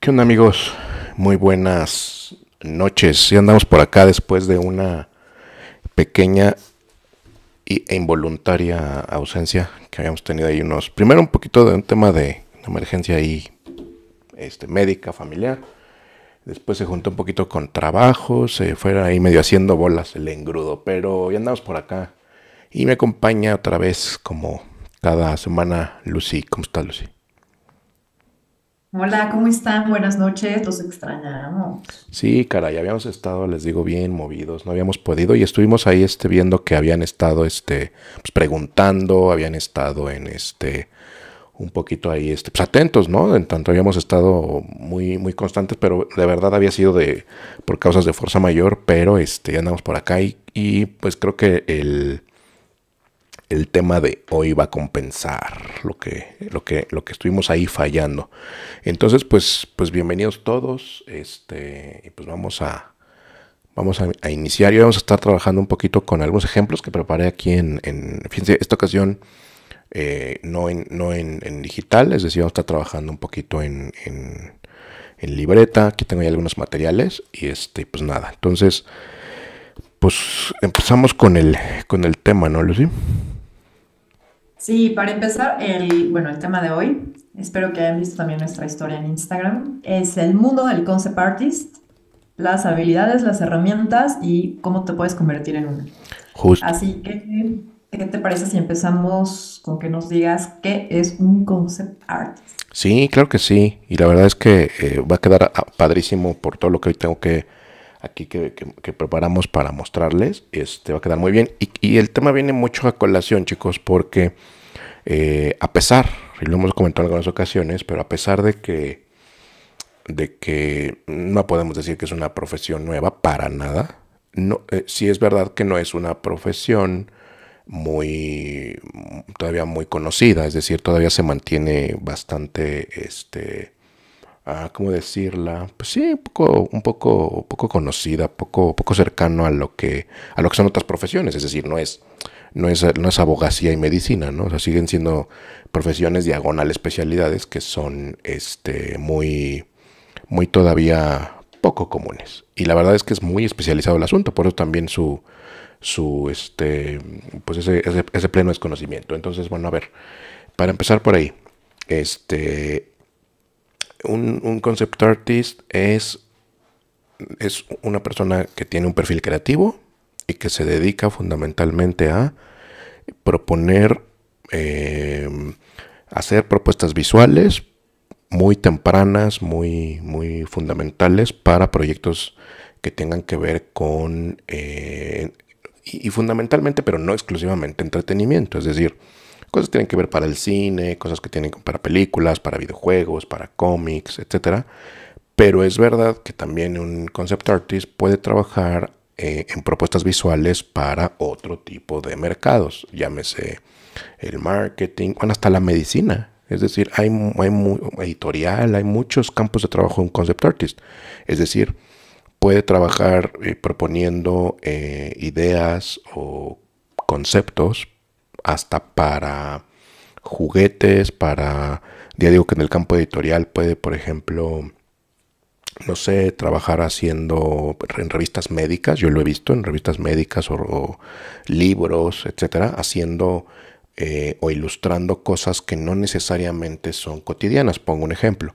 ¿Qué onda amigos? Muy buenas noches. ya andamos por acá después de una pequeña e involuntaria ausencia que habíamos tenido ahí unos. Primero un poquito de un tema de emergencia ahí este, médica, familiar. Después se juntó un poquito con trabajo, se fue ahí medio haciendo bolas el engrudo, pero ya andamos por acá. Y me acompaña otra vez como cada semana Lucy. ¿Cómo está Lucy? Hola, ¿cómo están? Buenas noches, los extrañamos. Sí, caray, habíamos estado, les digo, bien movidos, no habíamos podido y estuvimos ahí este, viendo que habían estado este, pues, preguntando, habían estado en este un poquito ahí este, pues, atentos, ¿no? En tanto habíamos estado muy, muy constantes, pero de verdad había sido de por causas de fuerza mayor, pero este, andamos por acá y, y pues creo que el, el tema de hoy va a compensar lo que, lo que, lo que estuvimos ahí fallando. Entonces, pues, pues bienvenidos todos. Este, y pues vamos a, vamos a, iniciar y vamos a estar trabajando un poquito con algunos ejemplos que preparé aquí en, en fíjense, esta ocasión eh, no, en, no en, digital, es decir, vamos a estar trabajando un poquito en, en, libreta, aquí tengo ya algunos materiales y este, pues nada, entonces, pues empezamos con el, con el tema, ¿no, Lucy? Sí, para empezar, el, bueno, el tema de hoy, espero que hayan visto también nuestra historia en Instagram, es el mundo del concept artist, las habilidades, las herramientas y cómo te puedes convertir en uno. Justo. Así que, ¿qué te parece si empezamos con que nos digas qué es un concept artist? Sí, claro que sí. Y la verdad es que eh, va a quedar ah, padrísimo por todo lo que hoy tengo que aquí que, preparamos para mostrarles. Este va a quedar muy bien. Y, y el tema viene mucho a colación, chicos, porque eh, a pesar, y lo hemos comentado en algunas ocasiones, pero a pesar de que, de que no podemos decir que es una profesión nueva para nada, no, eh, sí es verdad que no es una profesión muy todavía muy conocida, es decir, todavía se mantiene bastante este ah, cómo decirla, pues sí, un poco un poco poco conocida, poco poco cercano a lo que a lo que son otras profesiones, es decir, no es no es, abogacía y medicina, ¿no? O sea, siguen siendo profesiones diagonal especialidades que son este, muy, muy todavía poco comunes. Y la verdad es que es muy especializado el asunto, por eso también su, su este, pues ese, ese, pleno desconocimiento. Entonces, bueno, a ver, para empezar por ahí, este, un, un concept artist es, es una persona que tiene un perfil creativo, y que se dedica fundamentalmente a proponer, eh, hacer propuestas visuales muy tempranas, muy, muy fundamentales para proyectos que tengan que ver con, eh, y, fundamentalmente, pero no exclusivamente, entretenimiento, es decir, cosas que tienen que ver para el cine, cosas que tienen para películas, para videojuegos, para cómics, etcétera. Pero es verdad que también un concept artist puede trabajar eh, en propuestas visuales para otro tipo de mercados, llámese el marketing, bueno, hasta la medicina. Es decir, hay, editorial, hay muchos campos de trabajo en concept artist. Es decir, puede trabajar eh, proponiendo eh, ideas o conceptos hasta para juguetes, para, ya digo que en el campo editorial puede, por ejemplo, no sé, trabajar haciendo en revistas médicas, yo lo he visto en revistas médicas o, libros, etcétera, haciendo eh, o ilustrando cosas que no necesariamente son cotidianas. Pongo un ejemplo.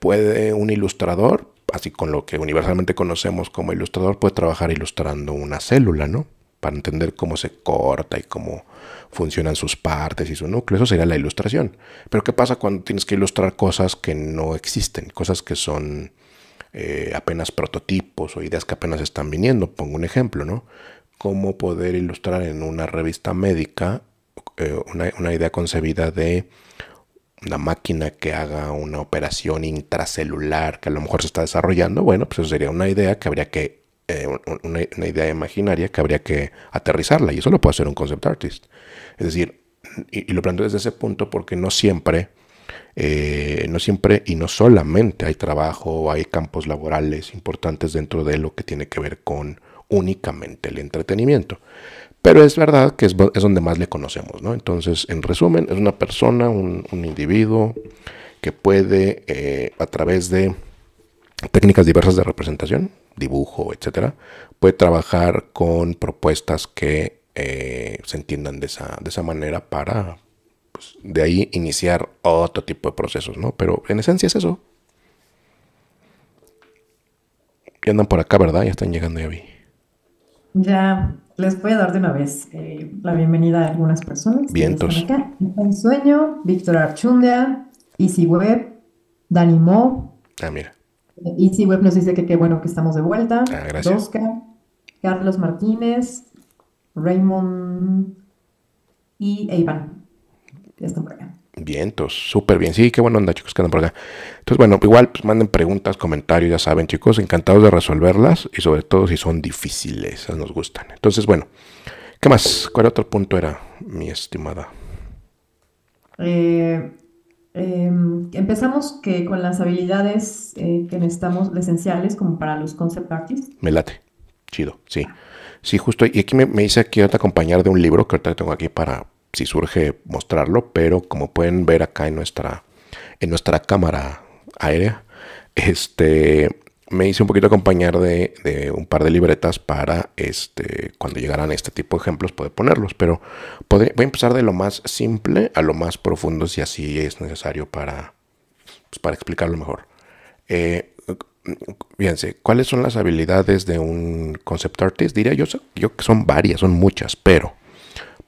Puede un ilustrador, así con lo que universalmente conocemos como ilustrador, puede trabajar ilustrando una célula, ¿no? para entender cómo se corta y cómo funcionan sus partes y su núcleo. Eso sería la ilustración. Pero ¿qué pasa cuando tienes que ilustrar cosas que no existen? Cosas que son eh, apenas prototipos o ideas que apenas están viniendo. Pongo un ejemplo, ¿no? Cómo poder ilustrar en una revista médica eh, una, una idea concebida de una máquina que haga una operación intracelular que a lo mejor se está desarrollando. Bueno, pues eso sería una idea que habría que eh, una, idea imaginaria que habría que aterrizarla y eso lo puede hacer un concept artist. Es decir, y, lo planteo desde ese punto porque no siempre, eh, no siempre y no solamente hay trabajo, hay campos laborales importantes dentro de lo que tiene que ver con únicamente el entretenimiento. Pero es verdad que es, donde más le conocemos, ¿no? Entonces, en resumen, es una persona, un, individuo que puede eh, a través de técnicas diversas de representación, dibujo, etcétera, puede trabajar con propuestas que eh, se entiendan de esa, manera para pues, de ahí iniciar otro tipo de procesos, ¿no? Pero en esencia es eso. Ya andan por acá, ¿verdad? Ya están llegando, ya vi. Ya les voy a dar de una vez eh, la bienvenida a algunas personas. Vientos. Un sueño, Víctor Archundia, Easy Web, Dani Mo. Ah, mira. Easy Web nos dice que qué bueno que estamos de vuelta. Ah, gracias. Oscar, Carlos Martínez, Raymond y Iván. Ya están por acá. Vientos, súper bien. Sí, qué bueno onda, chicos, que andan por acá. Entonces, bueno, igual pues, manden preguntas, comentarios, ya saben, chicos, encantados de resolverlas y sobre todo si son difíciles, esas nos gustan. Entonces, bueno, ¿qué más? ¿Cuál otro punto era, mi estimada? Eh, Em, empezamos que con las habilidades eh, que necesitamos esenciales como para los concept artists. Me late. Chido, sí. Sí, justo. Y aquí me, me hice que acompañar de un libro que ahorita tengo aquí para, si surge, mostrarlo. Pero como pueden ver acá en nuestra, en nuestra cámara aérea, este, me hice un poquito acompañar de, un par de libretas para este cuando llegaran este tipo de ejemplos poder ponerlos, pero voy a empezar de lo más simple a lo más profundo si así es necesario para, pues, para explicarlo mejor. Eh, fíjense, ¿cuáles son las habilidades de un concept artist? Diría yo, yo que son varias, son muchas, pero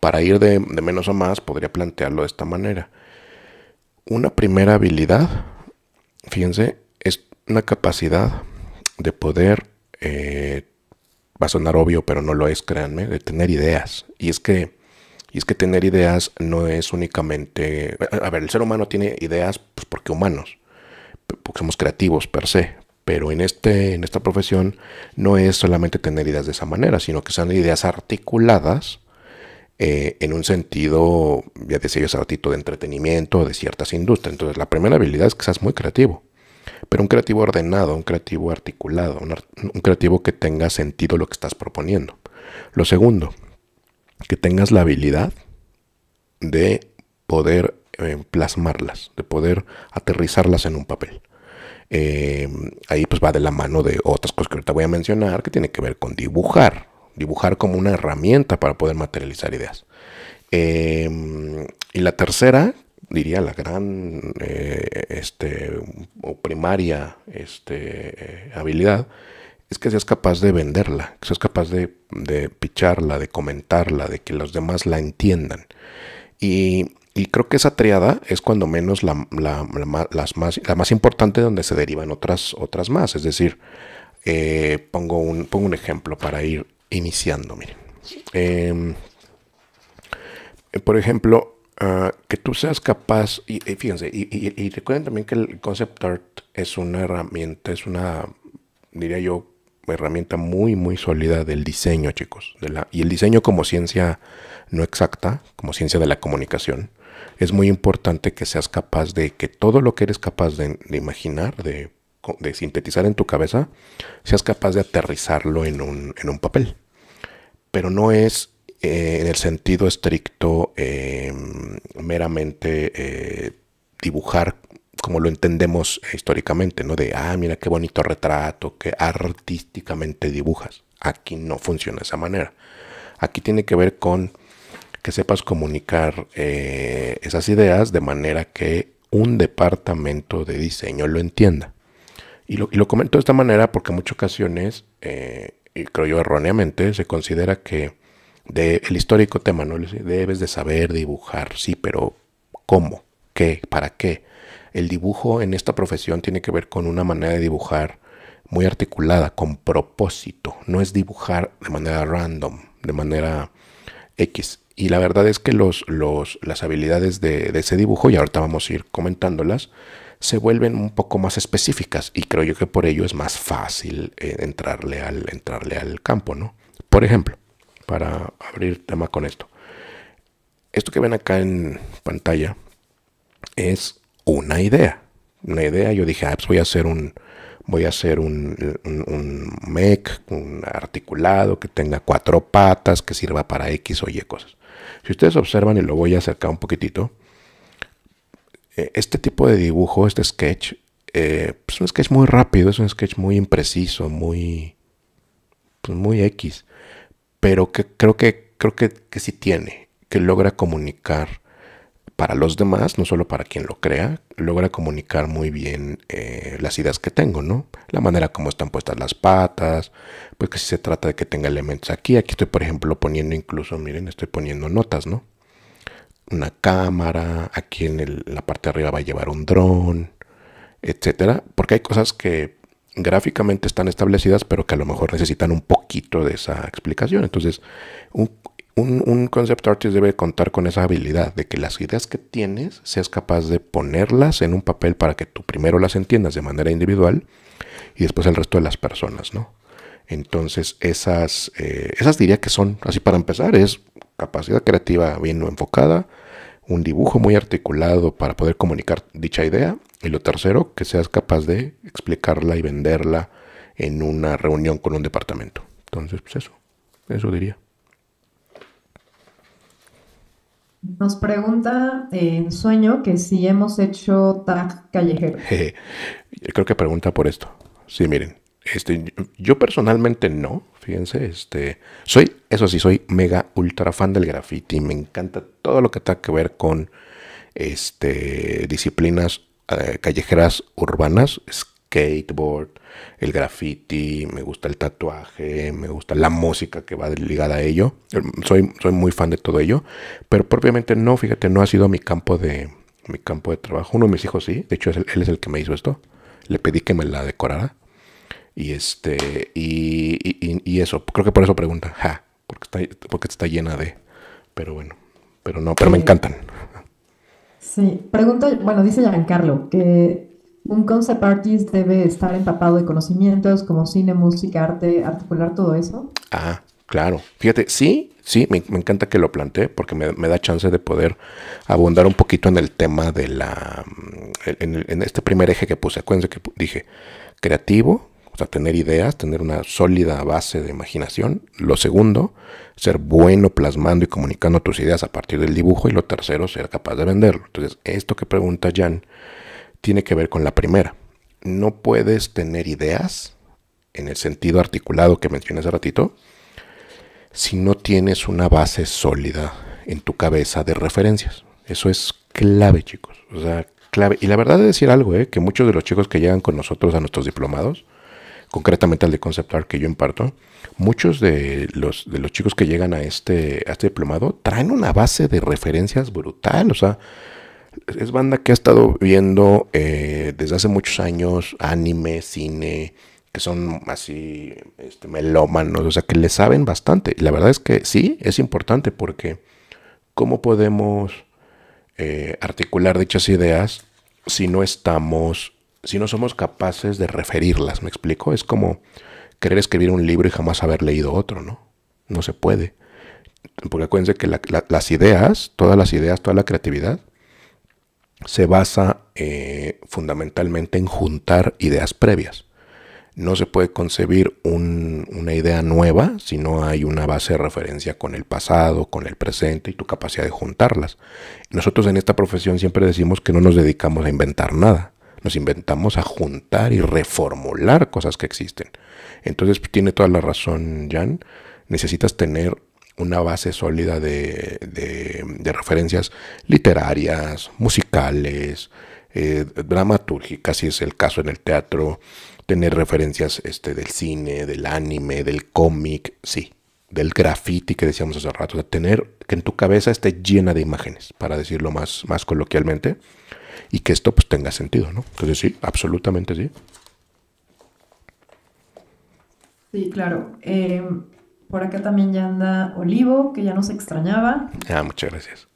para ir de, de menos a más podría plantearlo de esta manera. Una primera habilidad, fíjense, es una capacidad de poder, eh, va a sonar obvio, pero no lo es, créanme, de tener ideas. Y es que, es que tener ideas no es únicamente, a ver, el ser humano tiene ideas pues, porque humanos, porque somos creativos per se, pero en, este, en esta profesión no es solamente tener ideas de esa manera, sino que son ideas articuladas eh, en un sentido, ya decía yo hace ratito, de entretenimiento de ciertas industrias. Entonces, la primera habilidad es que seas muy creativo. Pero un creativo ordenado, un creativo articulado, un, creativo que tenga sentido lo que estás proponiendo. Lo segundo, que tengas la habilidad de poder eh, plasmarlas, de poder aterrizarlas en un papel. Eh, ahí pues va de la mano de otras cosas que ahorita voy a mencionar, que tiene que ver con dibujar, dibujar como una herramienta para poder materializar ideas. Eh, y la tercera, diría la gran eh, este, o primaria este, eh, habilidad es que seas capaz de venderla, que seas capaz de, de picharla, de comentarla, de que los demás la entiendan. Y, creo que esa triada es cuando menos la, más, la más importante donde se derivan otras, otras más. Es decir, eh, pongo, un, pongo un ejemplo para ir iniciando, em, por ejemplo, Ah, que tú seas capaz, y, fíjense, y, recuerden también que el concept art es una herramienta, es una, diría yo, herramienta muy, muy sólida del diseño, chicos. y el diseño como ciencia no exacta, como ciencia de la comunicación, es muy importante que seas capaz de que todo lo que eres capaz de, imaginar, de, sintetizar en tu cabeza, seas capaz de aterrizarlo en un, en un papel. Pero no es eh, en el sentido estricto em, meramente eh, dibujar como lo entendemos históricamente, ¿no? De, ah, mira qué bonito retrato, que artísticamente dibujas. Aquí no funciona de esa manera. Aquí tiene que ver con que sepas comunicar eh, esas ideas de manera que un departamento de diseño lo entienda. Y lo, comento de esta manera porque en muchas ocasiones, y creo yo erróneamente, se considera que el histórico tema, ¿no? Debes de saber dibujar, sí, pero ¿cómo? ¿Qué? ¿Para qué? El dibujo en esta profesión tiene que ver con una manera de dibujar muy articulada, con propósito. No es dibujar de manera random, de manera X. Y la verdad es que los, los, las habilidades de, ese dibujo, y ahorita vamos a ir comentándolas, se vuelven un poco más específicas y creo yo que por ello es más fácil eh, entrarle, al, entrarle al campo, ¿no? Por ejemplo, para abrir tema con esto. Esto que ven acá en pantalla es una idea. Una idea, yo dije, ah, pues voy a hacer un, voy a hacer un, un, mech, un articulado que tenga cuatro patas, que sirva para X o Y cosas. Si ustedes observan, y lo voy a acercar un poquitito, eh, este tipo de dibujo, este sketch, eh, pues es un sketch muy rápido, es un sketch muy impreciso, muy, pues muy X pero que creo que, creo que, que sí tiene, que logra comunicar para los demás, no solo para quien lo crea, logra comunicar muy bien eh, las ideas que tengo, ¿no? La manera como están puestas las patas, pues que si se trata de que tenga elementos aquí, aquí estoy por ejemplo poniendo incluso, miren, estoy poniendo notas, ¿no? Una cámara, aquí en la parte de arriba va a llevar un dron, etcétera, porque hay cosas que gráficamente están establecidas, pero que a lo mejor necesitan un poquito de esa explicación. Entonces, un, un, un, concept artist debe contar con esa habilidad de que las ideas que tienes seas capaz de ponerlas en un papel para que tú primero las entiendas de manera individual y después el resto de las personas, ¿no? Entonces, esas, eh, esas diría que son, así para empezar, es capacidad creativa bien enfocada, un dibujo muy articulado para poder comunicar dicha idea y lo tercero, que seas capaz de explicarla y venderla en una reunión con un departamento. Entonces, pues eso, eso diría. Nos pregunta eh, en sueño que si hemos hecho tag callejero. creo que pregunta por esto. Sí, miren, este, yo personalmente no, fíjense, este, soy, eso sí, soy mega ultra fan del graffiti, me encanta todo lo que tenga que ver con este, disciplinas eh, callejeras urbanas, skateboard, el graffiti, me gusta el tatuaje, me gusta la música que va ligada a ello. Soy, soy muy fan de todo ello, pero propiamente no, fíjate, no ha sido mi campo de, mi campo de trabajo. Uno de mis hijos sí, de hecho él es el que me hizo esto. Le pedí que me la decorara. Y este, y, eso, creo que por eso pregunta, porque está, porque está llena de, pero bueno, pero no, pero me encantan. Sí, pregunta, bueno, dice Giancarlo que un concept artist debe estar empapado de conocimientos como cine, música, arte, articular todo eso. Ah, claro. Fíjate, sí, sí, me, encanta que lo plantee porque me, da chance de poder abundar un poquito en el tema de la. Mm, en, en este primer eje que puse. Acuérdense que dije creativo, o sea, tener ideas, tener una sólida base de imaginación. Lo segundo, ser bueno plasmando y comunicando tus ideas a partir del dibujo. Y lo tercero, ser capaz de venderlo. Entonces, esto que pregunta Jan tiene que ver con la primera. No puedes tener ideas en el sentido articulado que mencioné hace ratito si no tienes una base sólida en tu cabeza de referencias. Eso es clave, chicos. O sea, clave. Y la verdad es decir algo, ¿eh? que muchos de los chicos que llegan con nosotros a nuestros diplomados, concretamente al de conceptual que yo imparto, muchos de los, de los chicos que llegan a este, este diplomado traen una base de referencias brutal, o sea, es banda que ha estado viendo eh, desde hace muchos años anime, cine, que son así este, melómanos, o sea, que le saben bastante. la verdad es que sí, es importante porque ¿cómo podemos eh, articular dichas ideas si no estamos si no somos capaces de referirlas, ¿me explico? Es como querer escribir un libro y jamás haber leído otro, ¿no? No se puede. Porque acuérdense que las ideas, todas las ideas, toda la creatividad, se basa eh, fundamentalmente en juntar ideas previas. No se puede concebir una idea nueva si no hay una base de referencia con el pasado, con el presente y tu capacidad de juntarlas. Nosotros en esta profesión siempre decimos que no nos dedicamos a inventar nada. Nos inventamos a juntar y reformular cosas que existen. Entonces pues, tiene toda la razón Jan. Necesitas tener una base sólida de, referencias literarias, musicales, eh, dramatúrgicas, si es el caso en el teatro, tener referencias este, del cine, del anime, del cómic, sí, del graffiti que decíamos hace rato, o tener que en tu cabeza esté llena de imágenes, para decirlo más, más coloquialmente, y que esto pues tenga sentido, ¿no? Entonces sí, absolutamente sí. Sí, claro. Eh, por acá también ya anda Olivo, que ya nos extrañaba. Ah, muchas gracias.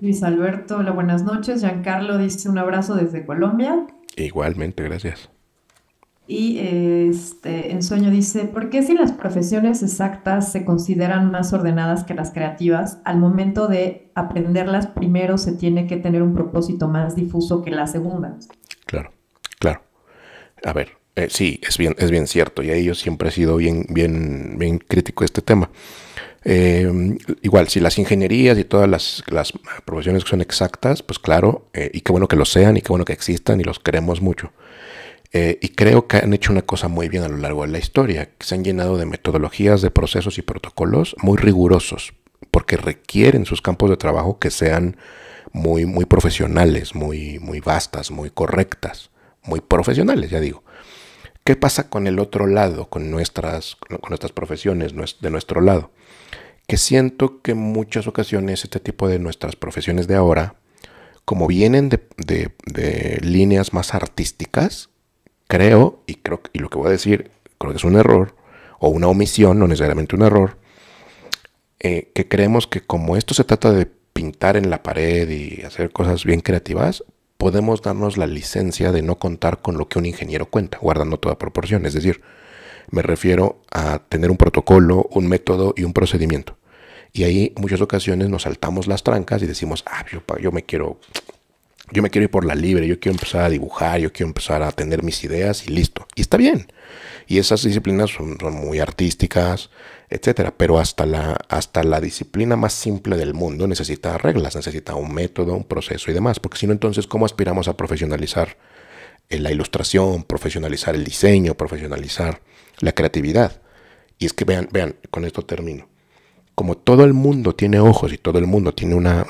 Luis Alberto, hola, buenas noches. Giancarlo dice un abrazo desde Colombia. Igualmente, gracias. Y este, en Sueño dice, ¿por qué si las profesiones exactas se consideran más ordenadas que las creativas, al momento de aprenderlas primero se tiene que tener un propósito más difuso que la segunda? Claro, claro. A ver, eh, sí, es bien, es bien cierto. Y ahí yo siempre he sido bien, bien, bien crítico de este tema. Eh, igual, si las ingenierías y todas las, profesiones son exactas, pues claro, eh, y qué bueno que lo sean y qué bueno que existan y los queremos mucho. Eh, y creo que han hecho una cosa muy bien a lo largo de la historia, que se han llenado de metodologías, de procesos y protocolos muy rigurosos, porque requieren sus campos de trabajo que sean muy, muy profesionales, muy, muy vastas, muy correctas, muy profesionales, ya digo. ¿Qué pasa con el otro lado, con nuestras, con nuestras profesiones de nuestro lado? Que siento que en muchas ocasiones este tipo de nuestras profesiones de ahora, como vienen de líneas más artísticas, creo, y creo, y lo que voy a decir, creo que es un error, o una omisión, no necesariamente un error, eh, que creemos que como esto se trata de pintar en la pared y hacer cosas bien creativas, podemos darnos la licencia de no contar con lo que un ingeniero cuenta, guardando toda proporción. Es decir, me refiero a tener un protocolo, un método y un procedimiento. Y ahí muchas ocasiones nos saltamos las trancas y decimos, ah, yo me quiero yo me quiero ir por la libre, yo quiero empezar a dibujar, yo quiero empezar a tener mis ideas y listo. Y está bien. Y esas disciplinas son, muy artísticas, etcétera. Pero hasta la, hasta la disciplina más simple del mundo necesita reglas, necesita un método, un proceso y demás. Porque si no, entonces, ¿cómo aspiramos a profesionalizar la ilustración, profesionalizar el diseño, profesionalizar la creatividad? Y es que vean, vean, con esto termino como todo el mundo tiene ojos y todo el mundo tiene una,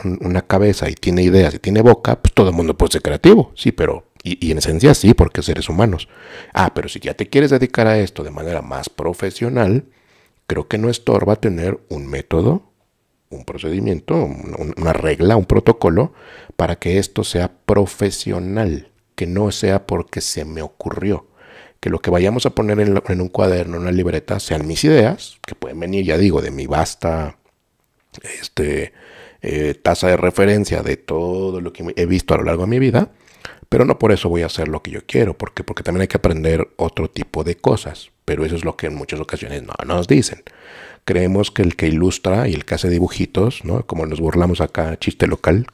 cabeza y tiene ideas y tiene boca, pues todo el mundo puede ser creativo, sí, pero y, en esencia sí, porque seres humanos. Ah, pero si ya te quieres dedicar a esto de manera más profesional, creo que no estorba tener un método, un procedimiento, una regla, un protocolo para que esto sea profesional, que no sea porque se me ocurrió que lo que vayamos a poner en, un cuaderno, en una libreta, sean mis ideas, que pueden venir, ya digo, de mi vasta este, eh, tasa de referencia de todo lo que he visto a lo largo de mi vida, pero no por eso voy a hacer lo que yo quiero, porque porque también hay que aprender otro tipo de cosas, pero eso es lo que en muchas ocasiones no nos dicen. Creemos que el que ilustra y el que hace dibujitos, ¿no? como nos burlamos acá, chiste local,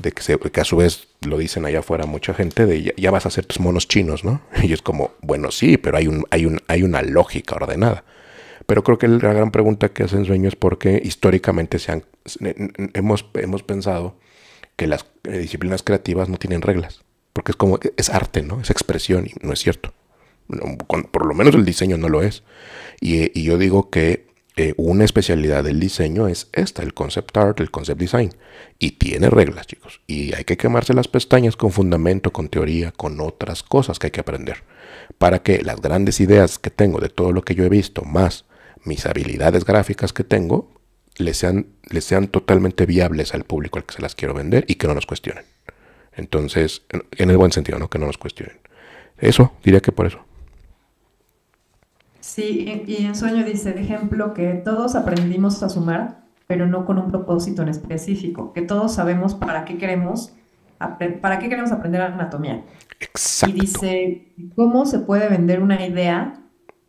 de que, a su vez lo dicen allá afuera mucha gente de ya, vas a hacer tus monos chinos, ¿no? Y es como, bueno, sí, pero hay, un, hay, un, hay una lógica ordenada. Pero creo que la gran pregunta que hacen sueños es porque históricamente se hemos, hemos pensado que las eh, disciplinas creativas no tienen reglas, porque es como, es arte, ¿no? Es expresión y no es cierto. Por lo menos el diseño no lo es. y eh, yo digo que eh, una especialidad del diseño es esta, el concept art, el concept design. Y tiene reglas, chicos. Y hay que quemarse las pestañas con fundamento, con teoría, con otras cosas que hay que aprender. Para que las grandes ideas que tengo de todo lo que yo he visto, más mis habilidades gráficas que tengo, les sean, les sean totalmente viables al público al que se las quiero vender y que no nos cuestionen. Entonces, en el buen sentido, ¿no? Que no nos cuestionen. Eso, diría que por eso. Sí, y en sueño dice, de ejemplo, que todos aprendimos a sumar, pero no con un propósito en específico, que todos sabemos para qué queremos, para qué queremos aprender anatomía. Exacto. Y dice, ¿cómo se puede vender una idea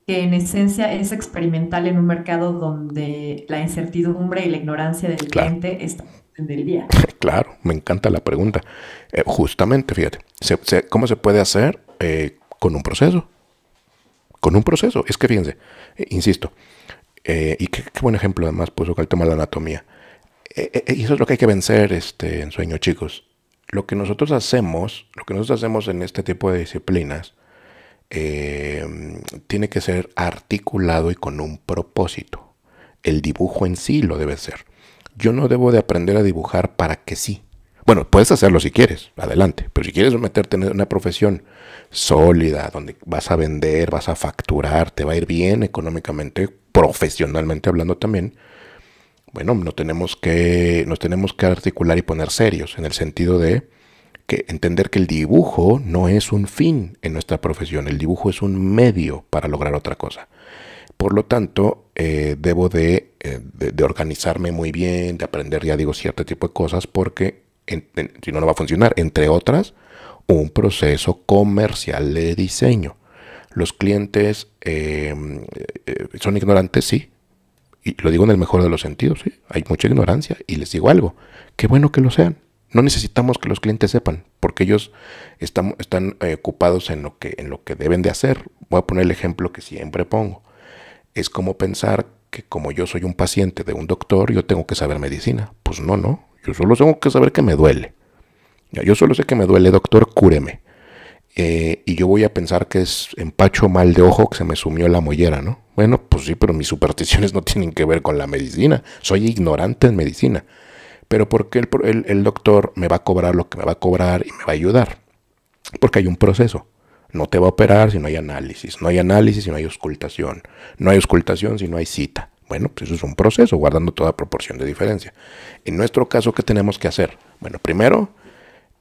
que en esencia es experimental en un mercado donde la incertidumbre y la ignorancia del cliente está el día. Claro, me encanta la pregunta. Eh, justamente, fíjate, ¿cómo se puede hacer eh, con un proceso? con un proceso. Es que fíjense, eh, insisto, eh, y qué, buen ejemplo además puso que el tema de la anatomía. Eh, y eso es lo que hay que vencer este, en sueño, chicos. Lo que nosotros hacemos, lo que nosotros hacemos en este tipo de disciplinas, em, tiene que ser articulado y con un propósito. El dibujo en sí lo debe ser. Yo no debo de aprender a dibujar para que sí. Bueno, puedes hacerlo si quieres, adelante, pero si quieres meterte en una profesión sólida, donde vas a vender, vas a facturar, te va a ir bien económicamente, profesionalmente hablando también, bueno, no tenemos que, nos tenemos que articular y poner serios en el sentido de entender que el dibujo no es un fin en nuestra profesión, el dibujo es un medio para lograr otra cosa. Por lo tanto, eh, debo eh, de, organizarme muy bien, de aprender, ya digo, cierto tipo de cosas, porque si no, no va a funcionar. Entre otras, un proceso comercial de diseño. Los clientes eh, eh, son ignorantes, sí. Y lo digo en el mejor de los sentidos, sí. Hay mucha ignorancia y les digo algo. Qué bueno que lo sean. No necesitamos que los clientes sepan, porque ellos están, están eh, ocupados en lo, que, en lo que deben de hacer. Voy a poner el ejemplo que siempre pongo. Es como pensar que como yo soy un paciente de un doctor, yo tengo que saber medicina. Pues no, no. Yo solo tengo que saber que me duele. Yo solo sé que me duele, doctor, cúreme. Eh, y yo voy a pensar que es empacho mal de ojo que se me sumió la mollera, ¿no? Bueno, pues sí, pero mis supersticiones no tienen que ver con la medicina. Soy ignorante en medicina. Pero ¿por qué el, el doctor me va a cobrar lo que me va a cobrar y me va a ayudar? Porque hay un proceso. No te va a operar si no hay análisis. No hay análisis si no hay auscultación. No hay auscultación si no hay cita. Bueno, pues eso es un proceso, guardando toda proporción de diferencia. En nuestro caso, ¿qué tenemos que hacer? Bueno, primero,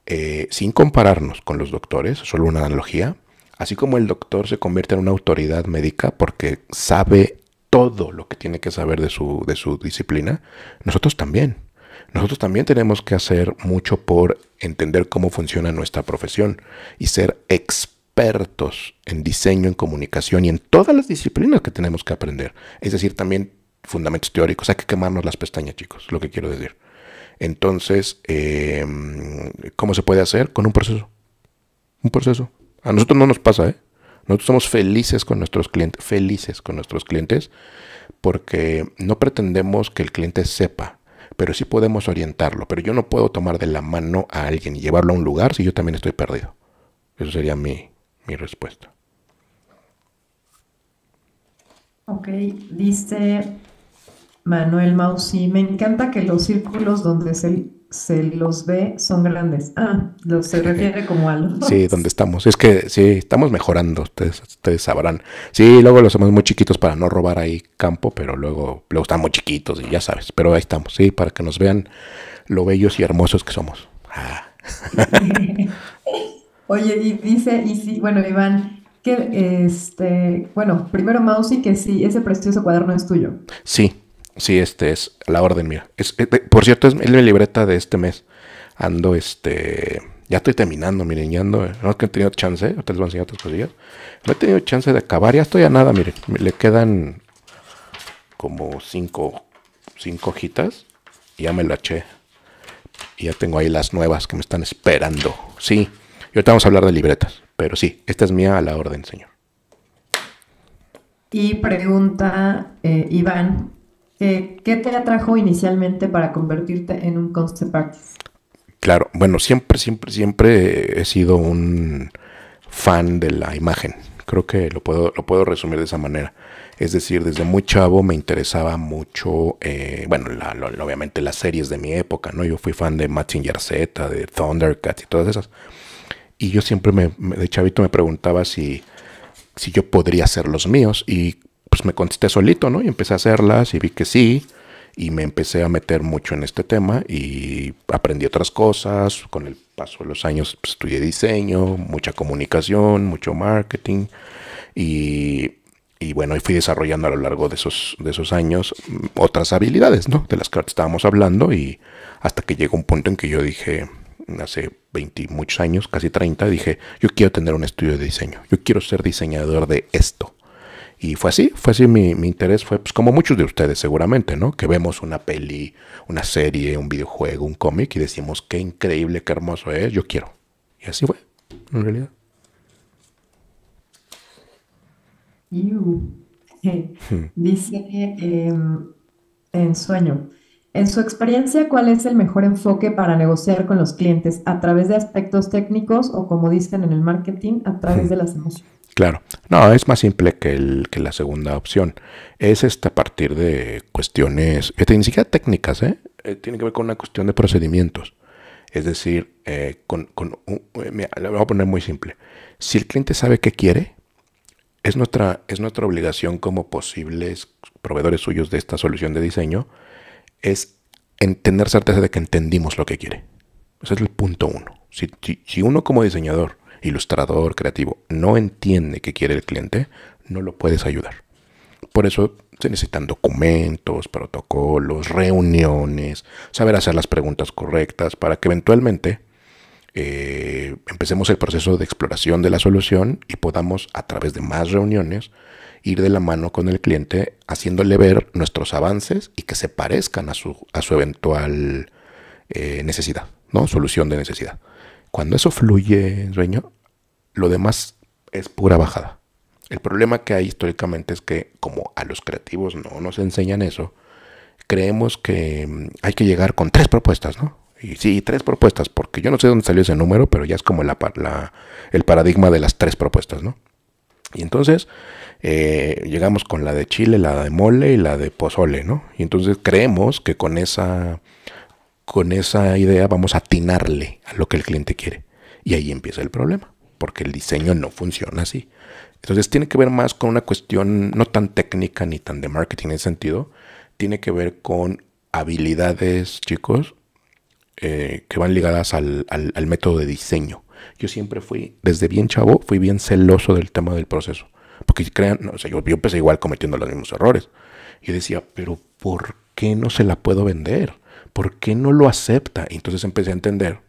eh, sin compararnos con los doctores, solo una analogía, así como el doctor se convierte en una autoridad médica porque sabe todo lo que tiene que saber de su, de su disciplina, nosotros también. Nosotros también tenemos que hacer mucho por entender cómo funciona nuestra profesión y ser expertos en diseño, en comunicación y en todas las disciplinas que tenemos que aprender. Es decir, también fundamentos teóricos. Hay que quemarnos las pestañas, chicos, lo que quiero decir. Entonces, em, ¿cómo se puede hacer? Con un proceso. Un proceso. A nosotros no nos pasa, ¿eh? Nosotros somos felices con nuestros clientes, felices con nuestros clientes, porque no pretendemos que el cliente sepa, pero sí podemos orientarlo. Pero yo no puedo tomar de la mano a alguien y llevarlo a un lugar si yo también estoy perdido. Eso sería mi, mi respuesta. Ok, dice Manuel Mausi, me encanta que los círculos donde se, los ve son grandes. Ah, se refiere como a los... Sí, donde estamos. Es que sí, estamos mejorando, ustedes, ustedes sabrán. Sí, luego los hacemos muy chiquitos para no robar ahí campo, pero luego, luego están muy chiquitos y ya sabes. Pero ahí estamos, sí, para que nos vean lo bellos y hermosos que somos. Ah. Oye, y dice, y sí, bueno, Iván, que este, bueno, primero Mausi, que sí, ese precioso cuaderno es tuyo. Sí, Sí, este es la orden mira. Eh, por cierto, es, mi libreta de este mes. Ando, este. Ya estoy terminando, miren, eh, No he tenido chance, ahorita les voy a enseñar otras cosillas. No he tenido chance de acabar, ya estoy a nada, miren. Le quedan como cinco, cinco hojitas. Y ya me lo eché. Y ya tengo ahí las nuevas que me están esperando. Sí, y ahorita vamos a hablar de libretas. Pero sí, esta es mía a la orden, señor. Y pregunta eh, Iván, ¿Qué te atrajo inicialmente para convertirte en un concept artist? Claro, bueno, siempre, siempre, siempre he sido un fan de la imagen. Creo que lo puedo, lo puedo resumir de esa manera. Es decir, desde muy chavo me interesaba mucho, eh, bueno, obviamente las series de mi época, ¿no? Yo fui fan de Mazinger Z, de Thundercats y todas esas. Y yo siempre me, de chavito me preguntaba si, si yo podría hacer los míos. Y pues me contesté solito, ¿no? Y empecé a hacerlas y vi que sí. Y me empecé a meter mucho en este tema y aprendí otras cosas. Con el paso de los años pues, estudié diseño, mucha comunicación, mucho marketing. Y, bueno, y fui desarrollando a lo largo de esos, de esos años otras habilidades, ¿no? De las que estábamos hablando. Y hasta que llegó un punto en que yo dije, hace 20 muchos años, casi 30, dije, yo quiero tener un estudio de diseño. Yo quiero ser diseñador de esto y fue así, fue así mi, interés, fue pues, como muchos de ustedes seguramente, ¿no? Que vemos una peli, una serie, un videojuego, un cómic y decimos, qué increíble, qué hermoso es, ¿eh? yo quiero. Y así fue, en realidad. Hmm. Dice em, en sueño. En su experiencia, ¿cuál es el mejor enfoque para negociar con los clientes? ¿A través de aspectos técnicos o, como dicen en el marketing, a través hmm. de las emociones? Claro, no, es más simple que, la segunda opción. Es esta a partir de cuestiones, este, ni siquiera técnicas, ¿eh? Eh, tiene que ver con una cuestión de procedimientos. Es decir, eh, con, eh, voy a poner muy simple. Si el cliente sabe qué quiere, es nuestra, es nuestra obligación como posibles proveedores suyos de esta solución de diseño, es entender tener certeza de que entendimos lo que quiere. Ese es el punto uno. si uno como diseñador ilustrador, creativo, no entiende qué quiere el cliente, no lo puedes ayudar. Por eso se necesitan documentos, protocolos, reuniones, saber hacer las preguntas correctas para que eventualmente eh, empecemos el proceso de exploración de la solución y podamos a través de más reuniones ir de la mano con el cliente haciéndole ver nuestros avances y que se parezcan a su, a su eventual eh, necesidad, ¿no? Solución de necesidad. Cuando eso fluye en sueño, lo demás es pura bajada. El problema que hay históricamente es que como a los creativos no nos enseñan eso, creemos que mm, hay que llegar con tres propuestas, ¿no? Y sí, tres propuestas, porque yo no sé dónde salió ese número, pero ya es como la, el paradigma de las tres propuestas, ¿no? Y entonces eh, llegamos con la de chile, la de mole y la de pozole, ¿no? Y entonces creemos que con esa con esa idea vamos a atinarle a lo que el cliente quiere. Y ahí empieza el problema, porque el diseño no funciona así. Entonces tiene que ver más con una cuestión no tan técnica ni tan de marketing en sentido. Tiene que ver con habilidades, chicos, eh, que van ligadas al, método de diseño. Yo siempre fui, desde bien chavo, fui bien celoso del tema del proceso. Porque crean, o sea, yo, empecé igual cometiendo los mismos errores. Yo decía, pero ¿por qué no se la puedo vender? ¿por qué no lo acepta? Y entonces empecé a entender.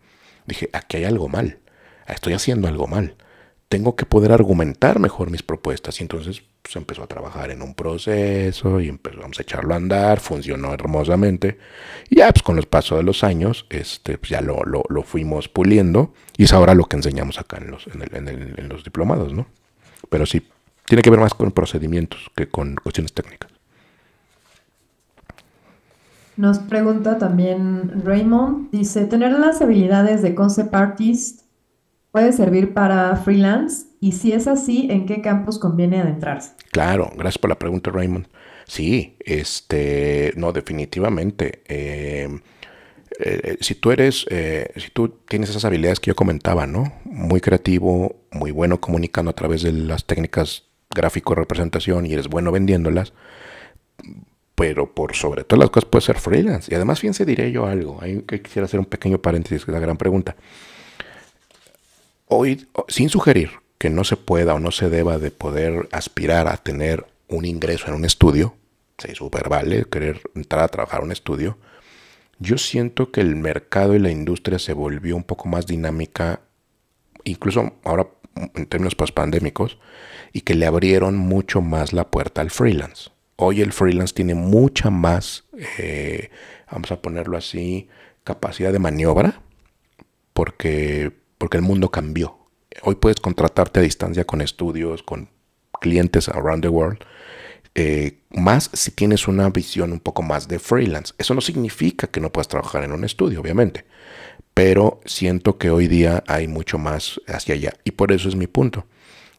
Dije, aquí hay algo mal. Estoy haciendo algo mal. Tengo que poder argumentar mejor mis propuestas. Y entonces se pues, empezó a trabajar en un proceso y empezamos a echarlo a andar. Funcionó hermosamente. Y ya, pues, con los pasos de los años, este, pues, ya lo, lo, fuimos puliendo. Y es ahora lo que enseñamos acá en los, en, el, en los diplomados, ¿no? Pero sí, tiene que ver más con procedimientos que con cuestiones técnicas. Nos pregunta también Raymond, dice, ¿tener las habilidades de concept artist puede servir para freelance? Y si es así, ¿en qué campos conviene adentrarse? Claro, gracias por la pregunta Raymond. Sí, este, no, definitivamente. Em, eh, eh, si tú eres, eh, si tú tienes esas habilidades que yo comentaba, ¿no? Muy creativo, muy bueno comunicando a través de las técnicas gráfico representación y eres bueno vendiéndolas, pero por sobre todas las cosas puede ser freelance. Y además, fíjense, diré yo algo. Ahí quisiera hacer un pequeño paréntesis, que es la gran pregunta. Hoy, sin sugerir que no se pueda o no se deba de poder aspirar a tener un ingreso en un estudio, es super vale querer entrar a trabajar en un estudio, yo siento que el mercado y la industria se volvió un poco más dinámica, incluso ahora en términos post-pandémicos, y que le abrieron mucho más la puerta al freelance. Hoy el freelance tiene mucha más, eh, vamos a ponerlo así, capacidad de maniobra porque, porque el mundo cambió. Hoy puedes contratarte a distancia con estudios, con clientes around the world, eh, más si tienes una visión un poco más de freelance. Eso no significa que no puedas trabajar en un estudio, obviamente, pero siento que hoy día hay mucho más hacia allá y por eso es mi punto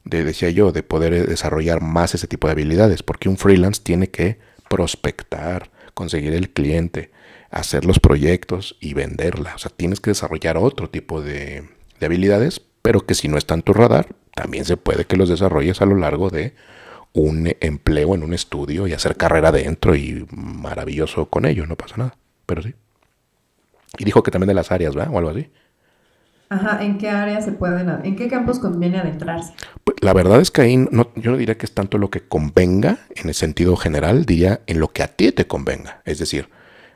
de, decía yo, de poder eh, desarrollar más ese tipo de habilidades, porque un freelance tiene que prospectar, conseguir el cliente, hacer los proyectos y venderla. O sea, tienes que desarrollar otro tipo de, habilidades, pero que si no está en tu radar, también se puede que los desarrolles a lo largo de un empleo en un estudio y hacer carrera dentro y maravilloso con ello, no pasa nada, pero sí. Y dijo que también de las áreas, va O algo así. Ajá, ¿en qué áreas se pueden, en qué campos conviene adentrarse? Pues, la verdad es que ahí no, yo no diría que es tanto lo que convenga en el sentido general, diría en lo que a ti te convenga. Es decir,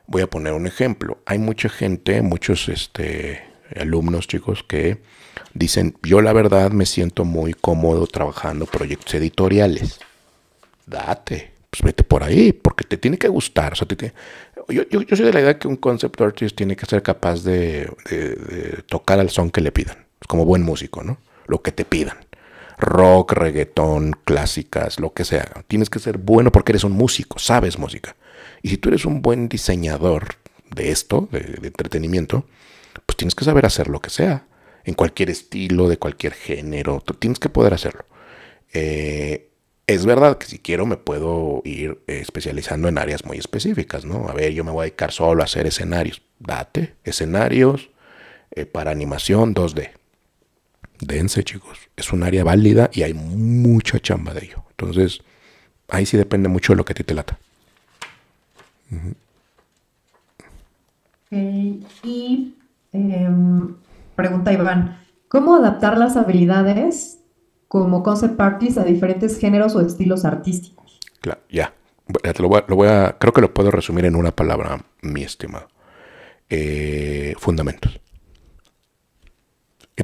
voy a poner un ejemplo. Hay mucha gente, muchos este, alumnos, chicos, que dicen, yo la verdad me siento muy cómodo trabajando proyectos editoriales. Date, pues vete por ahí, porque te tiene que gustar. O sea, te yo, soy de la idea que un concept artist tiene que ser capaz de, tocar al son que le pidan, como buen músico, ¿no? Lo que te pidan. Rock, reggaetón, clásicas, lo que sea. Tienes que ser bueno porque eres un músico, sabes música. Y si tú eres un buen diseñador de esto, de, entretenimiento, pues tienes que saber hacer lo que sea, en cualquier estilo, de cualquier género, tienes que poder hacerlo. Eh, es verdad que si quiero me puedo ir especializando en áreas muy específicas, ¿no? A ver, yo me voy a dedicar solo a hacer escenarios. Date, escenarios eh, para animación 2D. Dense, chicos. Es un área válida y hay mucha chamba de ello. Entonces, ahí sí depende mucho de lo que a ti te lata. Y em, pregunta Iván, ¿cómo adaptar las habilidades como concept parties a diferentes géneros o estilos artísticos. Claro, ya. Lo, voy, a, creo que lo puedo resumir en una palabra, mi estimado. Eh, fundamentos.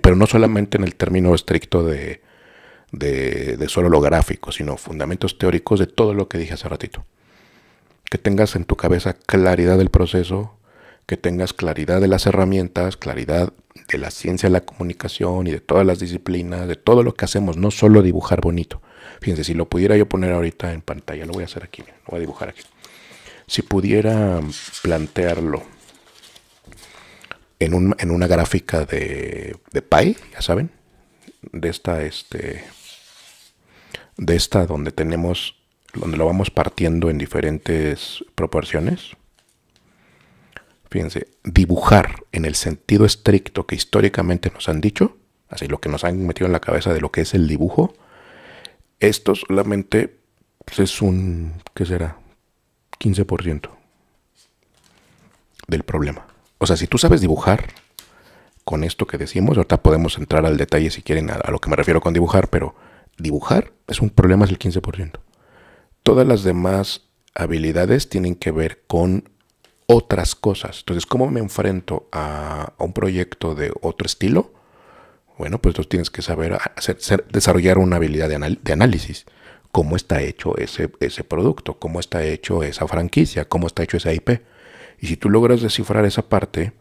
Pero no solamente en el término estricto de, de, de, solo lo gráfico, sino fundamentos teóricos de todo lo que dije hace ratito. Que tengas en tu cabeza claridad del proceso, que tengas claridad de las herramientas, claridad de la ciencia de la comunicación y de todas las disciplinas, de todo lo que hacemos, no solo dibujar bonito. Fíjense, si lo pudiera yo poner ahorita en pantalla, lo voy a hacer aquí, lo voy a dibujar aquí. Si pudiera mm, plantearlo en, un, una gráfica de, de ya saben, de esta, este, de esta donde tenemos, donde lo vamos partiendo en diferentes proporciones fíjense, dibujar en el sentido estricto que históricamente nos han dicho, así lo que nos han metido en la cabeza de lo que es el dibujo, esto solamente pues, es un, ¿qué será? 15% del problema. O sea, si tú sabes dibujar con esto que decimos, ahorita podemos entrar al detalle si quieren a, lo que me refiero con dibujar, pero dibujar es un problema, es el 15%. Todas las demás habilidades tienen que ver con otras cosas. Entonces, ¿cómo me enfrento a, un proyecto de otro estilo? Bueno, pues tú tienes que saber desarrollar una habilidad de, análisis. ¿Cómo está hecho ese, ese producto? ¿Cómo está hecho esa franquicia? ¿Cómo está hecho esa IP? Y si tú logras descifrar esa parte,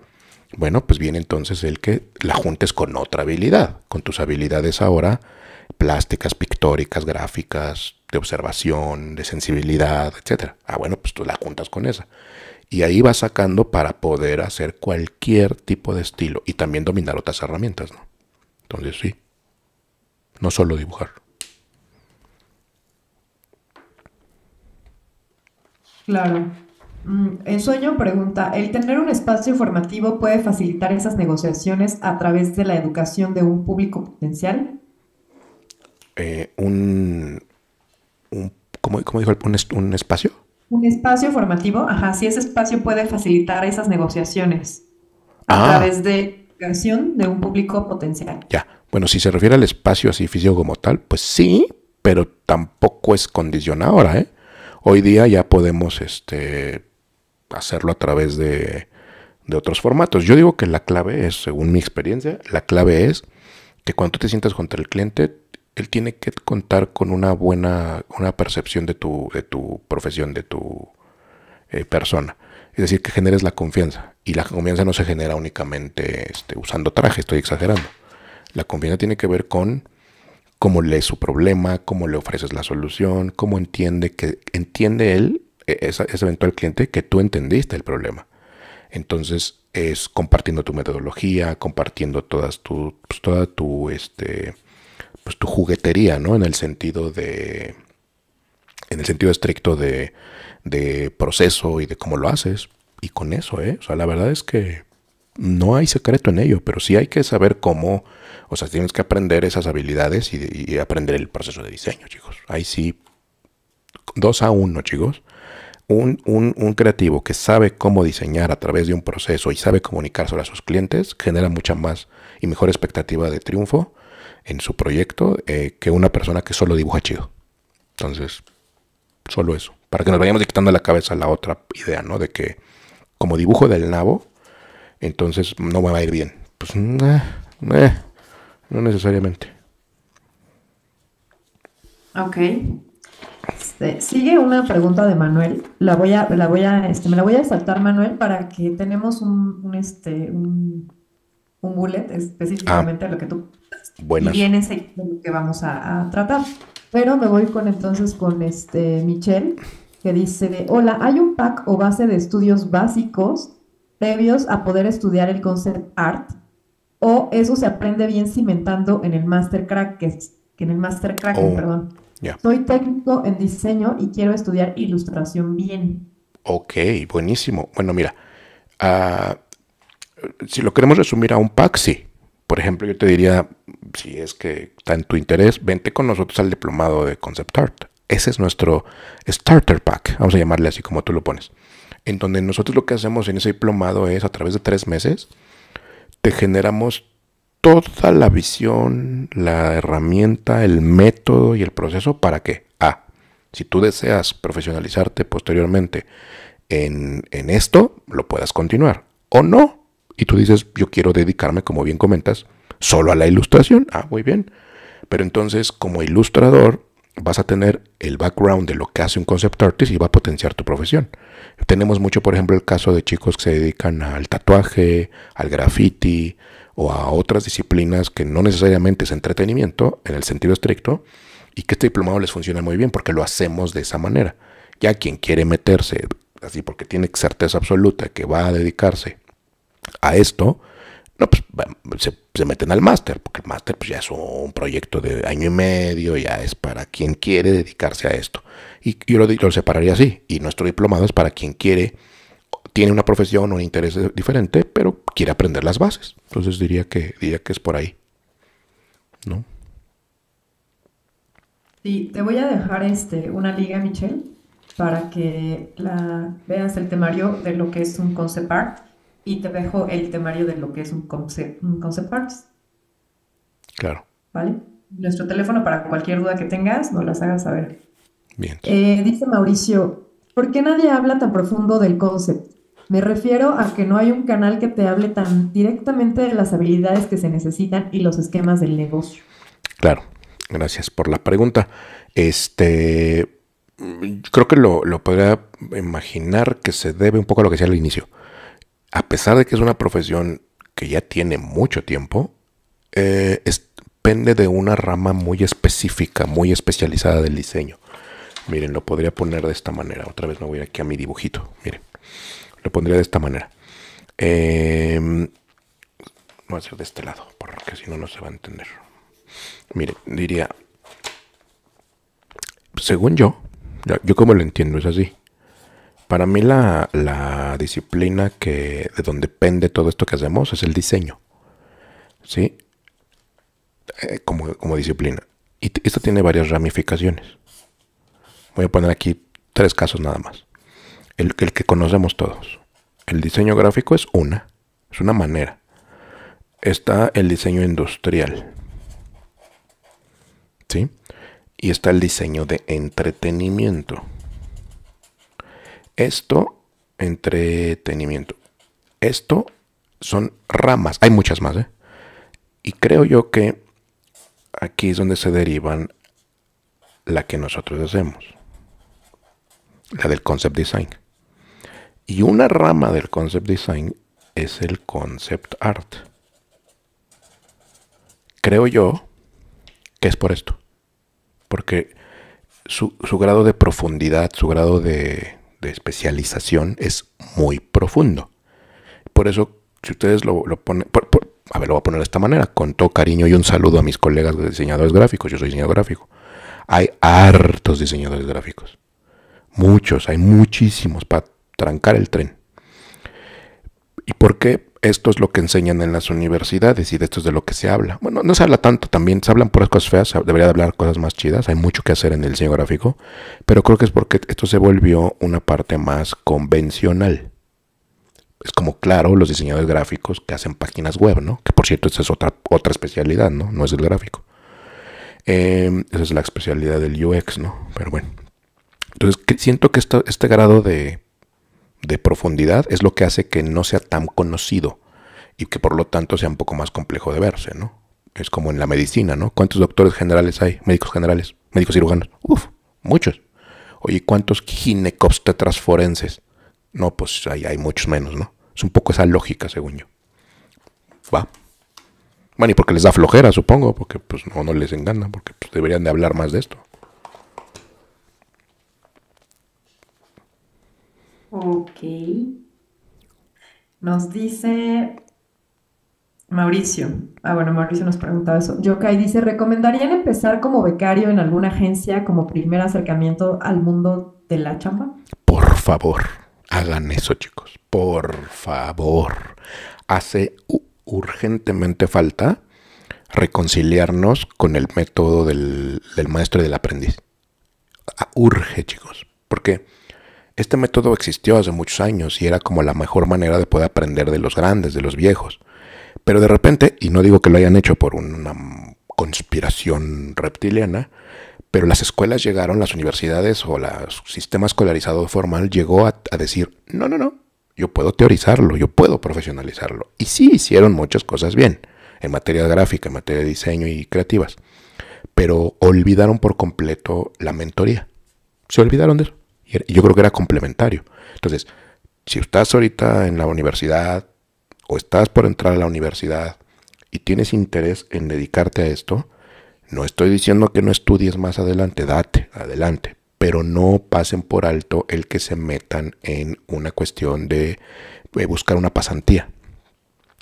bueno, pues viene entonces el que la juntes con otra habilidad, con tus habilidades ahora plásticas, pictóricas, gráficas, de observación, de sensibilidad, etcétera Ah, bueno, pues tú la juntas con esa. Y ahí va sacando para poder hacer cualquier tipo de estilo y también dominar otras herramientas, ¿no? Entonces sí, no solo dibujar. Claro. Mm, en sueño pregunta, ¿el tener un espacio formativo puede facilitar esas negociaciones a través de la educación de un público potencial? Eh, un, ¿cómo, cómo dijo? ¿Un, ¿Un espacio? Un espacio formativo, ajá, sí, ese espacio puede facilitar esas negociaciones a ah. través de creación de un público potencial. Ya, bueno, si se refiere al espacio así físico como tal, pues sí, pero tampoco es condicionadora, ¿eh? Hoy día ya podemos este, hacerlo a través de, de otros formatos. Yo digo que la clave es, según mi experiencia, la clave es que cuando te sientas contra el cliente él tiene que contar con una buena una percepción de tu, profesión, de tu eh, persona. Es decir, que generes la confianza. Y la confianza no se genera únicamente este, usando traje, estoy exagerando. La confianza tiene que ver con cómo lees su problema, cómo le ofreces la solución, cómo entiende que entiende él, e, ese, eventual cliente, que tú entendiste el problema. Entonces es compartiendo tu metodología, compartiendo todas tu, pues, toda tu este, pues, tu juguetería, ¿no? En el sentido de, en el sentido estricto de, proceso y de cómo lo haces. Y con eso, ¿eh? O sea, la verdad es que no hay secreto en ello, pero sí hay que saber cómo, o sea, tienes que aprender esas habilidades y, aprender el proceso de diseño, chicos. Ahí sí, dos a uno, chicos. Un, creativo que sabe cómo diseñar a través de un proceso y sabe comunicarse a sus clientes genera mucha más y mejor expectativa de triunfo en su proyecto eh, que una persona que solo dibuja chido. Entonces, solo eso. Para que nos vayamos quitando la cabeza la otra idea, ¿no? De que como dibujo del nabo, entonces no me va a ir bien. Pues eh, no necesariamente. Ok. Este, sigue una pregunta de Manuel. La voy a, la voy a, este, me la voy a saltar, Manuel, para que tenemos un, este, un, un bullet específicamente ah. a lo que tú Buenas. bien de lo que vamos a, tratar. Pero me voy con entonces con este Michelle, que dice de, hola, hay un pack o base de estudios básicos previos a poder estudiar el concept art, o eso se aprende bien cimentando en el Mastercrack? que, en el master oh, perdón. Soy técnico en diseño y quiero estudiar ilustración bien. Ok, buenísimo. Bueno, mira, ah, si lo queremos resumir a un pack, sí. Por ejemplo, yo te diría, si es que está en tu interés, vente con nosotros al diplomado de Concept Art. Ese es nuestro starter pack, vamos a llamarle así como tú lo pones. En donde nosotros lo que hacemos en ese diplomado es a través de tres meses, te generamos toda la visión, la herramienta, el método y el proceso para que A. Si tú deseas profesionalizarte posteriormente en, en esto, lo puedas continuar. O no. Y tú dices, yo quiero dedicarme, como bien comentas, solo a la ilustración. Ah, muy bien. Pero entonces, como ilustrador, vas a tener el background de lo que hace un concept artist y va a potenciar tu profesión. Tenemos mucho, por ejemplo, el caso de chicos que se dedican al tatuaje, al graffiti o a otras disciplinas que no necesariamente es entretenimiento en el sentido estricto y que este diplomado les funciona muy bien porque lo hacemos de esa manera. Ya quien quiere meterse así porque tiene certeza absoluta que va a dedicarse a esto, no, pues se, meten al máster, porque el máster pues, ya es un proyecto de año y medio, ya es para quien quiere dedicarse a esto. Y yo lo, separaría así, y nuestro diplomado es para quien quiere, tiene una profesión o un interés diferente, pero quiere aprender las bases. Entonces diría que, diría que es por ahí. ¿No? Sí, te voy a dejar este, una liga, Michelle, para que veas el temario de lo que es un concept art y te dejo el temario de lo que es un concept, un Claro. ¿Vale? Nuestro teléfono para cualquier duda que tengas, nos las hagas saber. Bien. Eh, dice Mauricio, ¿por qué nadie habla tan profundo del concept? Me refiero a que no hay un canal que te hable tan directamente de las habilidades que se necesitan y los esquemas del negocio. Claro, gracias por la pregunta. Este, creo que lo, lo podría imaginar que se debe un poco a lo que decía al inicio a pesar de que es una profesión que ya tiene mucho tiempo, depende eh, de una rama muy específica, muy especializada del diseño. Miren, lo podría poner de esta manera. Otra vez me voy aquí a mi dibujito. Miren, lo pondría de esta manera. Eh, voy a hacer de este lado, porque si no, no se va a entender. Miren, diría, según yo, yo como lo entiendo es así. Para mí la, disciplina que de donde depende todo esto que hacemos es el diseño. ¿Sí? Eh, como, disciplina. Y esto tiene varias ramificaciones. Voy a poner aquí tres casos nada más. El, el que conocemos todos. El diseño gráfico es una. Es una manera. Está el diseño industrial. ¿Sí? Y está el diseño de entretenimiento. Esto, entretenimiento. Esto son ramas. Hay muchas más, ¿eh? Y creo yo que aquí es donde se derivan la que nosotros hacemos. La del concept design. Y una rama del concept design es el concept art. Creo yo que es por esto. Porque su, su grado de profundidad, su grado de, de especialización es muy profundo. Por eso, si ustedes lo, ponen, a ver, lo voy a poner de esta manera, con todo cariño y un saludo a mis colegas diseñadores gráficos, yo soy diseñador gráfico. Hay hartos diseñadores gráficos, muchos, hay muchísimos para trancar el tren. ¿Y por qué esto es lo que enseñan en las universidades y de esto es de lo que se habla? Bueno, no se habla tanto también, se hablan por las cosas feas, debería de hablar cosas más chidas, hay mucho que hacer en el diseño gráfico, pero creo que es porque esto se volvió una parte más convencional. Es como claro, los diseñadores gráficos que hacen páginas web, ¿no? Que por cierto, esa es otra, otra especialidad, ¿no? No es el gráfico. Em, esa es la especialidad del UX, ¿no? Pero bueno. Entonces, siento que este grado de de profundidad es lo que hace que no sea tan conocido y que por lo tanto sea un poco más complejo de verse, ¿no? Es como en la medicina, ¿no? ¿Cuántos doctores generales hay? Médicos generales, médicos cirujanos. Uf, muchos. Oye, ¿cuántos ginecobstetras forenses? No, pues hay, hay muchos menos, ¿no? Es un poco esa lógica, según yo. Va. Bueno, y porque les da flojera, supongo, porque pues no, les engana, porque pues, deberían de hablar más de esto. Ok. Nos dice Mauricio. Ah, bueno, Mauricio nos preguntaba eso. Yokai dice, ¿recomendarían empezar como becario en alguna agencia como primer acercamiento al mundo de la chamba? Por favor, hagan eso, chicos. Por favor. Hace urgentemente falta reconciliarnos con el método del, del maestro y del aprendiz. Ah, urge, chicos. ¿Por qué? Este método existió hace muchos años y era como la mejor manera de poder aprender de los grandes, de los viejos. Pero de repente, y no digo que lo hayan hecho por una conspiración reptiliana, pero las escuelas llegaron, las universidades o el sistema escolarizado formal llegó a, decir, no, no, no, yo puedo teorizarlo, yo puedo profesionalizarlo. Y sí hicieron muchas cosas bien, en materia gráfica, en materia de diseño y creativas, pero olvidaron por completo la mentoría. Se olvidaron de eso yo creo que era complementario. Entonces, si estás ahorita en la universidad o estás por entrar a la universidad y tienes interés en dedicarte a esto, no estoy diciendo que no estudies más adelante, date, adelante, pero no pasen por alto el que se metan en una cuestión de eh, buscar una pasantía,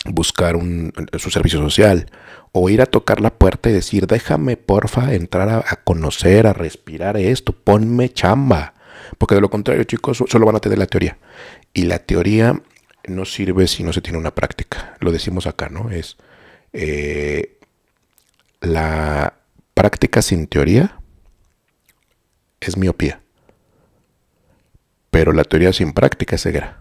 buscar un, eh, su servicio social o ir a tocar la puerta y decir, déjame porfa entrar a conocer, a respirar esto, ponme chamba. Porque de lo contrario, chicos, solo van a tener la teoría. Y la teoría no sirve si no se tiene una práctica. Lo decimos acá, ¿no? Es eh, la práctica sin teoría es miopía. Pero la teoría sin práctica es ceguera.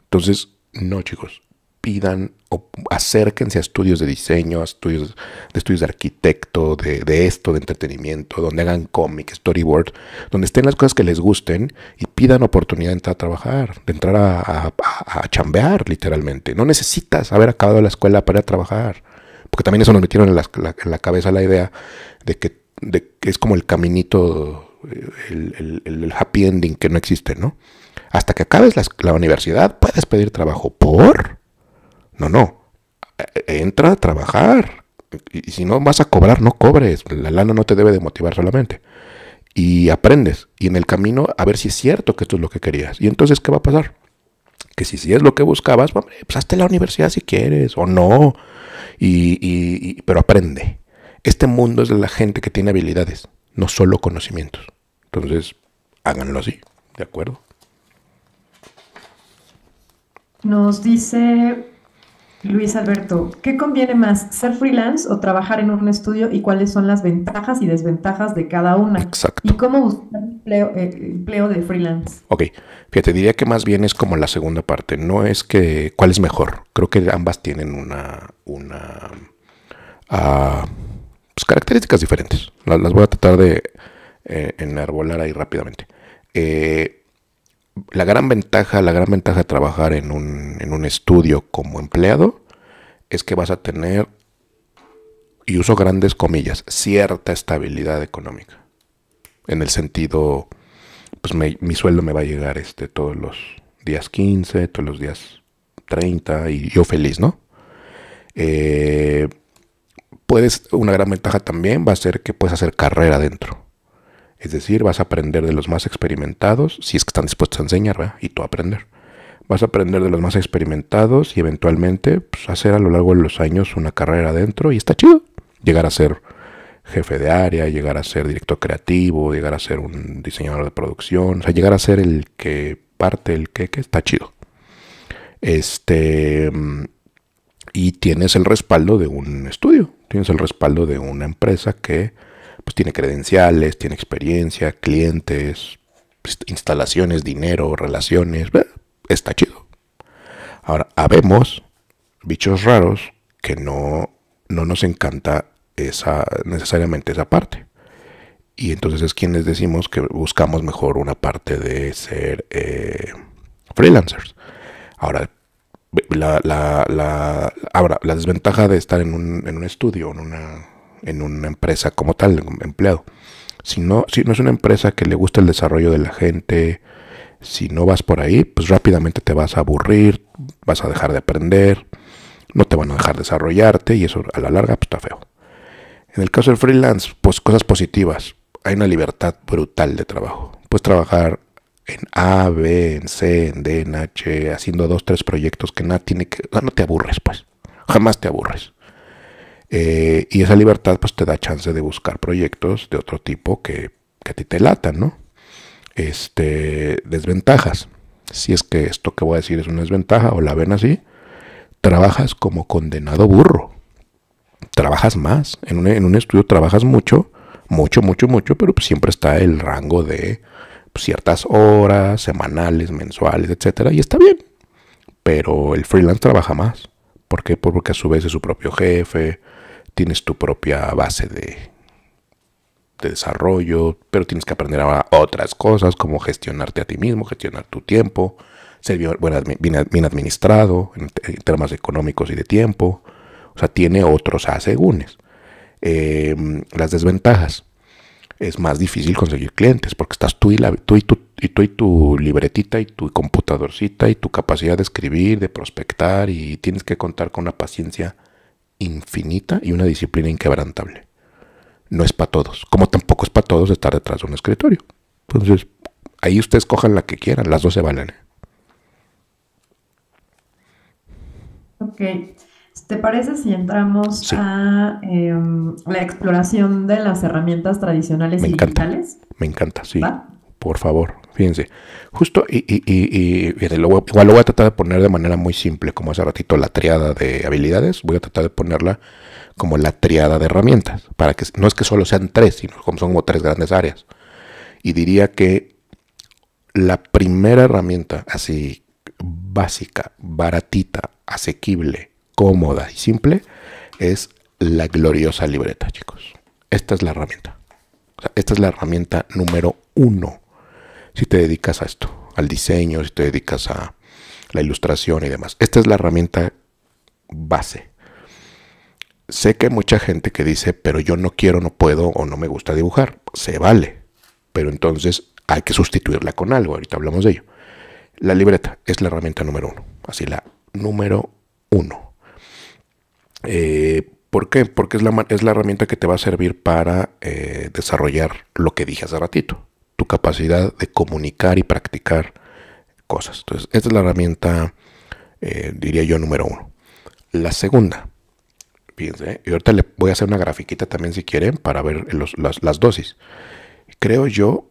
Entonces, no, chicos pidan o acérquense a estudios de diseño, a estudios de estudios de arquitecto, de, esto, de entretenimiento, donde hagan cómic, storyboard, donde estén las cosas que les gusten y pidan oportunidad de entrar a trabajar, de entrar a, chambear literalmente. No necesitas haber acabado la escuela para ir a trabajar, porque también eso nos metieron en la, en la cabeza la idea de que, de es como el caminito, el, happy ending que no existe, ¿no? Hasta que acabes la universidad puedes pedir trabajo por... No, no. E-, entra a trabajar. Y si no vas a cobrar, no cobres. La lana no te debe de motivar solamente. Y aprendes. Y en el camino a ver si es cierto que esto es lo que querías. Y entonces, ¿qué va a pasar? Que si, sí es lo que buscabas, pues hazte la universidad si quieres o no. pero aprende. Este mundo es de la gente que tiene habilidades, no solo conocimientos. Entonces, háganlo así, ¿de acuerdo? Nos dice Luis Alberto, ¿qué conviene más, ser freelance o trabajar en un estudio y cuáles son las ventajas y desventajas de cada una? Exacto. ¿Y cómo buscar empleo, eh, empleo de freelance? Ok, fíjate, diría que más bien es como la segunda parte, no es que cuál es mejor, creo que ambas tienen una, una ah, pues, características diferentes, las, voy a tratar de eh, enarbolar ahí rápidamente. Eh, la gran ventaja, la gran ventaja de trabajar en un, en un estudio como empleado es que vas a tener, y uso grandes comillas, cierta estabilidad económica. En el sentido, pues mi sueldo me va a llegar este, todos los días 15, todos los días 30, y yo feliz, ¿no? Eh, puedes, una gran ventaja también va a ser que puedes hacer carrera dentro. Es decir, vas a aprender de los más experimentados, si es que están dispuestos a enseñar, ¿verdad? Y tú a aprender. Vas a aprender de los más experimentados y eventualmente pues, hacer a lo largo de los años una carrera adentro y está chido. Llegar a ser jefe de área, llegar a ser director creativo, llegar a ser un diseñador de producción, o sea, llegar a ser el que parte, el que, que está chido. Este y tienes el respaldo de un estudio, tienes el respaldo de una empresa que pues tiene credenciales, tiene experiencia, clientes, instalaciones, dinero, relaciones, eh, está chido. Ahora, habemos bichos raros que no, no nos encanta esa, necesariamente esa parte. Y entonces es quienes decimos que buscamos mejor una parte de ser eh, freelancers. Ahora, la, la, la, desventaja de estar en un, en un estudio, en una en una empresa como tal, empleado. Si no, si no es una empresa que le gusta el desarrollo de la gente, si no vas por ahí, pues rápidamente te vas a aburrir, vas a dejar de aprender, no te van a dejar desarrollarte y eso a la larga pues, está feo. En el caso del freelance, pues cosas positivas. Hay una libertad brutal de trabajo. Puedes trabajar en A, B, en C, en D, en H, haciendo dos, tres proyectos que nada tiene que... no te aburres, pues. Jamás te aburres. Eh, y esa libertad pues te da chance de buscar proyectos de otro tipo que, a ti te latan, ¿no? Este, desventajas. Si es que esto que voy a decir es una desventaja o la ven así, trabajas como condenado burro. Trabajas más. En un, estudio trabajas mucho, mucho, mucho, mucho, pero siempre está el rango de pues, ciertas horas, semanales, mensuales, etcétera, y está bien. Pero el freelance trabaja más. ¿Por qué? Porque a su vez es su propio jefe, tienes tu propia base de, de desarrollo, pero tienes que aprender otras cosas como gestionarte a ti mismo, gestionar tu tiempo, ser bien, administrado en, temas económicos y de tiempo. O sea, tiene otros asegúnes. Eh, las desventajas. Es más difícil conseguir clientes porque estás tú y, y tu, y tu libretita y tu computadorcita y tu capacidad de escribir, de prospectar y tienes que contar con la paciencia infinita y una disciplina inquebrantable. No es para todos, como tampoco es para todos estar detrás de un escritorio. Entonces, ahí ustedes cojan la que quieran, las dos se valen. Ok. ¿Te parece si entramos a em, la exploración de las herramientas tradicionales y digitales? Me encanta, sí. ¿Va? por favor. Fíjense, justo y, y, y, voy, voy a tratar de poner de manera muy simple, como hace ratito la triada de habilidades, voy a tratar de ponerla como la triada de herramientas, para que no es que solo sean tres, sino como son como tres grandes áreas. Y diría que la primera herramienta, así básica, baratita, asequible, cómoda y simple, es la gloriosa libreta, chicos. Esta es la herramienta. esta es la herramienta número uno si te dedicas a esto, al diseño, si te dedicas a la ilustración y demás. Esta es la herramienta base. Sé que hay mucha gente que dice, pero yo no quiero, no puedo o no me gusta dibujar. Se vale, pero entonces hay que sustituirla con algo. Ahorita hablamos de ello. La libreta es la herramienta número uno. Así la número uno. Eh, ¿Por qué? Porque es la, es la herramienta que te va a servir para eh, desarrollar lo que dije hace ratito tu capacidad de comunicar y practicar cosas. Entonces, esta es la herramienta, eh, diría yo, número uno. La segunda, fíjense, eh, y ahorita le voy a hacer una grafiquita también si quieren para ver las, dosis. Creo yo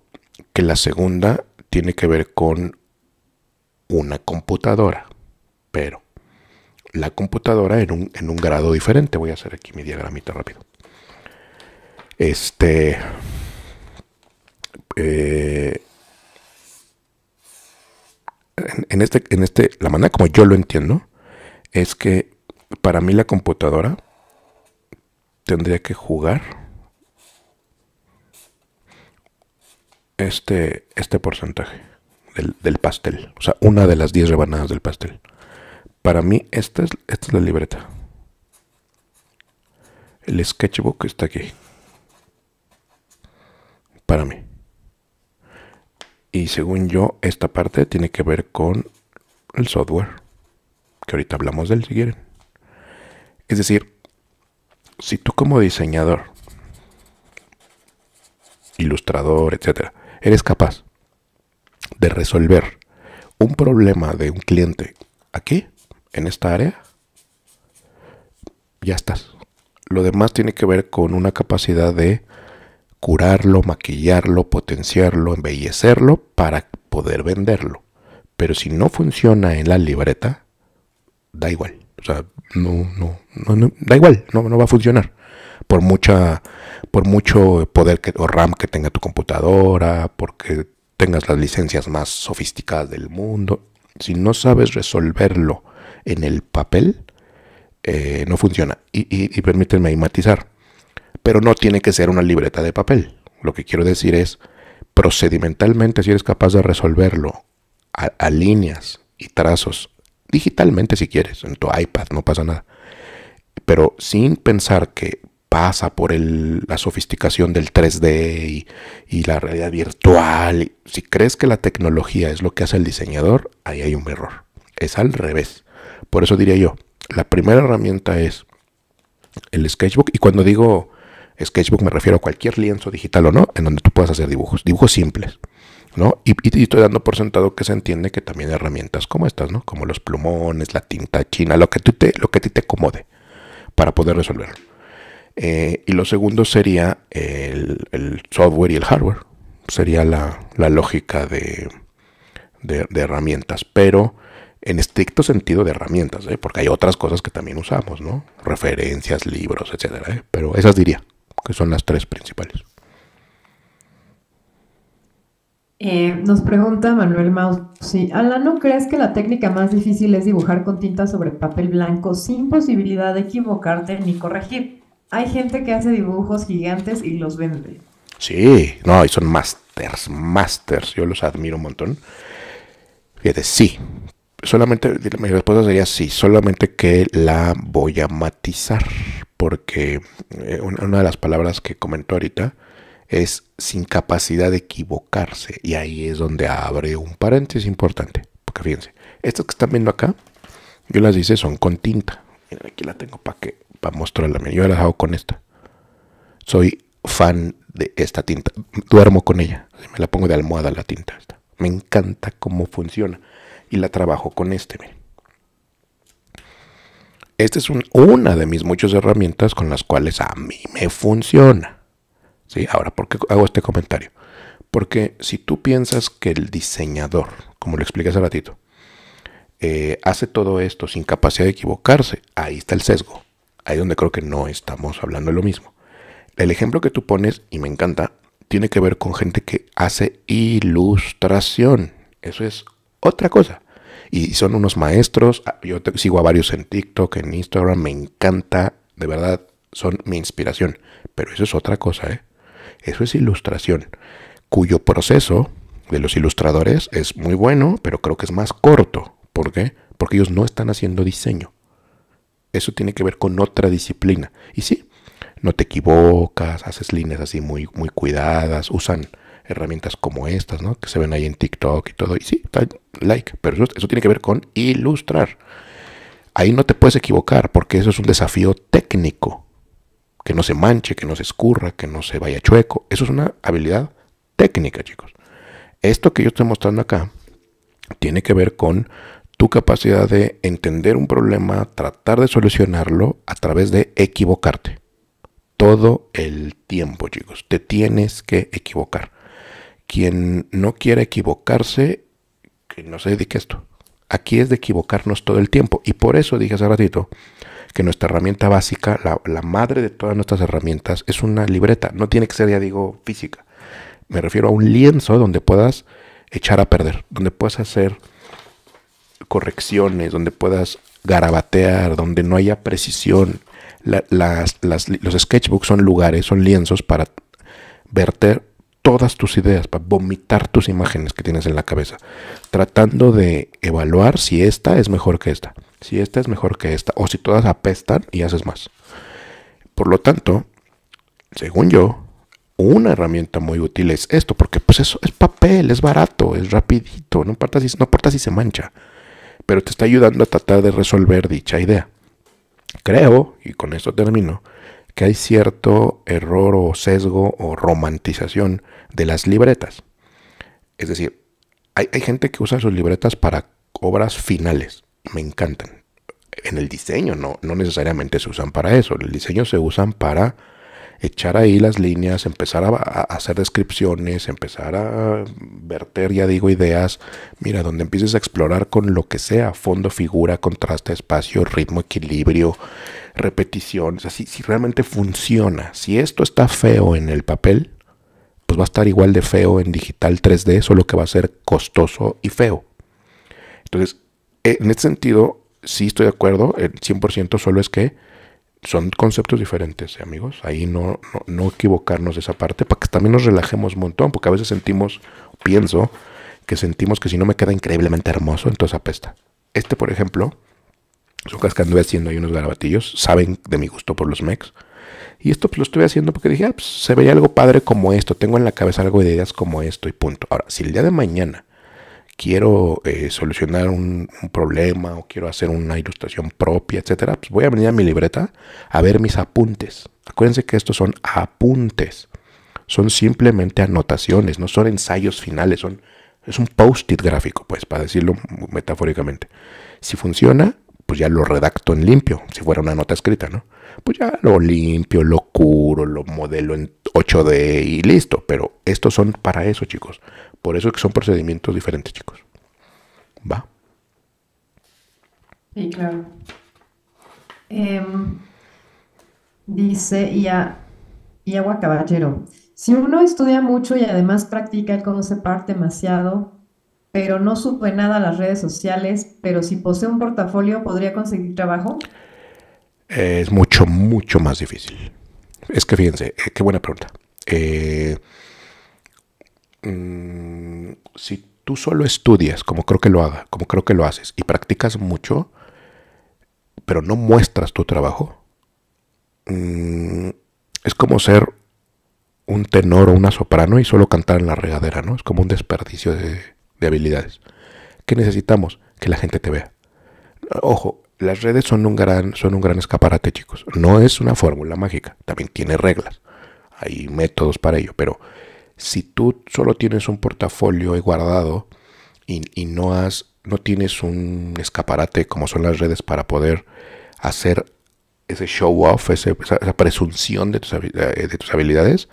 que la segunda tiene que ver con una computadora, pero la computadora en un, en un grado diferente. Voy a hacer aquí mi diagramita rápido. Este, eh, en, este, en este, la manera como yo lo entiendo, es que para mí la computadora tendría que jugar este, este porcentaje del, pastel, o sea, una de las 10 rebanadas del pastel. Para mí esta es, esta es la libreta. El sketchbook está aquí. Para mí. Y según yo, esta parte tiene que ver con el software. Que ahorita hablamos del si quieren. Es decir, si tú como diseñador, ilustrador, etcétera, eres capaz de resolver un problema de un cliente aquí, en esta área, ya estás. Lo demás tiene que ver con una capacidad de curarlo, maquillarlo, potenciarlo, embellecerlo para poder venderlo. Pero si no funciona en la libreta, da igual. O sea, no, no, no, da igual, no, no va a funcionar. Por mucha, por mucho poder que, o RAM que tenga tu computadora, porque tengas las licencias más sofisticadas del mundo. Si no sabes resolverlo en el papel, eh, no funciona. Y, permíteme ahí matizar pero no tiene que ser una libreta de papel. Lo que quiero decir es, procedimentalmente, si eres capaz de resolverlo a, líneas y trazos, digitalmente si quieres, en tu iPad, no pasa nada, pero sin pensar que pasa por la sofisticación del 3D y, la realidad virtual. Si crees que la tecnología es lo que hace el diseñador, ahí hay un error. Es al revés. Por eso diría yo, la primera herramienta es el sketchbook. Y cuando digo Sketchbook me refiero a cualquier lienzo digital o no, en donde tú puedas hacer dibujos, dibujos simples. ¿no? Y, estoy dando por sentado que se entiende que también herramientas como estas, ¿no? Como los plumones, la tinta china, lo que, tú te, lo que a ti te acomode para poder resolverlo. Eh, y lo segundo sería el, software y el hardware. Sería la, lógica de, de, herramientas, pero en estricto sentido de herramientas, ¿eh? porque hay otras cosas que también usamos, ¿no? Referencias, libros, etcétera, ¿eh? Pero esas diría que son las tres principales. Eh, nos pregunta Manuel Maus, sí, Alan, ¿no crees que la técnica más difícil es dibujar con tinta sobre papel blanco sin posibilidad de equivocarte ni corregir? Hay gente que hace dibujos gigantes y los vende. Sí, no, y son masters, masters, yo los admiro un montón. Fíjate, sí, solamente, mi respuesta sería sí, solamente que la voy a matizar, porque eh, una de las palabras que comentó ahorita es sin capacidad de equivocarse. Y ahí es donde abre un paréntesis importante. Porque fíjense, estas que están viendo acá, yo las hice son con tinta. Miren, aquí la tengo para que para mostrarla. Yo la hago con esta. Soy fan de esta tinta. Duermo con ella. Me la pongo de almohada la tinta Me encanta cómo funciona. Y la trabajo con este, miren. Esta es una de mis muchas herramientas con las cuales a mí me funciona. ¿Sí? Ahora, ¿por qué hago este comentario? Porque si tú piensas que el diseñador, como lo expliqué hace ratito, eh, hace todo esto sin capacidad de equivocarse, ahí está el sesgo. Ahí donde creo que no estamos hablando de lo mismo. El ejemplo que tú pones, y me encanta, tiene que ver con gente que hace ilustración. Eso es otra cosa y son unos maestros. Ah, yo sigo a varios en TikTok, en Instagram, me encanta, de verdad, son mi inspiración. Pero eso es otra cosa, ¿eh? Eso es ilustración, cuyo proceso de los ilustradores es muy bueno, pero creo que es más corto. ¿Por qué? Porque ellos no están haciendo diseño. Eso tiene que ver con otra disciplina. Y sí, no te equivocas, haces líneas así muy, muy cuidadas, usan herramientas como estas, ¿no? Que se ven ahí en TikTok y todo. Y sí, like, pero eso, eso tiene que ver con ilustrar. Ahí no te puedes equivocar porque eso es un desafío técnico. Que no se manche, que no se escurra, que no se vaya chueco. Eso es una habilidad técnica, chicos. Esto que yo estoy mostrando acá tiene que ver con tu capacidad de entender un problema, tratar de solucionarlo a través de equivocarte. Todo el tiempo, chicos, te tienes que equivocar quien no quiera equivocarse, que no se dedique a esto. Aquí es de equivocarnos todo el tiempo. Y por eso dije hace ratito que nuestra herramienta básica, la, madre de todas nuestras herramientas, es una libreta. No tiene que ser, ya digo, física. Me refiero a un lienzo donde puedas echar a perder, donde puedas hacer correcciones, donde puedas garabatear, donde no haya precisión. los sketchbooks son lugares, son lienzos para verter todas tus ideas, para vomitar tus imágenes que tienes en la cabeza, tratando de evaluar si esta es mejor que esta, si esta es mejor que esta, o si todas apestan y haces más. Por lo tanto, según yo, una herramienta muy útil es esto, porque pues eso es papel, es barato, es rapidito, no importa si, no importa si se mancha, pero te está ayudando a tratar de resolver dicha idea. Creo, y con esto termino, hay cierto error o sesgo o romantización de las libretas. Es decir, hay, gente que usa sus libretas para obras finales. Me encantan. En el diseño no, no necesariamente se usan para eso. En el diseño se usan para echar ahí las líneas, empezar a, hacer descripciones, empezar a verter, ya digo, ideas. Mira, donde empieces a explorar con lo que sea, fondo, figura, contraste, espacio, ritmo, equilibrio, repetición. O si, si realmente funciona, si esto está feo en el papel, pues va a estar igual de feo en digital 3D, solo que va a ser costoso y feo. Entonces, en este sentido, sí estoy de acuerdo, el 100% solo es que son conceptos diferentes, ¿eh, amigos. Ahí no, no, equivocarnos de esa parte para que también nos relajemos un montón, porque a veces sentimos, pienso, que sentimos que si no me queda increíblemente hermoso, entonces apesta. Este, por ejemplo, son cascando haciendo ahí unos garabatillos, saben de mi gusto por los mex. Y esto pues, lo estoy haciendo porque dije, ah, pues, se veía algo padre como esto, tengo en la cabeza algo de ideas como esto y punto. Ahora, si el día de mañana quiero eh, solucionar un, problema o quiero hacer una ilustración propia, etcétera, pues voy a venir a mi libreta a ver mis apuntes. Acuérdense que estos son apuntes, son simplemente anotaciones, no son ensayos finales, son es un post-it gráfico, pues, para decirlo metafóricamente. Si funciona, pues ya lo redacto en limpio, si fuera una nota escrita, ¿no? Pues ya lo limpio, lo curo, lo modelo en 8D y listo. Pero estos son para eso, chicos, por eso que son procedimientos diferentes, chicos. ¿Va? Sí, claro. Em, dice Ia, Iagua Caballero, si uno estudia mucho y además practica el se parte demasiado, pero no supe nada las redes sociales, pero si posee un portafolio, ¿podría conseguir trabajo? Es mucho, mucho más difícil. Es que fíjense, eh, qué buena pregunta. Eh, Mm, si tú solo estudias, como creo que lo haga, como creo que lo haces, y practicas mucho, pero no muestras tu trabajo, mm, es como ser un tenor o una soprano y solo cantar en la regadera, ¿no? Es como un desperdicio de, de habilidades. ¿Qué necesitamos? Que la gente te vea. Ojo, las redes son un gran, son un gran escaparate, chicos. No es una fórmula mágica, también tiene reglas. Hay métodos para ello, pero si tú solo tienes un portafolio guardado y, no, has, no tienes un escaparate como son las redes para poder hacer ese show off, esa, presunción de tus, eh, de tus, habilidades,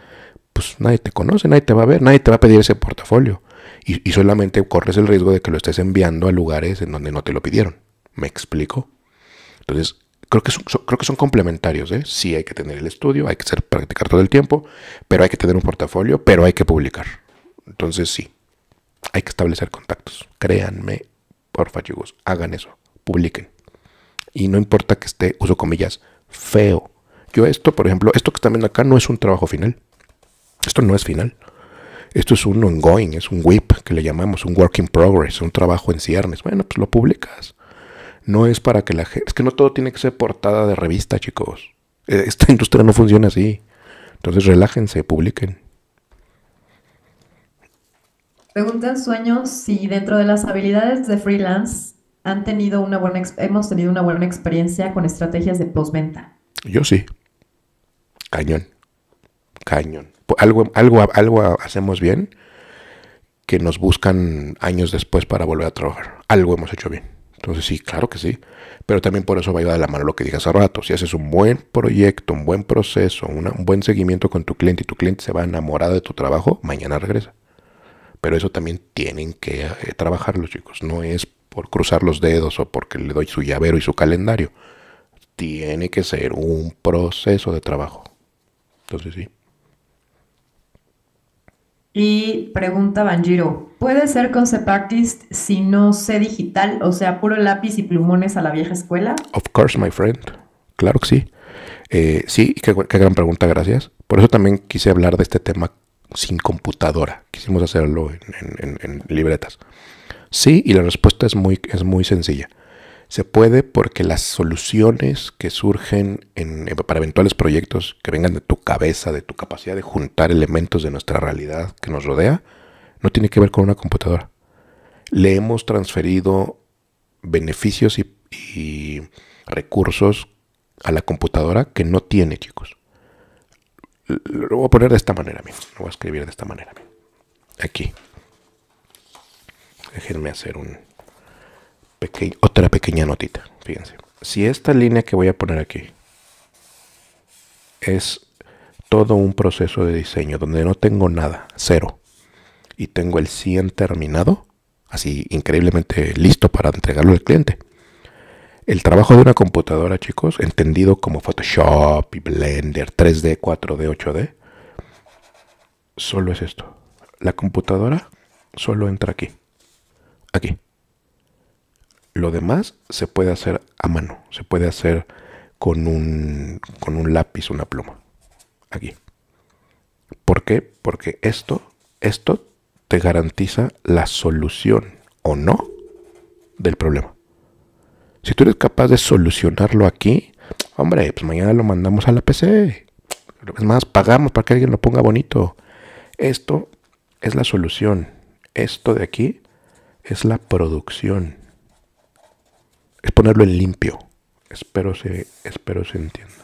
pues nadie te conoce, nadie te va a ver, nadie te va a pedir ese portafolio. Y, y, solamente corres el riesgo de que lo estés enviando a lugares en donde no te lo pidieron. ¿Me explico? Entonces, creo que son, creo que son complementarios. ¿eh? Sí hay que tener el estudio, hay que ser, practicar todo el tiempo, pero hay que tener un portafolio, pero hay que publicar. Entonces sí, hay que establecer contactos. Créanme, porfa chicos, hagan eso, publiquen. Y no importa que esté, uso comillas, feo. Yo esto, por ejemplo, esto que están viendo acá no es un trabajo final. Esto no es final. Esto es un ongoing, es un whip que le llamamos, un work in progress, un trabajo en ciernes. Bueno, pues lo publicas no es para que la gente... Es que no todo tiene que ser portada de revista, chicos. E-, esta industria no funciona así. Entonces relájense, publiquen. Preguntan sueños si dentro de las habilidades de freelance han tenido una buena, hemos tenido una buena experiencia con estrategias de postventa. Yo sí. Cañón. Cañón. Algo, algo, algo hacemos bien que nos buscan años después para volver a trabajar. Algo hemos hecho bien. Entonces sí, claro que sí. Pero también por eso va a ir de la mano lo que dije hace rato. Si haces un buen proyecto, un buen proceso, un buen seguimiento con tu cliente y tu cliente se va enamorado de tu trabajo, mañana regresa. Pero eso también tienen que eh, trabajar los chicos. No es por cruzar los dedos o porque le doy su llavero y su calendario. Tiene que ser un proceso de trabajo. Entonces sí. Y pregunta Banjiro, ¿puede ser concept artist si no sé digital, o sea, puro lápiz y plumones a la vieja escuela? Of course, my friend. Claro que sí. Eh, sí, qué, gran pregunta, gracias. Por eso también quise hablar de este tema sin computadora. Quisimos hacerlo en, en libretas. Sí, y la respuesta es muy, es muy sencilla. Se puede porque las soluciones que surgen eh, para eventuales proyectos que vengan de tu cabeza, de tu capacidad de juntar elementos de nuestra realidad que nos rodea, no tiene que ver con una computadora. Le hemos transferido beneficios y, recursos a la computadora que no tiene, chicos. Lo voy a poner de esta manera, Lo voy a escribir de esta manera, Aquí. Déjenme hacer un otra pequeña notita. Fíjense. Si esta línea que voy a poner aquí es todo un proceso de diseño donde no tengo nada, cero, y tengo el 100 terminado, así increíblemente listo para entregarlo al cliente. El trabajo de una computadora, chicos, entendido como Photoshop y Blender, 3D, 4D, 8D, solo es esto. La computadora solo entra aquí. Aquí. Lo demás se puede hacer a mano, se puede hacer con un, con un lápiz, una pluma. Aquí. ¿Por qué? Porque esto, esto te garantiza la solución o no del problema. Si tú eres capaz de solucionarlo aquí, hombre, pues mañana lo mandamos a la PC. Es más, pagamos para que alguien lo ponga bonito. Esto es la solución. Esto de aquí es la producción es ponerlo en limpio. Espero se, espero se entienda.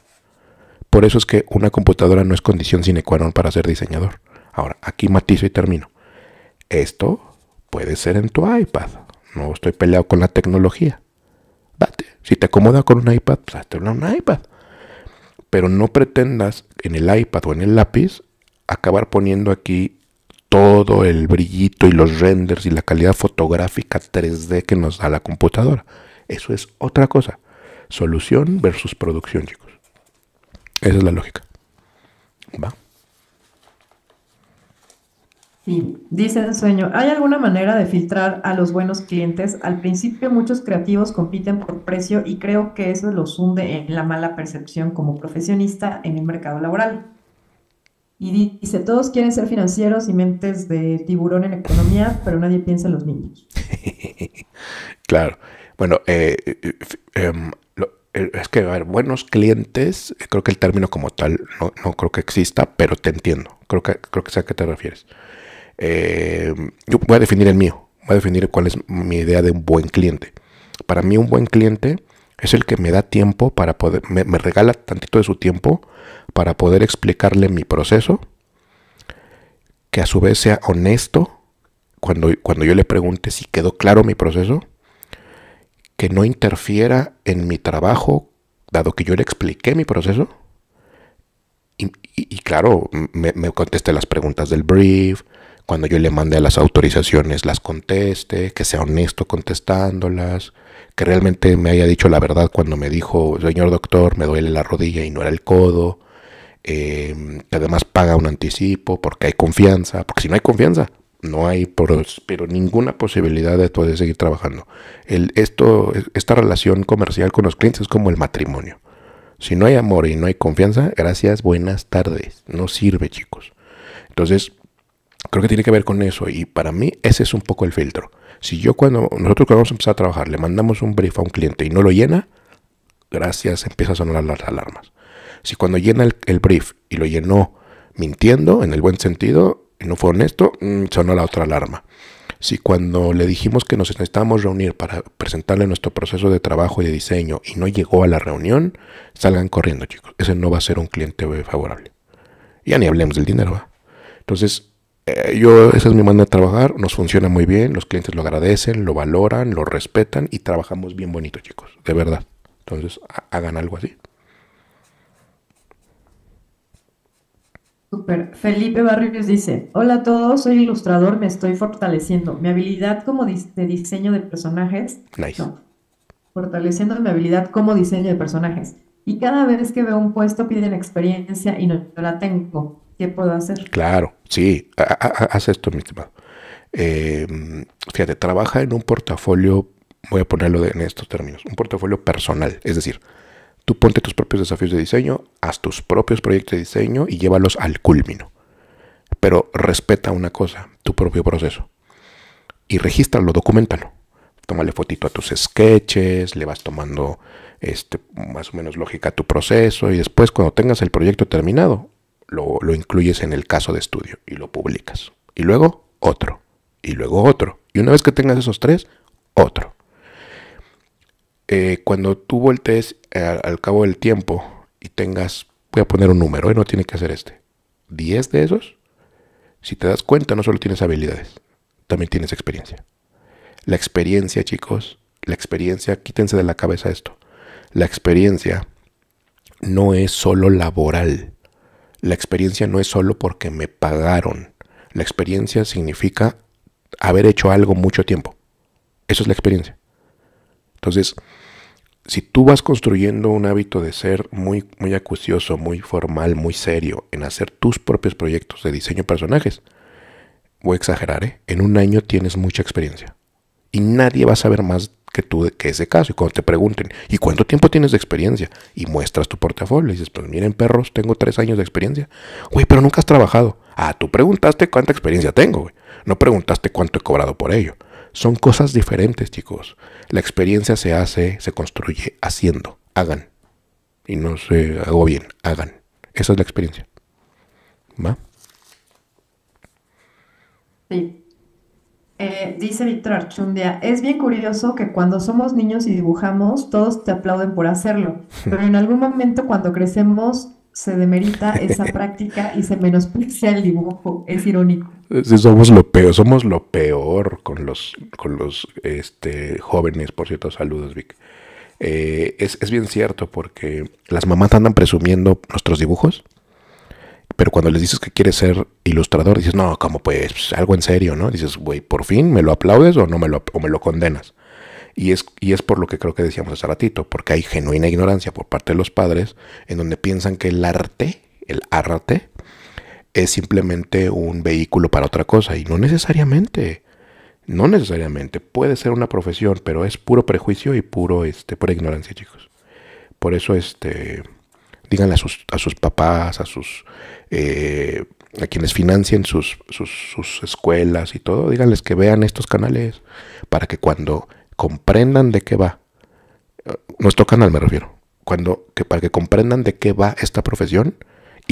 Por eso es que una computadora no es condición sine qua non para ser diseñador. Ahora, aquí matizo y termino. Esto puede ser en tu iPad. No estoy peleado con la tecnología. Date. Si te acomoda con un iPad, pues un iPad. Pero no pretendas en el iPad o en el lápiz acabar poniendo aquí todo el brillito y los renders y la calidad fotográfica 3D que nos da la computadora. Eso es otra cosa. Solución versus producción, chicos. Esa es la lógica. ¿Va? Sí, dice el sueño, ¿hay alguna manera de filtrar a los buenos clientes? Al principio muchos creativos compiten por precio y creo que eso los hunde en la mala percepción como profesionista en el mercado laboral. Y dice, todos quieren ser financieros y mentes de tiburón en economía, pero nadie piensa en los niños. claro, bueno, eh, eh, eh, em, es que, a ver, buenos clientes, creo que el término como tal no, no, creo que exista, pero te entiendo. Creo que, creo que sé a qué te refieres. Em, yo voy a definir el mío, voy a definir cuál es mi idea de un buen cliente. Para mí un buen cliente es el que me da tiempo para poder, me, me regala tantito de su tiempo para poder explicarle mi proceso, que a su vez sea honesto cuando, cuando yo le pregunte si quedó claro mi proceso que no interfiera en mi trabajo, dado que yo le expliqué mi proceso. Y, claro, me, conteste contesté las preguntas del brief, cuando yo le mandé las autorizaciones las conteste, que sea honesto contestándolas, que realmente me haya dicho la verdad cuando me dijo, señor doctor, me duele la rodilla y no era el codo, que eh, además paga un anticipo porque hay confianza, porque si no hay confianza, no hay, por, pero ninguna posibilidad de poder seguir trabajando. esto, esta relación comercial con los clientes es como el matrimonio. Si no hay amor y no hay confianza, gracias, buenas tardes. No sirve, chicos. Entonces, creo que tiene que ver con eso. Y para mí, ese es un poco el filtro. Si yo cuando nosotros cuando vamos a empezar a trabajar le mandamos un brief a un cliente y no lo llena, gracias, empieza a sonar las alarmas. Si cuando llena el brief y lo llenó mintiendo, en el buen sentido, no fue honesto, mm, sonó la otra alarma. Si cuando le dijimos que nos necesitamos reunir para presentarle nuestro proceso de trabajo y de diseño y no llegó a la reunión, salgan corriendo, chicos. Ese no va a ser un cliente favorable. Ya ni hablemos del dinero, Entonces, eh, yo, esa es mi manera de trabajar, nos funciona muy bien, los clientes lo agradecen, lo valoran, lo respetan y trabajamos bien bonito, chicos, de verdad. Entonces, hagan algo así. Super. Felipe Barrios dice, hola a todos, soy ilustrador, me estoy fortaleciendo. Mi habilidad como de diseño de personajes. Nice. fortaleciendo mi habilidad como diseño de personajes. Y cada vez que veo un puesto piden experiencia y no, la tengo. ¿Qué puedo hacer? Claro, sí, haz esto, mi estimado. Eh, fíjate, trabaja en un portafolio, voy a ponerlo en estos términos, un portafolio personal, es decir, Tú ponte tus propios desafíos de diseño, haz tus propios proyectos de diseño y llévalos al culmino. Pero respeta una cosa, tu propio proceso. Y regístralo, documentalo. Tómale fotito a tus sketches, le vas tomando este, más o menos lógica a tu proceso y después cuando tengas el proyecto terminado, lo, lo incluyes en el caso de estudio y lo publicas. Y luego otro, y luego otro. Y una vez que tengas esos tres, otro. Eh, cuando tú voltees eh, al, cabo del tiempo y tengas, voy a poner un número, eh, no tiene que ser este, 10 de esos, si te das cuenta, no solo tienes habilidades, también tienes experiencia. La experiencia, chicos, la experiencia, quítense de la cabeza esto. La experiencia no es solo laboral. La experiencia no es solo porque me pagaron. La experiencia significa haber hecho algo mucho tiempo. Eso es la experiencia. Entonces, si tú vas construyendo un hábito de ser muy, muy acucioso, muy formal, muy serio, en hacer tus propios proyectos de diseño de personajes, voy a exagerar, ¿eh? en un año tienes mucha experiencia. Y nadie va a saber más que tú que ese caso. Y cuando te pregunten, ¿y cuánto tiempo tienes de experiencia? Y muestras tu portafolio y dices, pues miren perros, tengo tres años de experiencia. Güey, pero nunca has trabajado. Ah, tú preguntaste cuánta experiencia tengo, güey. No preguntaste cuánto he cobrado por ello. Son cosas diferentes, chicos. La experiencia se hace, se construye haciendo. Hagan. Y no se hago bien, hagan. Esa es la experiencia. ¿Va? Sí. Eh, dice Víctor Archundia, es bien curioso que cuando somos niños y dibujamos, todos te aplauden por hacerlo, pero en algún momento cuando crecemos se demerita esa práctica y se menosprecia el dibujo. Es irónico. Somos lo peor, somos lo peor con los, con los este, jóvenes, por cierto, saludos, Vic. Eh, es, bien cierto porque las mamás andan presumiendo nuestros dibujos, pero cuando les dices que quieres ser ilustrador, dices, no, como pues, algo en serio, ¿no? Dices, güey, por fin, ¿me lo aplaudes o no me lo, me lo condenas? Y es, y es por lo que creo que decíamos hace ratito, porque hay genuina ignorancia por parte de los padres en donde piensan que el arte, el arte, es simplemente un vehículo para otra cosa. Y no necesariamente, no necesariamente. Puede ser una profesión, pero es puro prejuicio y puro, este, pura ignorancia, chicos. Por eso, este, díganle a sus, a sus papás, a sus, eh, a quienes financien sus, sus, sus escuelas y todo, díganles que vean estos canales para que cuando comprendan de qué va, eh, nuestro canal me refiero, cuando, que para que comprendan de qué va esta profesión,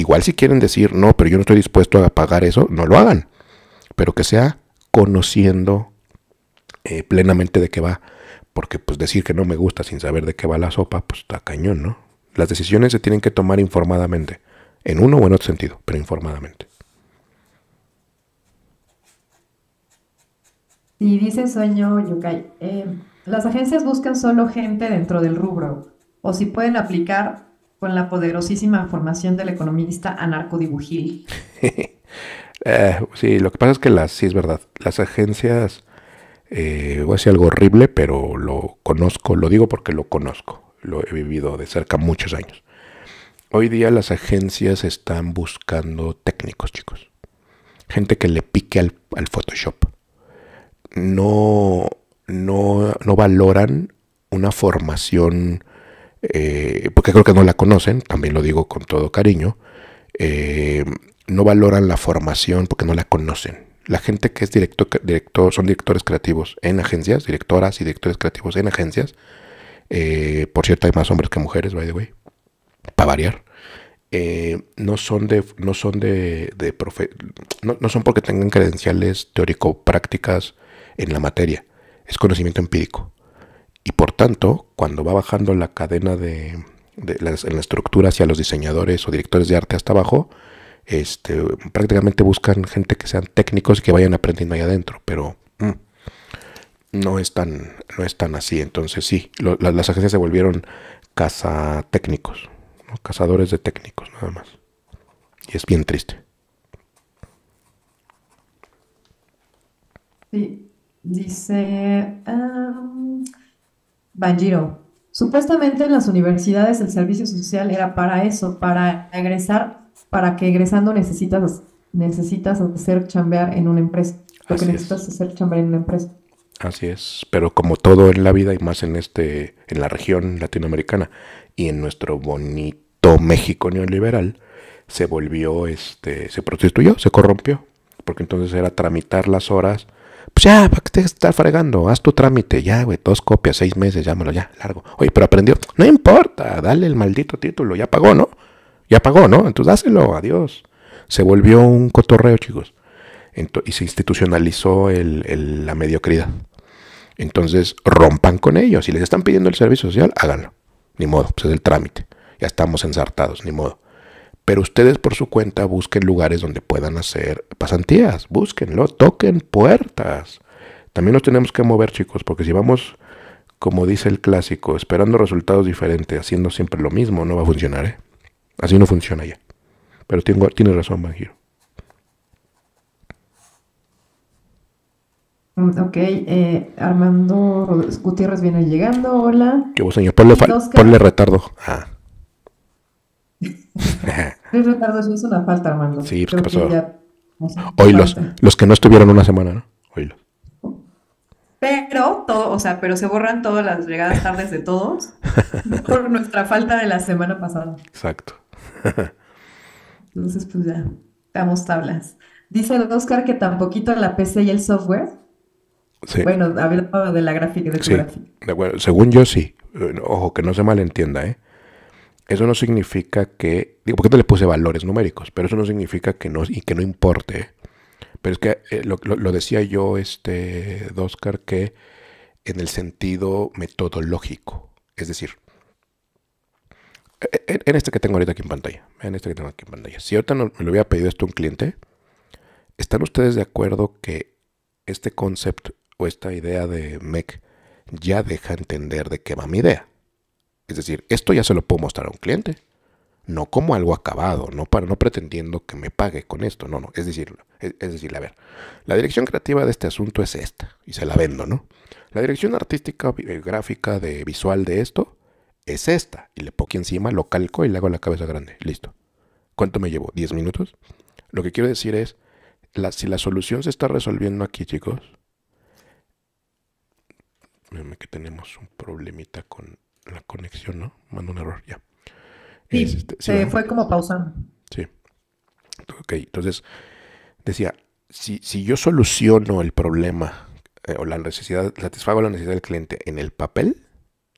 Igual si quieren decir, no, pero yo no estoy dispuesto a pagar eso, no lo hagan. Pero que sea conociendo eh, plenamente de qué va. Porque pues decir que no me gusta sin saber de qué va la sopa, pues está cañón, ¿no? Las decisiones se tienen que tomar informadamente. En uno o en otro sentido, pero informadamente. Y dice Sueño Yukai, eh, las agencias buscan solo gente dentro del rubro, o si pueden aplicar con la poderosísima formación del economista Anarco eh, sí, lo que pasa es que las, sí es verdad, las agencias, eh, voy a decir algo horrible, pero lo conozco, lo digo porque lo conozco, lo he vivido de cerca muchos años. Hoy día las agencias están buscando técnicos, chicos. Gente que le pique al, Photoshop. No, no, no valoran una formación eh, porque creo que no la conocen, también lo digo con todo cariño, eh, no valoran la formación porque no la conocen. La gente que es director, director son directores creativos en agencias, directoras y directores creativos en agencias. Eh, por cierto, hay más hombres que mujeres, by the way, para variar. no son de, no son de, no, son porque tengan credenciales teórico-prácticas en la materia, es conocimiento empírico. Y por tanto, cuando va bajando la cadena de, la, en la estructura hacia los diseñadores o directores de arte hasta abajo, este, prácticamente buscan gente que sean técnicos y que vayan aprendiendo ahí adentro, pero mm, no, es tan, no así. Entonces sí, las agencias se volvieron cazatécnicos, cazadores de técnicos nada más. Y es bien triste. Sí, dice... Em, Banjiro. Supuestamente en las universidades el servicio social era para eso, para egresar, para que egresando necesitas, necesitas hacer chambear en una empresa. Lo que necesitas es. hacer chambear en una empresa. Así es, pero como todo en la vida y más en este, en la región latinoamericana y en nuestro bonito México neoliberal, se volvió, este, se prostituyó, se corrompió, porque entonces era tramitar las horas pues ya, para qué te estás fregando, haz tu trámite, ya, güey, dos copias, seis meses, llámalo, ya, largo. Oye, pero aprendió, no importa, dale el maldito título, ya pagó, ¿no? Ya pagó, ¿no? Entonces dáselo, adiós. Se volvió un cotorreo, chicos. y se institucionalizó la mediocridad. Entonces, rompan con ellos. Si les están pidiendo el servicio social, háganlo. Ni modo, pues es el trámite. Ya estamos ensartados, ni modo pero ustedes por su cuenta busquen lugares donde puedan hacer pasantías, búsquenlo, toquen puertas. También nos tenemos que mover, chicos, porque si vamos, como dice el clásico, esperando resultados diferentes, haciendo siempre lo mismo, no va a funcionar, ¿eh? Así no funciona ya. Pero tengo, tienes razón, Banjiro. Mm, ok, eh, Armando Gutiérrez viene llegando, hola. ¿Qué vos, señor? Ponle, ponle retardo. Ah. Tres retardos es una falta, hermano Sí, pues, ¿qué pasó? Hoy los, los que no estuvieron una semana, ¿no? Oílos. Pero todo, o sea, pero se borran todas las llegadas tardes de todos por nuestra falta de la semana pasada. Exacto. Entonces, pues ya, damos tablas. Dice el Oscar que tampoco la PC y el software. Sí. Bueno, hablaba de la gráfica de sí. De acuerdo. Según yo, sí. Eh, ojo, que no se malentienda, ¿eh? eso no significa que, digo, porque te le puse valores numéricos, pero eso no significa que no, y que no importe. Pero es que eh, lo, decía yo, este, Oscar, que en el sentido metodológico, es decir, e, e, en, este que tengo ahorita aquí en pantalla, en este que tengo aquí en pantalla, si ahorita me lo hubiera pedido esto un cliente, ¿están ustedes de acuerdo que este concepto o esta idea de MEC ya deja entender de qué va mi idea? Es decir, esto ya se lo puedo mostrar a un cliente, no como algo acabado, no para no pretendiendo que me pague con esto, no, no, es decir, es, decir, a ver, la dirección creativa de este asunto es esta y se la vendo, ¿no? La dirección artística, eh, gráfica, de visual de esto es esta y le pongo encima, lo calco y le hago la cabeza grande, listo. ¿Cuánto me llevo? ¿10 minutos? Lo que quiero decir es, si la solución se está resolviendo aquí, chicos, que tenemos un problemita con la conexión, ¿no? Mando un error, ya. Sí, este, se fue como pausa. Sí. Ok, entonces decía, si, si yo soluciono el problema eh, o la necesidad, satisfago la necesidad del cliente en el papel,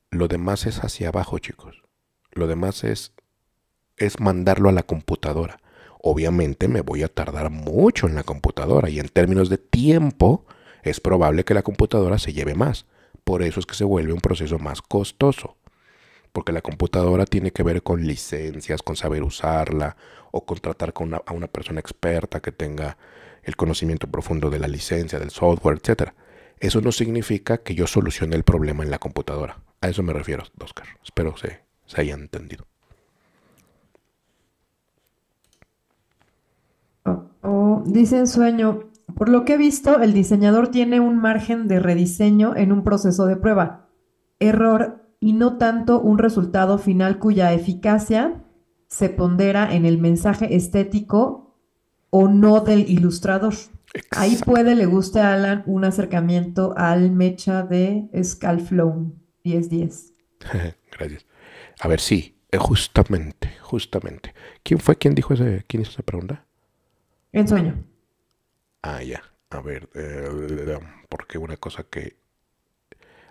lo demás es hacia abajo, chicos. Lo demás es, es mandarlo a la computadora. Obviamente me voy a tardar mucho en la computadora y en términos de tiempo es probable que la computadora se lleve más. Por eso es que se vuelve un proceso más costoso porque la computadora tiene que ver con licencias, con saber usarla o contratar con una, a una persona experta que tenga el conocimiento profundo de la licencia, del software, etc. Eso no significa que yo solucione el problema en la computadora. A eso me refiero, Oscar. Espero se, se haya entendido. Oh, dice en sueño, por lo que he visto, el diseñador tiene un margen de rediseño en un proceso de prueba. Error y no tanto un resultado final cuya eficacia se pondera en el mensaje estético o no del ilustrador. Ahí puede le guste a Alan un acercamiento al mecha de Skullflown 1010. Gracias. A ver, sí, eh, justamente, justamente. ¿Quién fue quien dijo quién hizo esa pregunta? En sueño. Ah, ya. A ver, eh, porque una cosa que...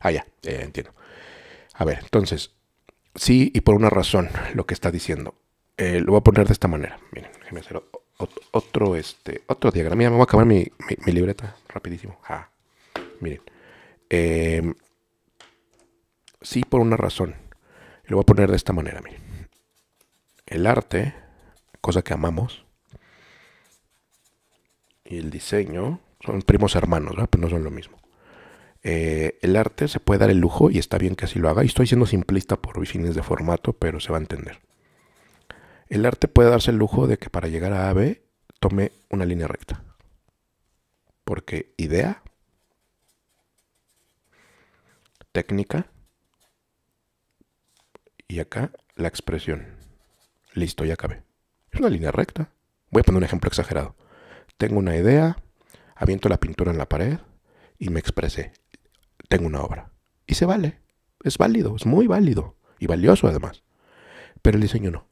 Ah, ya, eh, entiendo. A ver, entonces, sí y por una razón lo que está diciendo. Eh, lo voy a poner de esta manera. Miren, déjenme hacer otro, este, otro diagrama. Mira, me voy a acabar mi, libreta rapidísimo. Miren. Eh, sí por una razón. Lo voy a poner de esta manera, miren. El arte, cosa que amamos, y el diseño son primos hermanos, ¿verdad? pero pues no son lo mismo. Eh, el arte se puede dar el lujo y está bien que así lo haga. Y estoy siendo simplista por fines de formato, pero se va a entender. El arte puede darse el lujo de que para llegar a B tome una línea recta. Porque idea, técnica y acá la expresión. Listo, ya acabé. Es una línea recta. Voy a poner un ejemplo exagerado. Tengo una idea, aviento la pintura en la pared y me expresé tengo una obra. Y se vale. Es válido, es muy válido. Y valioso además. Pero el diseño no.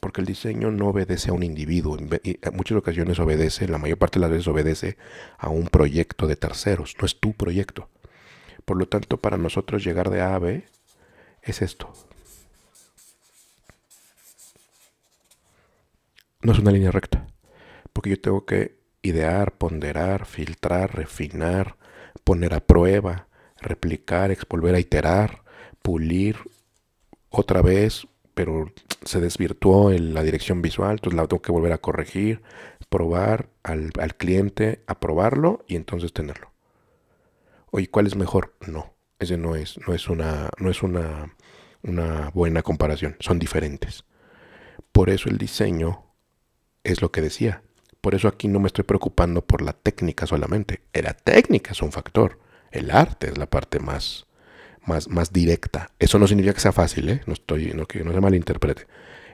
Porque el diseño no obedece a un individuo. Y en eh, muchas ocasiones obedece, la mayor parte de las veces obedece a un proyecto de terceros. No es tu proyecto. Por lo tanto, para nosotros llegar de A a B es esto. No es una línea recta. Porque yo tengo que idear, ponderar, filtrar, refinar, poner a prueba, replicar, volver a iterar, pulir otra vez, pero se desvirtuó en la dirección visual, entonces la tengo que volver a corregir, probar al, cliente, aprobarlo y entonces tenerlo. Oye, ¿cuál es mejor? No, ese no es, no es una, no es una, una buena comparación, son diferentes. Por eso el diseño es lo que decía. Por eso aquí no me estoy preocupando por la técnica solamente. La técnica es un factor el arte es la parte más, más, más directa. Eso no significa que sea fácil, ¿eh? no, estoy, no, que no se malinterprete.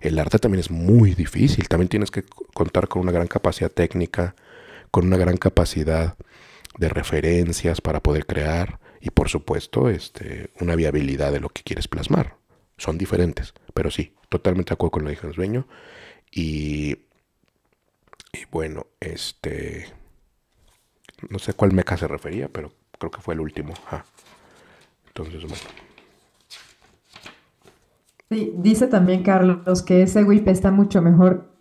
El arte también es muy difícil, también tienes que contar con una gran capacidad técnica, con una gran capacidad de referencias para poder crear y por supuesto este, una viabilidad de lo que quieres plasmar. Son diferentes, pero sí, totalmente de acuerdo con lo que dijo el sueño. Y, y bueno, este... No sé a cuál meca se refería, pero creo que fue el último. Entonces, dice también Carlos que ese WIP está mucho mejor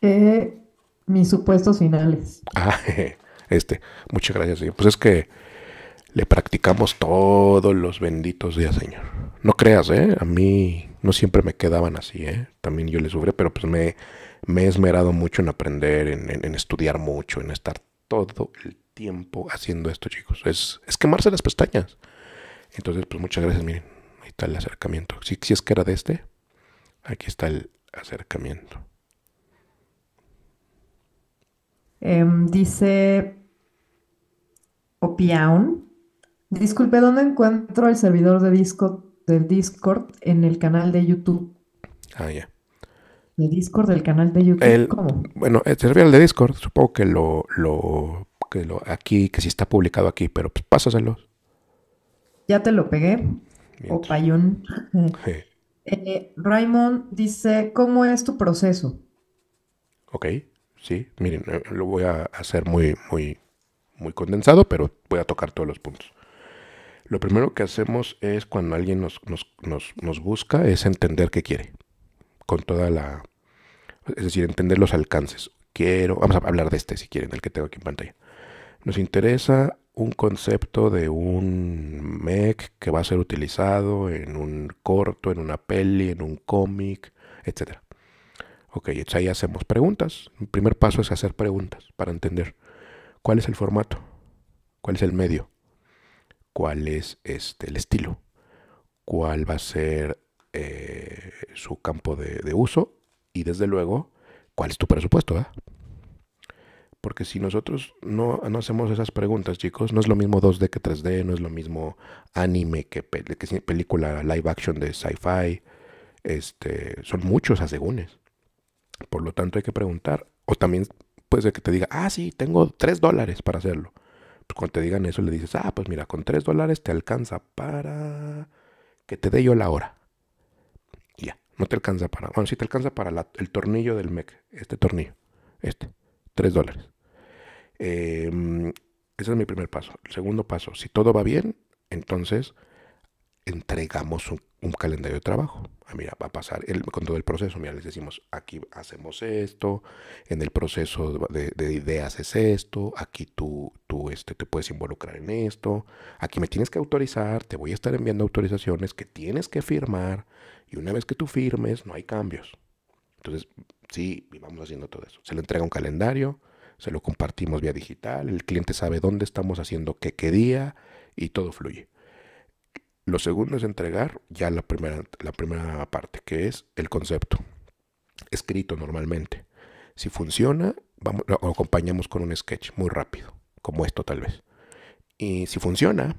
que mis supuestos finales. Ah, este, muchas gracias, señor. Pues es que le practicamos todos los benditos días, señor. No creas, ¿eh? A mí no siempre me quedaban así, ¿eh? También yo le sufrí, pero pues me, he esmerado mucho en aprender, en, en estudiar mucho, en estar todo el tiempo haciendo esto, chicos. Es, es quemarse las pestañas. Entonces, pues muchas gracias. Miren, ahí está el acercamiento. Si, si es que era de este, aquí está el acercamiento. Eh, dice Opiaun. Disculpe, ¿dónde encuentro el servidor de Discord, del Discord en el canal de YouTube? Ah, ya. ¿El Discord del canal de YouTube? ¿Cómo? Bueno, el servidor de Discord, supongo que lo, lo que lo, aquí, que si sí está publicado aquí, pero pues Ya te lo pegué. O payón. Raymond dice, ¿cómo es tu proceso? Ok, sí, miren, eh, lo voy a hacer muy, muy, muy condensado, pero voy a tocar todos los puntos. Lo primero que hacemos es cuando alguien nos, busca es entender qué quiere, con toda la... Es decir, entender los alcances. Quiero, vamos a hablar de este si quieren, el que tengo aquí en pantalla. Nos interesa un concepto de un mec que va a ser utilizado en un corto, en una peli, en un cómic, etc. Ok, entonces ahí hacemos preguntas. El primer paso es hacer preguntas para entender cuál es el formato, cuál es el medio, cuál es este, el estilo, cuál va a ser eh, su campo de, uso y desde luego cuál es tu presupuesto. Porque si nosotros no, hacemos esas preguntas, chicos, no es lo mismo 2D que 3D, no es lo mismo anime que, película live action de sci-fi. Este, son muchos asegúnes. Por lo tanto, hay que preguntar. O también puede ser que te diga, ah, sí, tengo 3 dólares para hacerlo. Pues, cuando te digan eso, le dices, ah, pues mira, con 3 dólares te alcanza para que te dé yo la hora. ya, no te alcanza para. Bueno, sí te alcanza para el tornillo del MEC, este tornillo, este, 3 dólares Em, ese es mi primer paso. El segundo paso, si todo va bien, entonces entregamos un, calendario de trabajo. Ah, mira, va a pasar con todo el proceso. Mira, les decimos, aquí hacemos esto, en el proceso de, ideas es esto, aquí tú, tú este, te puedes involucrar en esto, aquí me tienes que autorizar, te voy a estar enviando autorizaciones que tienes que firmar y una vez que tú firmes no hay cambios. Entonces, sí, vamos haciendo todo eso. Se le entrega un calendario, se lo compartimos vía digital, el cliente sabe dónde estamos haciendo qué, qué día y todo fluye. Lo segundo es entregar ya la primera, la primera parte, que es el concepto, escrito normalmente. Si funciona, vamos, lo acompañamos con un sketch muy rápido, como esto tal vez. Y si funciona,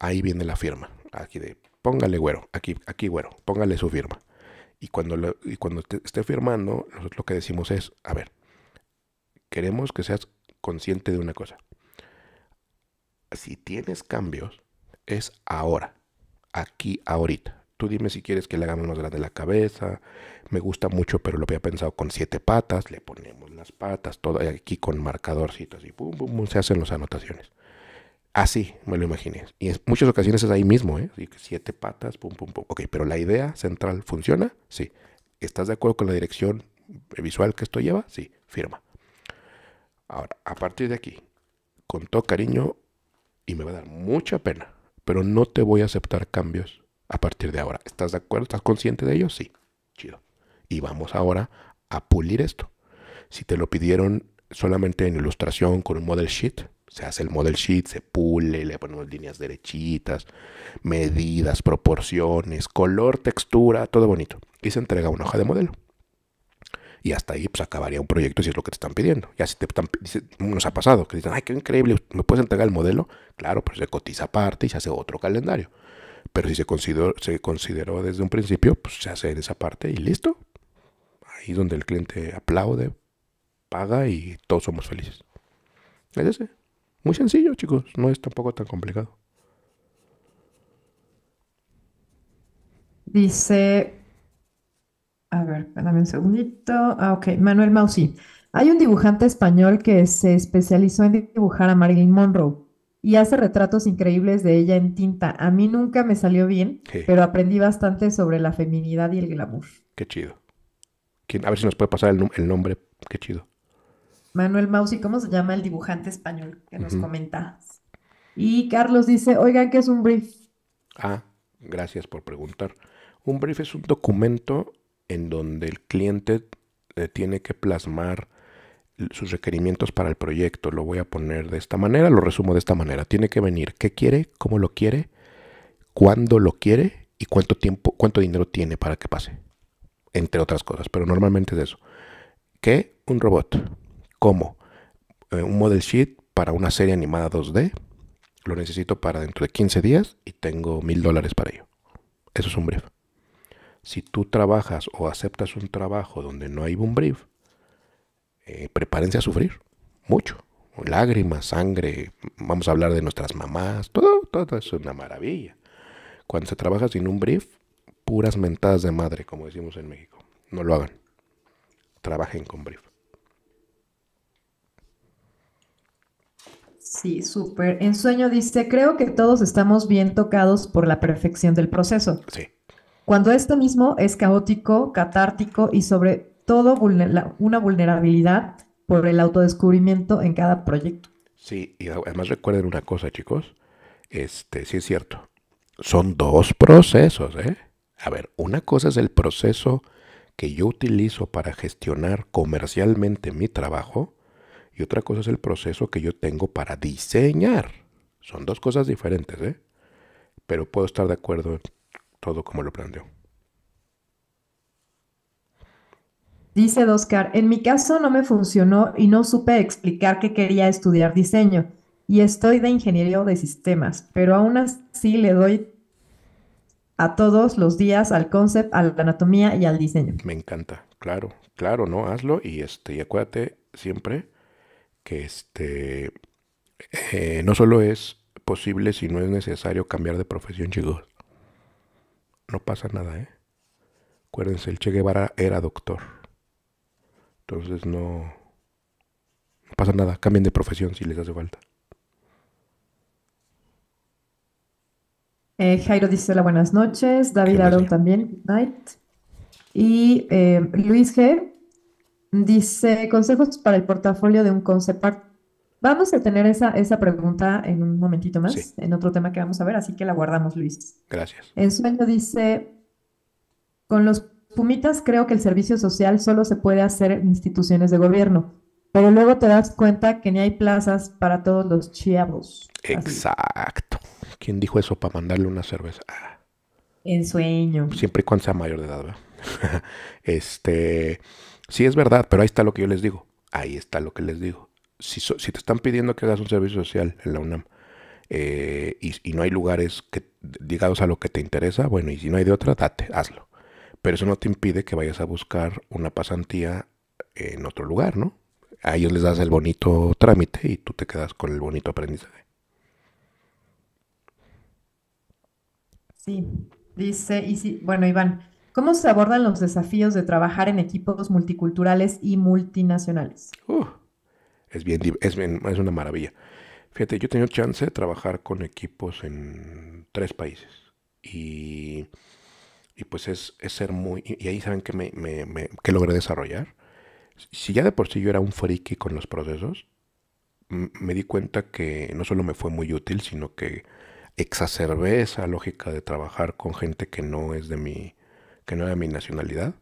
ahí viene la firma. Aquí de, póngale güero, aquí, aquí güero, póngale su firma. Y cuando, y cuando esté firmando, nosotros lo que decimos es, a ver, queremos que seas consciente de una cosa. Si tienes cambios, es ahora, aquí, ahorita. Tú dime si quieres que le hagamos más grande la cabeza. Me gusta mucho, pero lo había pensado con siete patas. Le ponemos las patas, todo aquí con marcadorcitos y pum, pum, pum, se hacen las anotaciones. Así me lo imaginé. Y en muchas ocasiones es ahí mismo, ¿eh? Siete patas, pum, pum, pum. Ok, pero la idea central funciona, sí. ¿Estás de acuerdo con la dirección visual que esto lleva? Sí, firma. Ahora, a partir de aquí, con todo cariño, y me va a dar mucha pena, pero no te voy a aceptar cambios a partir de ahora. ¿Estás de acuerdo? ¿Estás consciente de ello? Sí, chido. Y vamos ahora a pulir esto. Si te lo pidieron solamente en ilustración con un model sheet, se hace el model sheet, se pule, le ponemos líneas derechitas, medidas, proporciones, color, textura, todo bonito. Y se entrega una hoja de modelo y hasta ahí pues, acabaría un proyecto si es lo que te están pidiendo. Ya si te nos ha pasado que dicen, ay, qué increíble, ¿me puedes entregar el modelo? Claro, pues, se cotiza aparte y se hace otro calendario. Pero si se consideró, se consideró desde un principio, pues se hace en esa parte y listo. Ahí es donde el cliente aplaude, paga y todos somos felices. Es ese. Muy sencillo, chicos. No es tampoco tan complicado. Dice a ver, dame un segundito. Ah, ok, Manuel Mausi. Hay un dibujante español que se especializó en dibujar a Marilyn Monroe y hace retratos increíbles de ella en tinta. A mí nunca me salió bien, pero aprendí bastante sobre la feminidad y el glamour. Qué chido. A ver si nos puede pasar el, nombre. Qué chido. Manuel Mausi, ¿cómo se llama el dibujante español que nos comenta. comentas? Y Carlos dice, oigan, ¿qué es un brief? Ah, gracias por preguntar. Un brief es un documento en donde el cliente eh, tiene que plasmar sus requerimientos para el proyecto. Lo voy a poner de esta manera, lo resumo de esta manera. Tiene que venir qué quiere, cómo lo quiere, cuándo lo quiere y cuánto tiempo, cuánto dinero tiene para que pase. Entre otras cosas, pero normalmente es eso. ¿Qué? Un robot. ¿Cómo? Eh, un model sheet para una serie animada 2D. Lo necesito para dentro de 15 días y tengo mil dólares para ello. Eso es un brief si tú trabajas o aceptas un trabajo donde no hay un brief, eh, prepárense a sufrir mucho. Lágrimas, sangre, vamos a hablar de nuestras mamás, todo, todo es una maravilla. Cuando se trabaja sin un brief, puras mentadas de madre, como decimos en México. No lo hagan. Trabajen con brief. Sí, súper. En sueño dice, creo que todos estamos bien tocados por la perfección del proceso. Sí cuando esto mismo es caótico, catártico y sobre todo una vulnerabilidad por el autodescubrimiento en cada proyecto. Sí, y además recuerden una cosa, chicos. Este, sí es cierto. Son dos procesos, ¿eh? A ver, una cosa es el proceso que yo utilizo para gestionar comercialmente mi trabajo y otra cosa es el proceso que yo tengo para diseñar. Son dos cosas diferentes, ¿eh? Pero puedo estar de acuerdo todo como lo planteó. Dice Oscar, en mi caso no me funcionó y no supe explicar que quería estudiar diseño y estoy de ingeniería de sistemas, pero aún así le doy a todos los días al concept, a la anatomía y al diseño. Me encanta, claro, claro, no, hazlo y este, y acuérdate siempre que este eh, no solo es posible, sino es necesario cambiar de profesión, chicos no pasa nada, ¿eh? Acuérdense, el Che Guevara era doctor. Entonces no, no pasa nada, cambien de profesión si les hace falta. Eh, Jairo dice hola, buenas noches. David Aaron también, night. Y eh, Luis G dice consejos para el portafolio de un concept Vamos a tener esa, esa pregunta en un momentito más, en otro tema que vamos a ver, así que la guardamos, Luis. Gracias. En sueño dice, con los Pumitas creo que el servicio social solo se puede hacer en instituciones de gobierno, pero luego te das cuenta que ni hay plazas para todos los chavos. Exacto. ¿Quién dijo eso para mandarle una cerveza? Ah. En sueño. Siempre y cuando sea mayor de edad, ¿verdad? este, sí es verdad, pero ahí está lo que yo les digo. Ahí está lo que les digo si, te están pidiendo que hagas un servicio social en la UNAM eh, y, no hay lugares que, ligados a lo que te interesa, bueno, y si no hay de otra, date, hazlo. Pero eso no te impide que vayas a buscar una pasantía en otro lugar, ¿no? A ellos les das el bonito trámite y tú te quedas con el bonito aprendizaje. Sí, dice, y si, bueno, Iván, ¿cómo se abordan los desafíos de trabajar en equipos multiculturales y multinacionales? Uh es bien, es es una maravilla. Fíjate, yo he tenido chance de trabajar con equipos en tres países y, pues es, ser muy, y ahí saben que, logré desarrollar. Si ya de por sí yo era un friki con los procesos, me di cuenta que no solo me fue muy útil, sino que exacerbé esa lógica de trabajar con gente que no es de mi, que no era mi nacionalidad,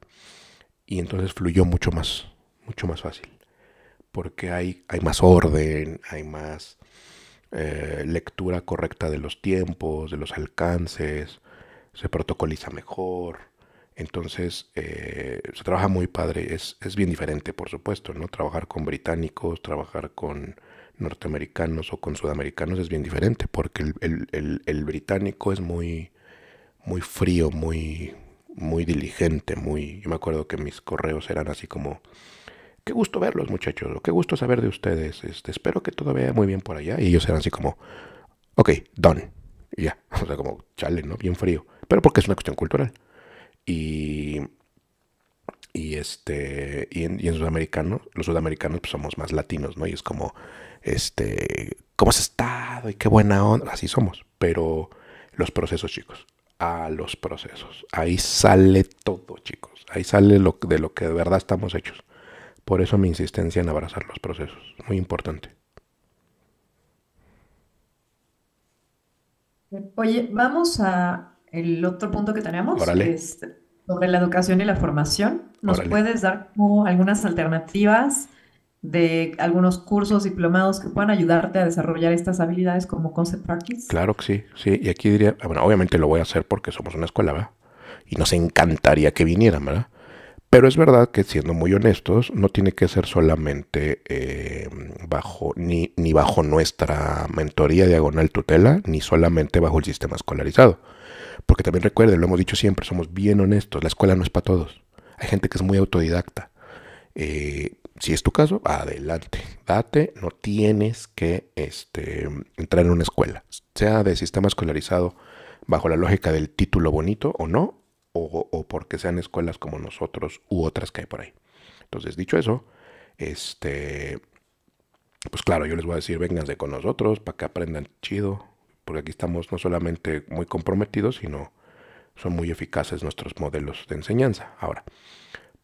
y entonces fluyó mucho más, mucho más fácil porque hay, hay más orden, hay más eh, lectura correcta de los tiempos, de los alcances, se protocoliza mejor. Entonces, eh, se trabaja muy padre. Es, bien diferente, por supuesto, ¿no? Trabajar con británicos, trabajar con norteamericanos o con sudamericanos es bien diferente, porque el, británico es muy, muy frío, muy, muy diligente, muy... Yo me acuerdo que mis correos eran así como qué gusto verlos muchachos, qué gusto saber de ustedes, este, espero que todo vaya muy bien por allá. Y ellos eran así como, ok, done. Y ya, o sea, como chale, ¿no? Bien frío. Pero porque es una cuestión cultural. Y, y este, y en, y en sudamericano, los sudamericanos pues, somos más latinos, ¿no? Y es como, este, ¿cómo has estado? Y qué buena onda. Así somos. Pero los procesos, chicos. A los procesos. Ahí sale todo, chicos. Ahí sale lo, de lo que de verdad estamos hechos. Por eso mi insistencia en abrazar los procesos, muy importante. Oye, vamos a el otro punto que tenemos, sobre la educación y la formación. ¿Nos puedes dar algunas alternativas de algunos cursos diplomados que puedan ayudarte a desarrollar estas habilidades como concept practice? Claro que sí, sí. Y aquí diría, ah, bueno, obviamente lo voy a hacer porque somos una escuela, ¿verdad? Y nos encantaría que vinieran, ¿verdad? Pero es verdad que siendo muy honestos, no tiene que ser solamente eh, bajo, ni, ni bajo nuestra mentoría diagonal tutela, ni solamente bajo el sistema escolarizado. Porque también recuerden, lo hemos dicho siempre, somos bien honestos, la escuela no es para todos. Hay gente que es muy autodidacta. Eh, si es tu caso, adelante, date, no tienes que este, entrar en una escuela, sea de sistema escolarizado bajo la lógica del título bonito o no, o, porque sean escuelas como nosotros u otras que hay por ahí. Entonces, dicho eso, este, pues claro, yo les voy a decir, de con nosotros para que aprendan chido, porque aquí estamos no solamente muy comprometidos, sino son muy eficaces nuestros modelos de enseñanza. Ahora,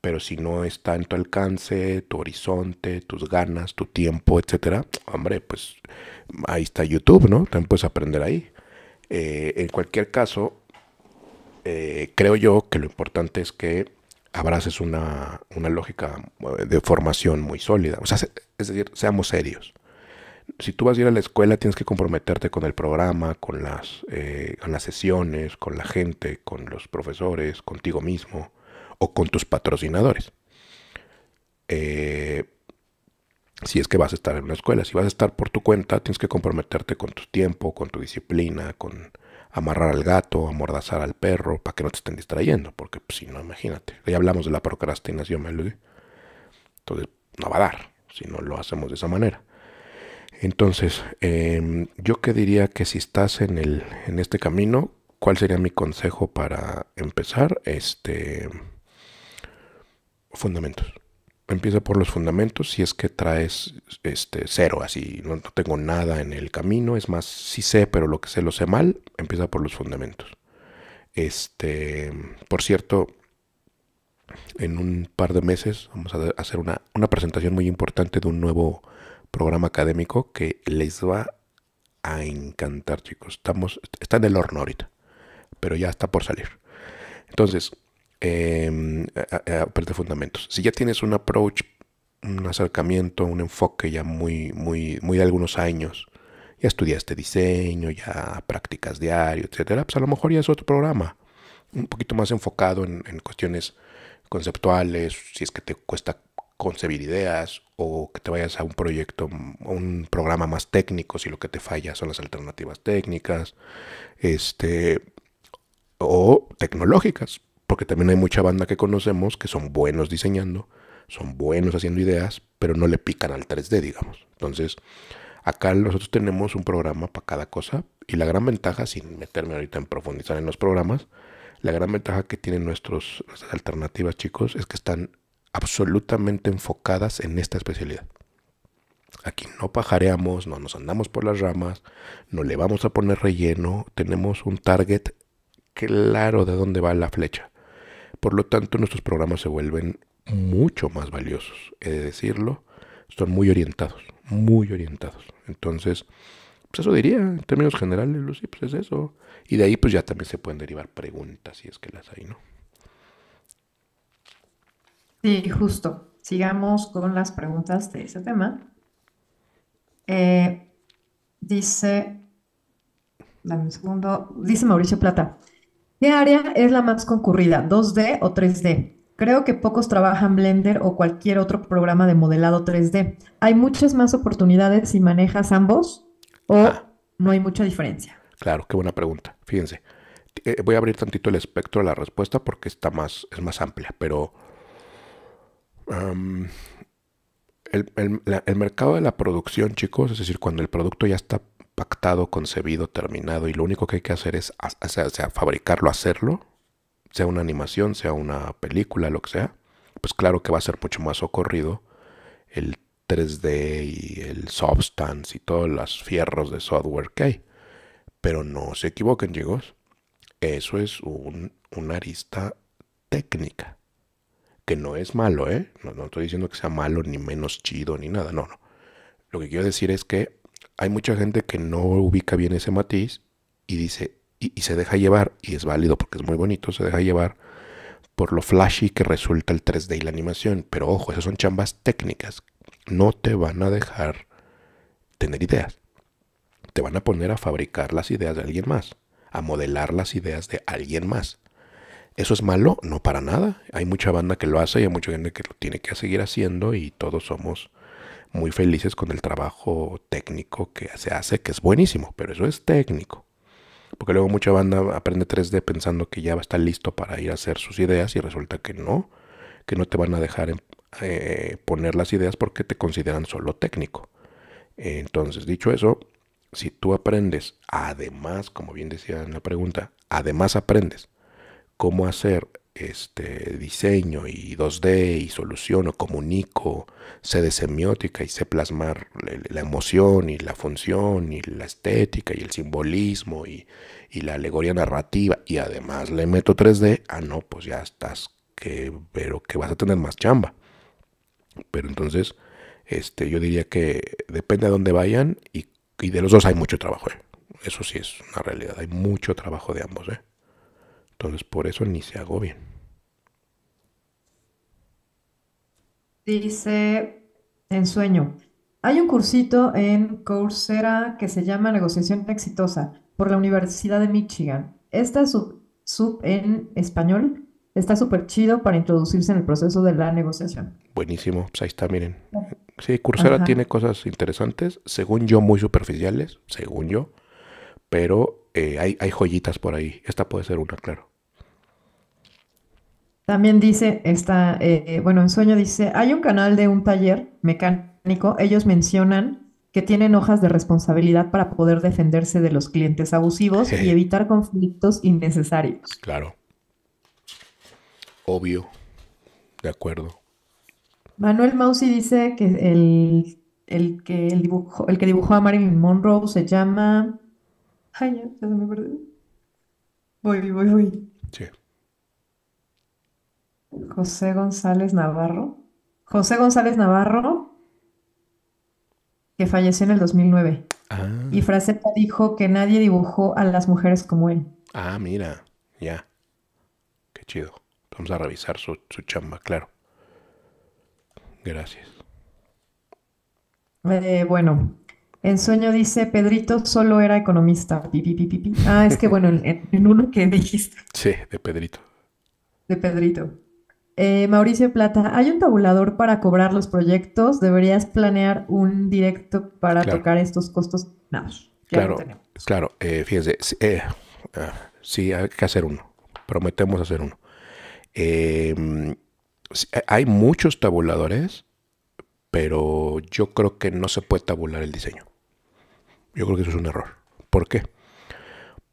pero si no está en tu alcance, tu horizonte, tus ganas, tu tiempo, etcétera, hombre, pues ahí está YouTube, ¿no? También puedes aprender ahí. Eh, en cualquier caso, eh, creo yo que lo importante es que abraces una, lógica eh, de formación muy sólida. O sea, es decir, seamos serios. Si tú vas a ir a la escuela, tienes que comprometerte con el programa, con las, eh, las sesiones, con la gente, con los profesores, contigo mismo o con tus patrocinadores. si es que vas a estar en la escuela, si vas a estar por tu cuenta, tienes que comprometerte con tu tiempo, con tu disciplina, con, amarrar al gato, amordazar al perro, para que no te estén distrayendo, porque pues, si no, imagínate. Ya hablamos de la procrastinación, ¿me Entonces, no va a dar si no lo hacemos de esa manera. Entonces, em, yo que diría que si estás en, el, en este camino, ¿cuál sería mi consejo para empezar? Este, fundamentos empieza por los fundamentos, si es que traes este, cero, así, no, tengo nada en el camino, es más, si sé, pero lo que sé lo sé mal, empieza por los fundamentos. Este, por cierto, en un par de meses vamos a hacer una, una presentación muy importante de un nuevo programa académico que les va a encantar, chicos. Estamos, está en el horno ahorita, pero ya está por salir. Entonces, eh, a, fundamentos. Si ya tienes un approach, un acercamiento, un enfoque ya muy, muy, muy de algunos años, ya estudiaste diseño, ya prácticas diario, etcétera, pues a lo mejor ya es otro programa, un poquito más enfocado en, cuestiones conceptuales, si es que te cuesta concebir ideas o que te vayas a un proyecto, un programa más técnico si lo que te falla son las alternativas técnicas, este o tecnológicas. Porque también hay mucha banda que conocemos que son buenos diseñando, son buenos haciendo ideas, pero no le pican al 3D, digamos. Entonces, acá nosotros tenemos un programa para cada cosa y la gran ventaja, sin meterme ahorita en profundizar en los programas, la gran ventaja que tienen nuestras alternativas, chicos, es que están absolutamente enfocadas en esta especialidad. Aquí no pajareamos, no nos andamos por las ramas, no le vamos a poner relleno, tenemos un target claro de dónde va la flecha. Por lo tanto, nuestros programas se vuelven mucho más valiosos, he de decirlo. Están muy orientados, muy orientados. Entonces, pues eso diría, en términos generales, Lucy, pues es eso. Y de ahí, pues ya también se pueden derivar preguntas, si es que las hay, ¿no? Sí, justo. Sigamos con las preguntas de ese tema. Eh, dice, dame un segundo, dice Mauricio Plata. ¿Qué área es la más concurrida, 2D o 3D? Creo que pocos trabajan Blender o cualquier otro programa de modelado 3D. ¿Hay muchas más oportunidades si manejas ambos o ah. no hay mucha diferencia? Claro, qué buena pregunta. Fíjense, eh, voy a abrir tantito el espectro de la respuesta porque está más, es más amplia, pero el mercado de la producción, chicos, es decir, cuando el producto ya está pactado, concebido, terminado, y lo único que hay que hacer es sea, fabricarlo, hacerlo, sea una animación, sea una película, lo que sea, pues claro que va a ser mucho más socorrido el 3D y el Substance y todos los fierros de software que hay. Pero no se equivoquen, chicos. Eso es un, una arista técnica. Que no es malo, ¿eh? no estoy diciendo que sea malo, ni menos chido, ni nada. No, no. Lo que quiero decir es que hay mucha gente que no ubica bien ese matiz y dice, y, se deja llevar, y es válido porque es muy bonito, se deja llevar por lo flashy que resulta el 3D y la animación. Pero ojo, esas son chambas técnicas. No te van a dejar tener ideas. Te van a poner a fabricar las ideas de alguien más, a modelar las ideas de alguien más. ¿Eso es malo? No para nada. Hay mucha banda que lo hace y hay mucha gente que lo tiene que seguir haciendo y todos somos muy felices con el trabajo técnico que se hace, que es buenísimo, pero eso es técnico. Porque luego mucha banda aprende 3D pensando que ya va a estar listo para ir a hacer sus ideas y resulta que no, que no te van a dejar eh, poner las ideas porque te consideran solo técnico. Entonces, dicho eso, si tú aprendes, además, como bien decía en la pregunta, además aprendes cómo hacer este, diseño y 2D y soluciono, comunico, sé de semiótica y sé plasmar la emoción y la función y la estética y el simbolismo y, la alegoría narrativa y además le meto 3D, ah no, pues ya estás, que, pero que vas a tener más chamba. Pero entonces, este, yo diría que depende de dónde vayan y, de los dos hay mucho trabajo. ¿eh? Eso sí es una realidad, hay mucho trabajo de ambos. ¿eh? Entonces, por eso ni se agobien. Dice en sueño, hay un cursito en Coursera que se llama Negociación Exitosa por la Universidad de Michigan. Esta sub, en español está súper chido para introducirse en el proceso de la negociación. Buenísimo, pues ahí está, miren. Sí, Coursera tiene cosas interesantes, según yo muy superficiales, según yo, pero eh, hay, joyitas por ahí. Esta puede ser una, claro. También dice, esta, eh, bueno, en sueño dice, hay un canal de un taller mecánico, ellos mencionan que tienen hojas de responsabilidad para poder defenderse de los clientes abusivos y evitar conflictos innecesarios. Claro. Obvio. De acuerdo. Manuel Mausi dice que el, que, el, dibujo, el que dibujó a Marilyn Monroe se llama Ay, ya, me perdí. Voy, voy, voy. Sí. José González Navarro. José González Navarro, que falleció en el 2009. Ah. Y Fraceta dijo que nadie dibujó a las mujeres como él. Ah, mira, ya. Qué chido. Vamos a revisar su, su chamba, claro. Gracias. Eh, bueno, en sueño dice, Pedrito solo era economista. ah, es que bueno, en, uno que dijiste. Sí, de Pedrito. De Pedrito. Eh, Mauricio Plata, ¿hay un tabulador para cobrar los proyectos? ¿Deberías planear un directo para tocar estos costos? No, claro, claro. Eh, fíjense, eh, ah, sí, hay que hacer uno. Prometemos hacer uno. Eh, hay muchos tabuladores pero yo creo que no se puede tabular el diseño. Yo creo que eso es un error. ¿Por qué?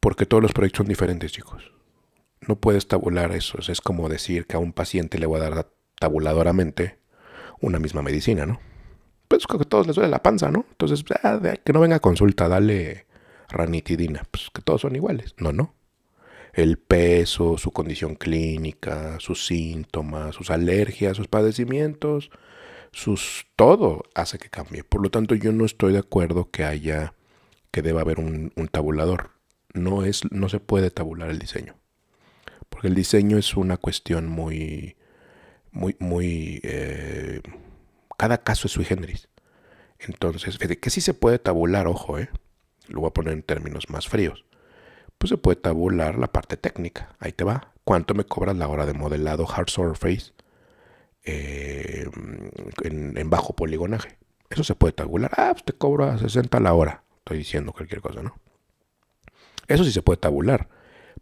Porque todos los proyectos son diferentes, chicos. No puedes tabular eso. Es como decir que a un paciente le voy a dar tabuladoramente una misma medicina, ¿no? Pues creo que todos les duele la panza, ¿no? Entonces, ah, que no venga a consulta, dale ranitidina. Pues que todos son iguales. No, no. El peso, su condición clínica, sus síntomas, sus alergias, sus padecimientos sus todo hace que cambie. Por lo tanto, yo no estoy de acuerdo que haya, que deba haber un, tabulador. No, es, no se puede tabular el diseño. Porque el diseño es una cuestión muy, muy, muy... Eh, cada caso es sui generis. Entonces, que sí se puede tabular, ojo, eh, lo voy a poner en términos más fríos. Pues se puede tabular la parte técnica. Ahí te va. ¿Cuánto me cobras la hora de modelado hard surface eh, en, bajo poligonaje. Eso se puede tabular. Ah, pues te cobro a 60 la hora. Estoy diciendo cualquier cosa, ¿no? Eso sí se puede tabular,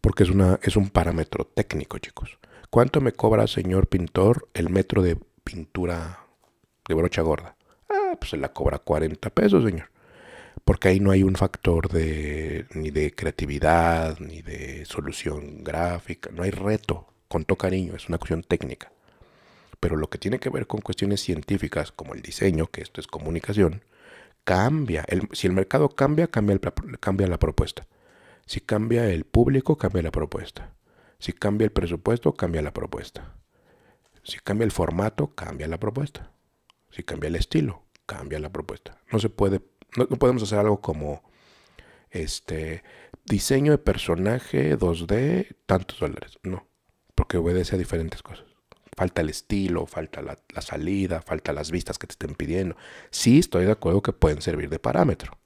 porque es, una, es un parámetro técnico, chicos. ¿Cuánto me cobra, señor pintor, el metro de pintura de brocha gorda? Ah, pues se la cobra 40 pesos, señor. Porque ahí no hay un factor de, ni de creatividad, ni de solución gráfica, no hay reto, con todo cariño, es una cuestión técnica pero lo que tiene que ver con cuestiones científicas como el diseño, que esto es comunicación, cambia. si el mercado cambia, cambia, cambia la propuesta. Si cambia el público, cambia la propuesta. Si cambia el presupuesto, cambia la propuesta. Si cambia el formato, cambia la propuesta. Si cambia el estilo, cambia la propuesta. No se puede, no, podemos hacer algo como este diseño de personaje 2D, tantos dólares. No, porque obedece a diferentes cosas falta el estilo, falta la, salida, falta las vistas que te estén pidiendo. Sí, estoy de acuerdo que pueden servir de parámetro,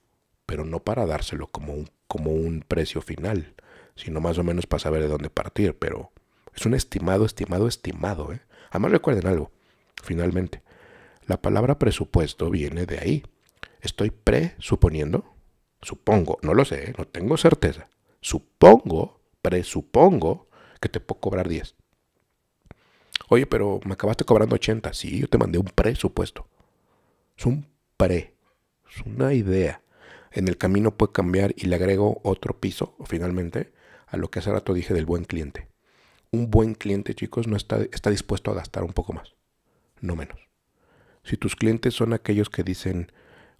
pero no para dárselo como un, como un precio final, sino más o menos para saber de dónde partir. Pero es un estimado, estimado, estimado. ¿eh? Además recuerden algo, finalmente, la palabra presupuesto viene de ahí. Estoy presuponiendo, supongo, no lo sé, ¿eh? no tengo certeza, supongo, presupongo que te puedo cobrar 10. Oye, pero me acabaste cobrando 80. Sí, yo te mandé un presupuesto. Es un pre. Es una idea. En el camino puede cambiar y le agrego otro piso, finalmente, a lo que hace rato dije del buen cliente. Un buen cliente, chicos, no está, está dispuesto a gastar un poco más, no menos. Si tus clientes son aquellos que dicen,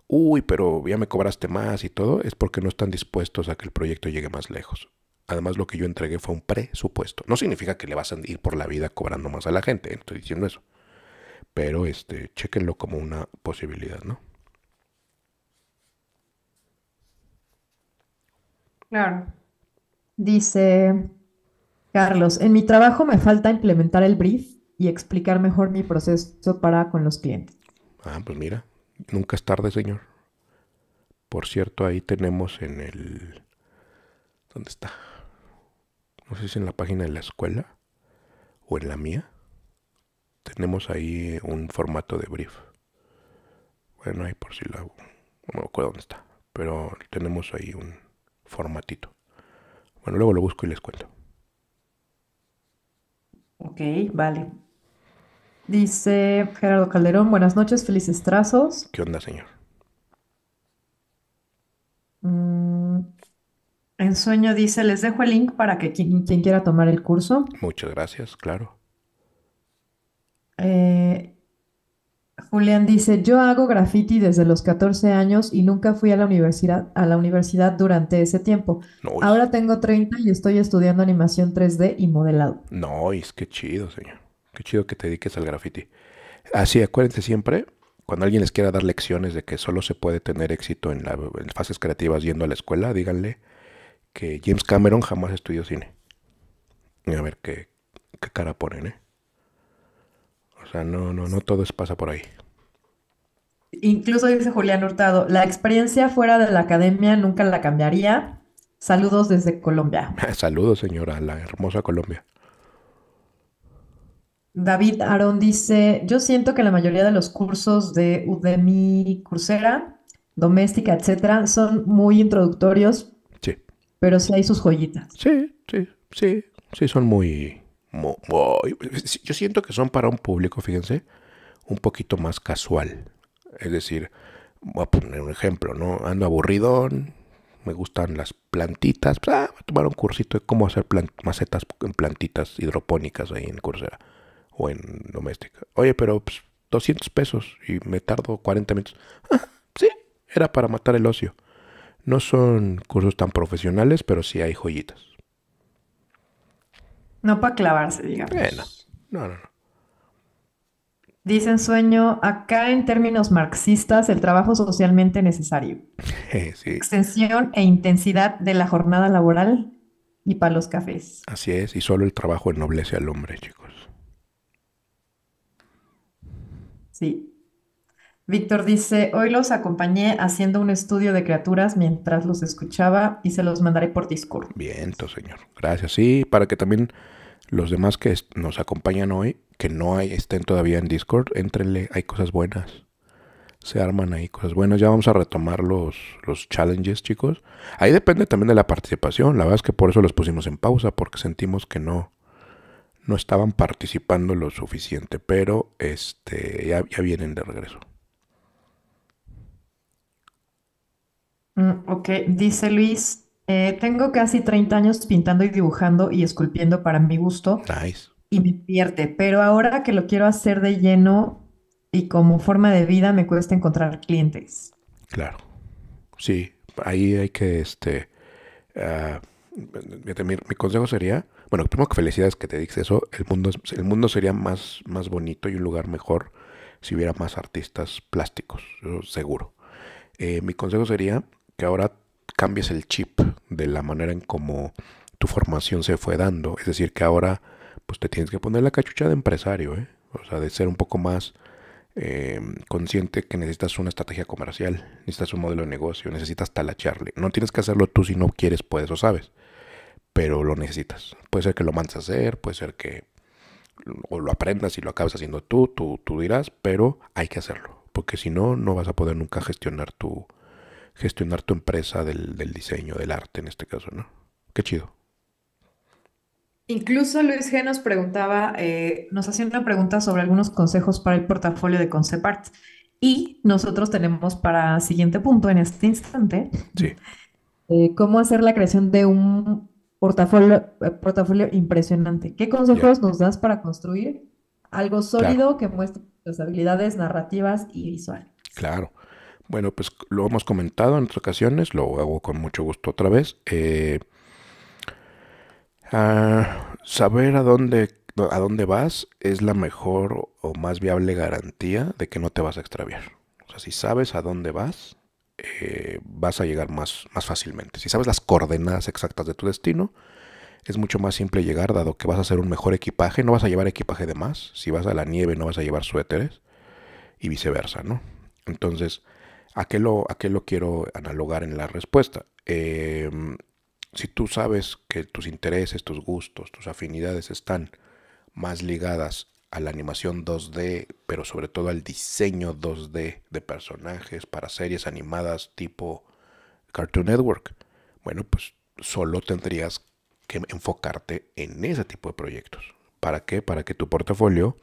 uy, pero ya me cobraste más y todo, es porque no están dispuestos a que el proyecto llegue más lejos. Además, lo que yo entregué fue un presupuesto. No significa que le vas a ir por la vida cobrando más a la gente, estoy diciendo eso. Pero este, chequenlo como una posibilidad, ¿no? Claro. Dice Carlos, en mi trabajo me falta implementar el brief y explicar mejor mi proceso para con los clientes. Ah, pues mira, nunca es tarde, señor. Por cierto, ahí tenemos en el... ¿Dónde está? no sé si en la página de la escuela o en la mía, tenemos ahí un formato de brief. Bueno, ahí por si no me acuerdo dónde está, pero tenemos ahí un formatito. Bueno, luego lo busco y les cuento. Ok, vale. Dice Gerardo Calderón, buenas noches, felices trazos. ¿Qué onda, señor? Mm, en sueño dice, les dejo el link para que quien, quiera tomar el curso. Muchas gracias, claro. Eh, Julián dice, yo hago graffiti desde los 14 años y nunca fui a la universidad, a la universidad durante ese tiempo. Ahora tengo 30 y estoy estudiando animación 3D y modelado. No, es que chido, señor. Qué chido que te dediques al graffiti. Así, acuérdense siempre, cuando alguien les quiera dar lecciones de que solo se puede tener éxito en, las en fases creativas yendo a la escuela, díganle, que James Cameron jamás estudió cine. A ver qué, qué cara ponen, ¿eh? O sea, no, no, no todo es pasa por ahí. Incluso dice Julián Hurtado, la experiencia fuera de la academia nunca la cambiaría. Saludos desde Colombia. Saludos, señora, la hermosa Colombia. David Arón dice, yo siento que la mayoría de los cursos de Udemy, Coursera, Doméstica, etcétera, son muy introductorios pero sí hay sus joyitas. Sí, sí, sí, sí, son muy, Yo siento que son para un público, fíjense, un poquito más casual. Es decir, voy a poner un ejemplo, ¿no? Ando aburridón, me gustan las plantitas, pues, ah, voy a tomar un cursito de cómo hacer macetas en plantitas hidropónicas ahí en Coursera o en doméstica. Oye, pero 200 pues, pesos y me tardo 40 minutos. Ah, sí, era para matar el ocio. No son cursos tan profesionales, pero sí hay joyitas. No para clavarse, digamos. Bueno, no, no, no. Dicen sueño, acá en términos marxistas, el trabajo socialmente necesario. Extensión e intensidad de la jornada laboral y para los cafés. Así es, y solo el trabajo ennoblece al hombre, chicos. Sí. Víctor dice, hoy los acompañé haciendo un estudio de criaturas mientras los escuchaba y se los mandaré por Discord. Bien, señor. Gracias. Sí, para que también los demás que nos acompañan hoy, que no hay, estén todavía en Discord, éntrenle, hay cosas buenas. Se arman ahí cosas buenas. Ya vamos a retomar los, los challenges, chicos. Ahí depende también de la participación. La verdad es que por eso los pusimos en pausa, porque sentimos que no, no estaban participando lo suficiente. Pero este ya, ya vienen de regreso. Mm, ok, dice Luis, eh, tengo casi 30 años pintando y dibujando y esculpiendo para mi gusto. Nice. Y me pierde, pero ahora que lo quiero hacer de lleno y como forma de vida me cuesta encontrar clientes. Claro, sí, ahí hay que, este, ah, mi, consejo sería, bueno, primero que felicidades que te digas eso, el mundo, el mundo sería más, más bonito y un lugar mejor si hubiera más artistas plásticos, seguro. Eh, mi consejo sería que ahora cambies el chip de la manera en cómo tu formación se fue dando. Es decir, que ahora pues te tienes que poner la cachucha de empresario, ¿eh? o sea, de ser un poco más eh, consciente que necesitas una estrategia comercial, necesitas un modelo de negocio, necesitas talacharle. No tienes que hacerlo tú si no quieres, puedes o sabes, pero lo necesitas. Puede ser que lo mandes a hacer, puede ser que lo aprendas y lo acabes haciendo tú, tú, tú dirás, pero hay que hacerlo, porque si no, no vas a poder nunca gestionar tu, gestionar tu empresa del, diseño, del arte en este caso, ¿no? Qué chido. Incluso Luis G nos preguntaba, eh, nos hacía una pregunta sobre algunos consejos para el portafolio de Concept Y nosotros tenemos para siguiente punto en este instante. Sí. Eh, ¿Cómo hacer la creación de un portafolio, eh, portafolio impresionante? ¿Qué consejos nos das para construir algo sólido que muestre tus habilidades narrativas y visuales? Claro. Bueno, pues lo hemos comentado en otras ocasiones, lo hago con mucho gusto otra vez. Eh, ah, saber a dónde, a dónde vas es la mejor o más viable garantía de que no te vas a extraviar. O sea, si sabes a dónde vas, eh, vas a llegar más, más fácilmente. Si sabes las coordenadas exactas de tu destino, es mucho más simple llegar, dado que vas a hacer un mejor equipaje, no vas a llevar equipaje de más. Si vas a la nieve, no vas a llevar suéteres y viceversa, ¿no? Entonces, ¿A qué lo, a quiero analogar en la respuesta? Em, si tú sabes que tus intereses, tus gustos, tus afinidades están más ligadas a la animación 2D, pero sobre todo al diseño 2D de personajes para series animadas tipo Cartoon Network, bueno, pues solo tendrías que enfocarte en ese tipo de proyectos. ¿Para qué? Para que tu portafolio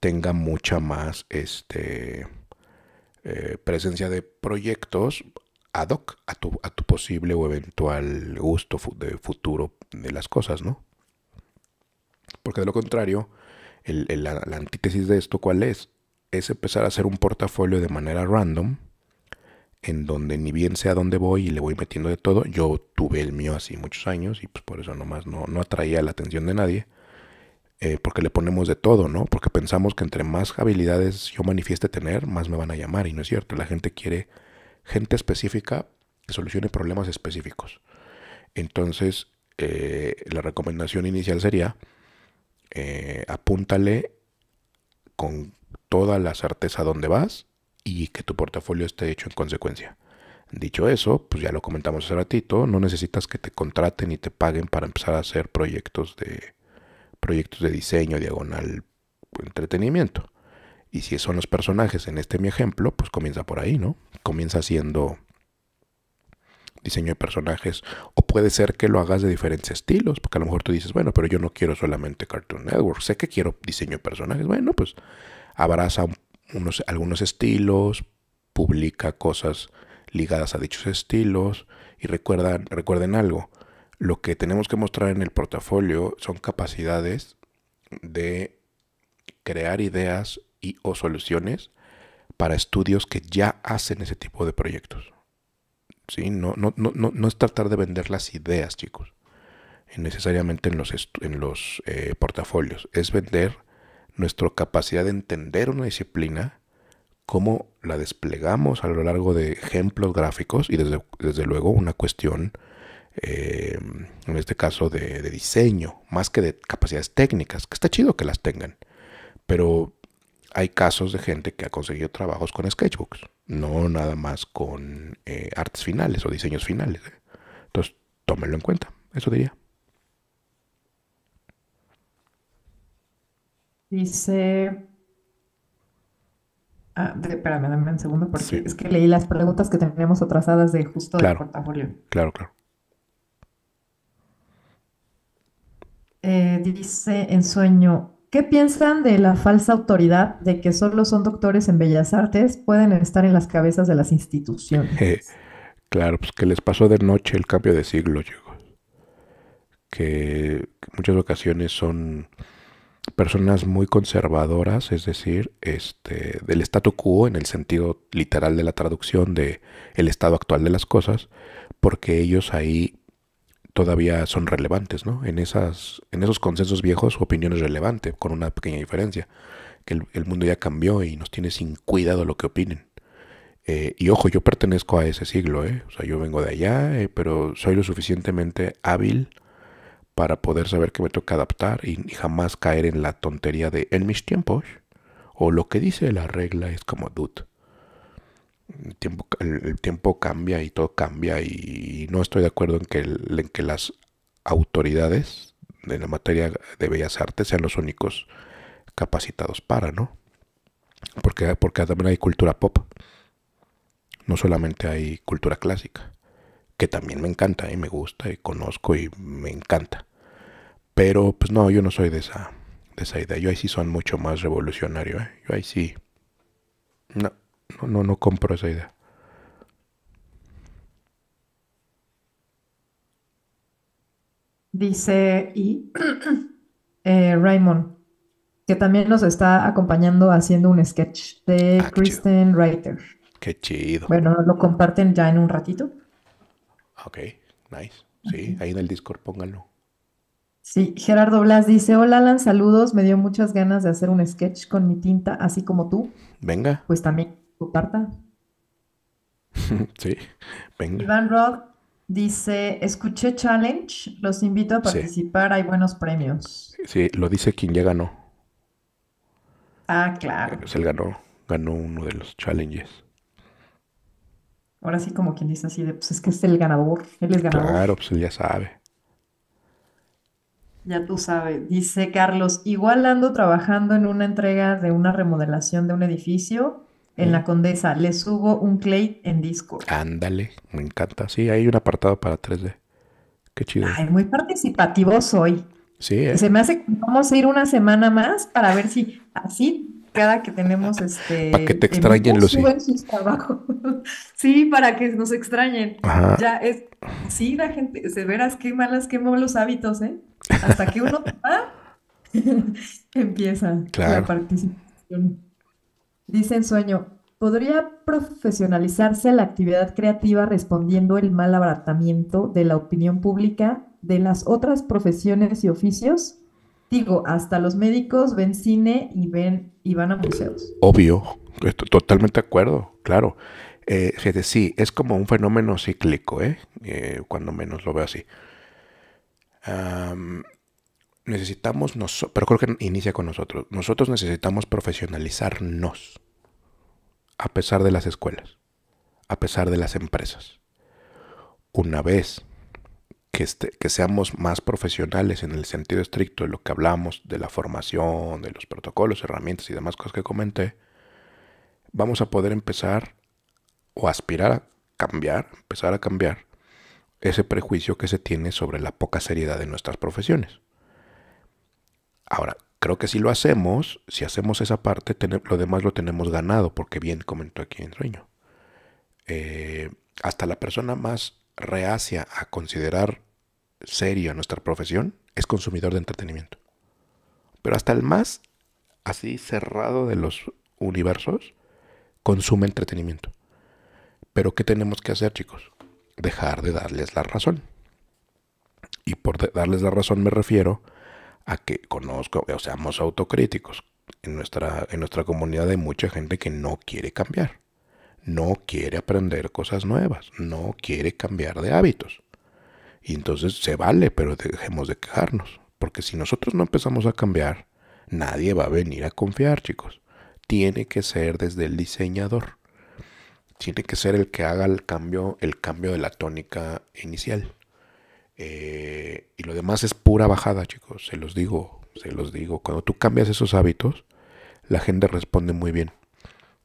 tenga mucha más este eh, presencia de proyectos ad hoc a tu, a tu posible o eventual gusto de futuro de las cosas, ¿no? Porque de lo contrario, la, antítesis de esto, ¿cuál es? Es empezar a hacer un portafolio de manera random, en donde ni bien sé a dónde voy y le voy metiendo de todo. Yo tuve el mío así muchos años y pues por eso nomás no, no atraía la atención de nadie. Eh, porque le ponemos de todo, ¿no? Porque pensamos que entre más habilidades yo manifieste tener, más me van a llamar y no es cierto. La gente quiere gente específica que solucione problemas específicos. Entonces, eh, la recomendación inicial sería, eh, apúntale con toda la certeza dónde vas y que tu portafolio esté hecho en consecuencia. Dicho eso, pues ya lo comentamos hace ratito, no necesitas que te contraten y te paguen para empezar a hacer proyectos de, proyectos de diseño, diagonal, pues, entretenimiento. Y si son los personajes en este mi ejemplo, pues comienza por ahí, ¿no? Comienza haciendo diseño de personajes. O puede ser que lo hagas de diferentes estilos, porque a lo mejor tú dices, bueno, pero yo no quiero solamente Cartoon Network, sé que quiero diseño de personajes. Bueno, pues abraza unos, algunos estilos, publica cosas ligadas a dichos estilos y recuerdan, recuerden algo, lo que tenemos que mostrar en el portafolio son capacidades de crear ideas y o soluciones para estudios que ya hacen ese tipo de proyectos. ¿Sí? No, no, no, no es tratar de vender las ideas, chicos, necesariamente en los, en los eh, portafolios. Es vender nuestra capacidad de entender una disciplina, cómo la desplegamos a lo largo de ejemplos gráficos y desde, desde luego una cuestión Em, en este caso de, diseño, más que de capacidades técnicas, que está chido que las tengan, pero hay casos de gente que ha conseguido trabajos con sketchbooks, no nada más con eh, artes finales o diseños finales. ¿eh? Entonces, tómenlo en cuenta, eso diría. Dice Ah, espérame, dame un segundo porque es que leí las preguntas que teníamos atrasadas de justo de portafolio. Claro, claro. Eh, dice en sueño, ¿qué piensan de la falsa autoridad de que solo son doctores en bellas artes, pueden estar en las cabezas de las instituciones? Eh, claro, pues que les pasó de noche el cambio de siglo, llegó. Que muchas ocasiones son personas muy conservadoras, es decir, este, del statu quo en el sentido literal de la traducción de el estado actual de las cosas, porque ellos ahí todavía son relevantes, ¿no? En, esas, en esos consensos viejos opiniones opinión es relevante, con una pequeña diferencia, que el, mundo ya cambió y nos tiene sin cuidado lo que opinen. Eh, y ojo, yo pertenezco a ese siglo, ¿eh? O sea, yo vengo de allá, eh, pero soy lo suficientemente hábil para poder saber que me toca adaptar y, jamás caer en la tontería de en mis tiempos o lo que dice la regla es como dud. El tiempo, tiempo cambia y todo cambia y no estoy de acuerdo en que, en que las autoridades en la materia de bellas artes sean los únicos capacitados para, ¿no? Porque, porque también hay cultura pop, no solamente hay cultura clásica, que también me encanta y me gusta y conozco y me encanta. Pero pues no, yo no soy de esa, de esa idea. Yo ahí sí son mucho más revolucionario, ¿eh? Yo ahí sí. No, no, no, no compro esa idea. Dice y eh, Raymond, que también nos está acompañando haciendo un sketch de ah, Kristen Reiter. Qué chido. Bueno, lo comparten ya en un ratito. Ah, ok, nice. Sí, ahí en el Discord pónganlo. Sí, Gerardo Blas dice, hola Alan, saludos, me dio muchas ganas de hacer un sketch con mi tinta, así como tú. Venga. Pues también carta? Sí, venga. Iván Roth dice, escuché challenge, los invito a participar, hay buenos premios. Sí, lo dice quien ya ganó. Ah, claro. Pues él ganó, ganó uno de los challenges. Ahora sí, como quien dice así de, pues es que es el ganador, él es ganador. Claro, pues ya sabe. Ya tú sabes, dice Carlos, igual ando trabajando en una entrega de una remodelación de un edificio en mm. la Condesa. Le subo un Clay en Discord. Ándale, me encanta. Sí, hay un apartado para 3D. Qué chido. Ay, muy participativo soy. Sí. Eh. Se me hace que vamos a ir una semana más para ver si así cada que tenemos este. Para que te extrañen, los. sí, para que nos extrañen. Ya es. Sí, la gente, se verás qué malas, qué malos hábitos, ¿eh? Hasta que uno ah, empieza la participación. Dice en sueño, ¿podría profesionalizarse la actividad creativa respondiendo el mal abaratamiento de la opinión pública de las otras profesiones y oficios? Digo, hasta los médicos ven cine y, ven, y van a museos. Obvio, totalmente de acuerdo, claro. Eh, sí, es como un fenómeno cíclico, ¿eh? eh cuando menos lo veo así. necesitamos, pero creo que inicia con nosotros. Nosotros necesitamos profesionalizarnos a pesar de las escuelas, a pesar de las empresas. Una vez que, este, que seamos más profesionales en el sentido estricto de lo que hablamos, de la formación, de los protocolos, herramientas y demás cosas que comenté, vamos a poder empezar o aspirar a cambiar, empezar a cambiar ese prejuicio que se tiene sobre la poca seriedad de nuestras profesiones. Ahora, creo que si lo hacemos, si hacemos esa parte, lo demás lo tenemos ganado, porque bien comentó aquí en Sueño. Eh, hasta la persona más reacia a considerar serio nuestra profesión es consumidor de entretenimiento. Pero hasta el más así cerrado de los universos consume entretenimiento. Pero ¿qué tenemos que hacer, chicos? Dejar de darles la razón. Y por darles la razón me refiero a que conozco, o seamos autocríticos. En nuestra, en nuestra comunidad hay mucha gente que no quiere cambiar, no quiere aprender cosas nuevas, no quiere cambiar de hábitos. Y entonces se vale, pero dejemos de quejarnos, porque si nosotros no empezamos a cambiar, nadie va a venir a confiar, chicos. Tiene que ser desde el diseñador. Tiene que ser el que haga el cambio, el cambio de la tónica inicial. Eh, y lo demás es pura bajada, chicos. Se los digo, se los digo. Cuando tú cambias esos hábitos, la gente responde muy bien.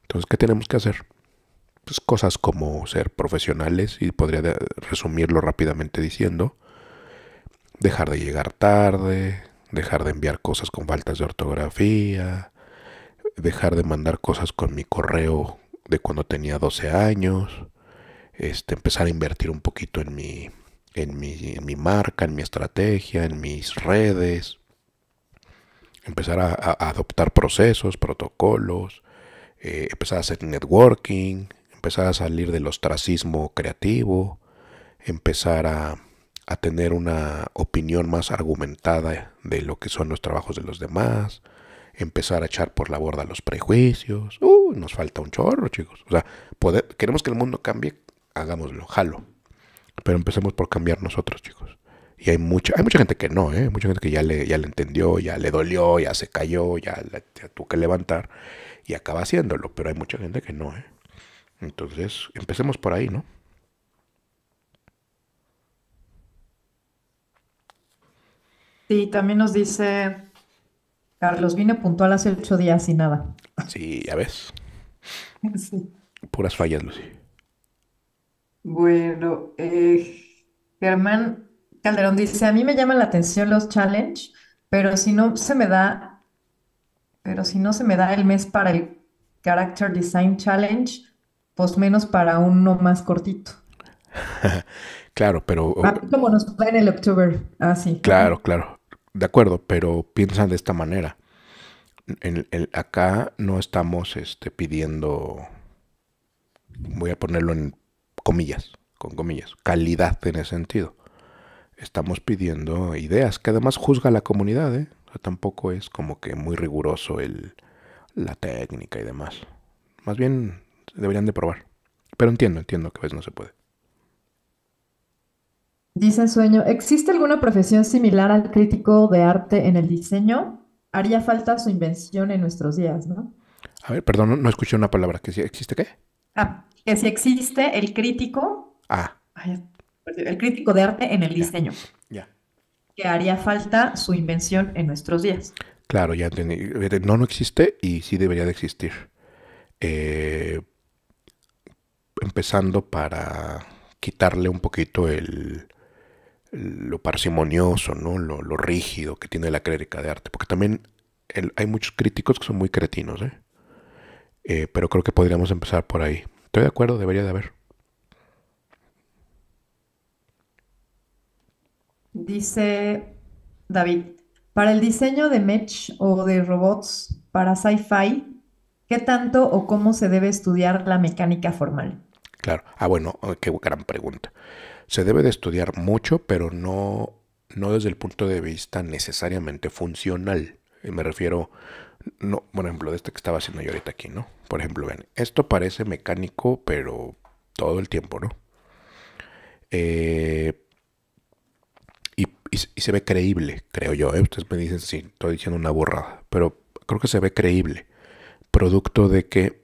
Entonces, ¿qué tenemos que hacer? Pues cosas como ser profesionales, y podría resumirlo rápidamente diciendo, dejar de llegar tarde, dejar de enviar cosas con faltas de ortografía, dejar de mandar cosas con mi correo de cuando tenía 12 años, este, empezar a invertir un poquito en mi en mi, marca, en mi estrategia, en mis redes. Empezar a, adoptar procesos, protocolos, eh, empezar a hacer networking, empezar a salir del ostracismo creativo, empezar a, tener una opinión más argumentada de lo que son los trabajos de los demás, empezar a echar por la borda los prejuicios. Uh, nos falta un chorro, chicos. O sea, queremos que el mundo cambie, hagámoslo, jalo. Pero empecemos por cambiar nosotros, chicos. Y hay mucha, hay mucha gente que no, ¿eh? Mucha gente que ya le, ya le entendió, ya le dolió, ya se cayó, ya, tuvo que levantar y acaba haciéndolo. Pero hay mucha gente que no, ¿eh? Entonces, empecemos por ahí, ¿no? Sí, también nos dice Carlos, vine puntual hace ocho días y nada. Sí, ya ves. Sí. Puras fallas, Lucy. Bueno, eh, Germán Calderón dice, a mí me llaman la atención los challenge, pero si no se me da, pero si no se me da el mes para el Character Design Challenge, pues menos para uno más cortito. claro, pero... Como nos fue en el October, así. Ah, claro, claro, de acuerdo, pero piensan de esta manera. En el, acá no estamos este, pidiendo, voy a ponerlo en comillas, con comillas, calidad en ese sentido. Estamos pidiendo ideas que además juzga la comunidad, ¿eh? tampoco es como que muy riguroso el, la técnica y demás. Más bien deberían de probar. Pero entiendo, entiendo que a veces no se puede. Dice Sueño, ¿existe alguna profesión similar al crítico de arte en el diseño? Haría falta su invención en nuestros días, ¿no? A ver, perdón, no, escuché una palabra. ¿Que ¿Existe qué? Ah, que si existe el crítico, ah. Pues, el crítico de arte en el diseño. Ya. Que haría falta su invención en nuestros días. Claro, ya entendí. Eh, no, no existe y sí debería de existir. Eh, empezando para quitarle un poquito el, lo parsimonioso, ¿no? Lo, rígido que tiene la crítica de arte. Porque también hay muchos críticos que son muy cretinos, Eh, eh pero creo que podríamos empezar por ahí. Estoy de acuerdo, debería de haber. Dice David, para el diseño de Mech o de robots para sci-fi, ¿qué tanto o cómo se debe estudiar la mecánica formal? Claro. Ah, bueno, oh, qué gran pregunta. Se debe de estudiar mucho, pero no, no desde el punto de vista necesariamente funcional. Me refiero, no, por ejemplo, de esto que estaba haciendo yo ahorita aquí, ¿no? Por ejemplo, ven, esto parece mecánico, pero todo el tiempo, ¿no? Eh, y, se ve creíble, creo yo. ¿eh? Ustedes me dicen sí, estoy diciendo una borrada, pero creo que se ve creíble. Producto de que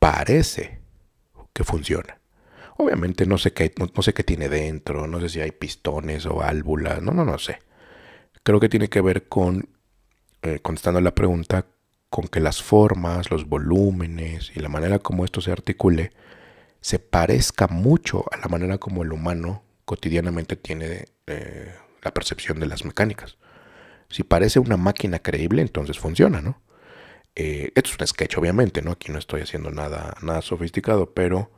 parece que funciona. Obviamente no sé qué, no sé qué tiene dentro, no sé si hay pistones o válvulas, no, no, no sé. Creo que tiene que ver con eh, contestando la pregunta con que las formas, los volúmenes y la manera como esto se articule se parezca mucho a la manera como el humano cotidianamente tiene eh, la percepción de las mecánicas. Si parece una máquina creíble, entonces funciona, ¿no? Eh, esto es un sketch, obviamente, ¿no? Aquí no estoy haciendo nada, nada sofisticado, pero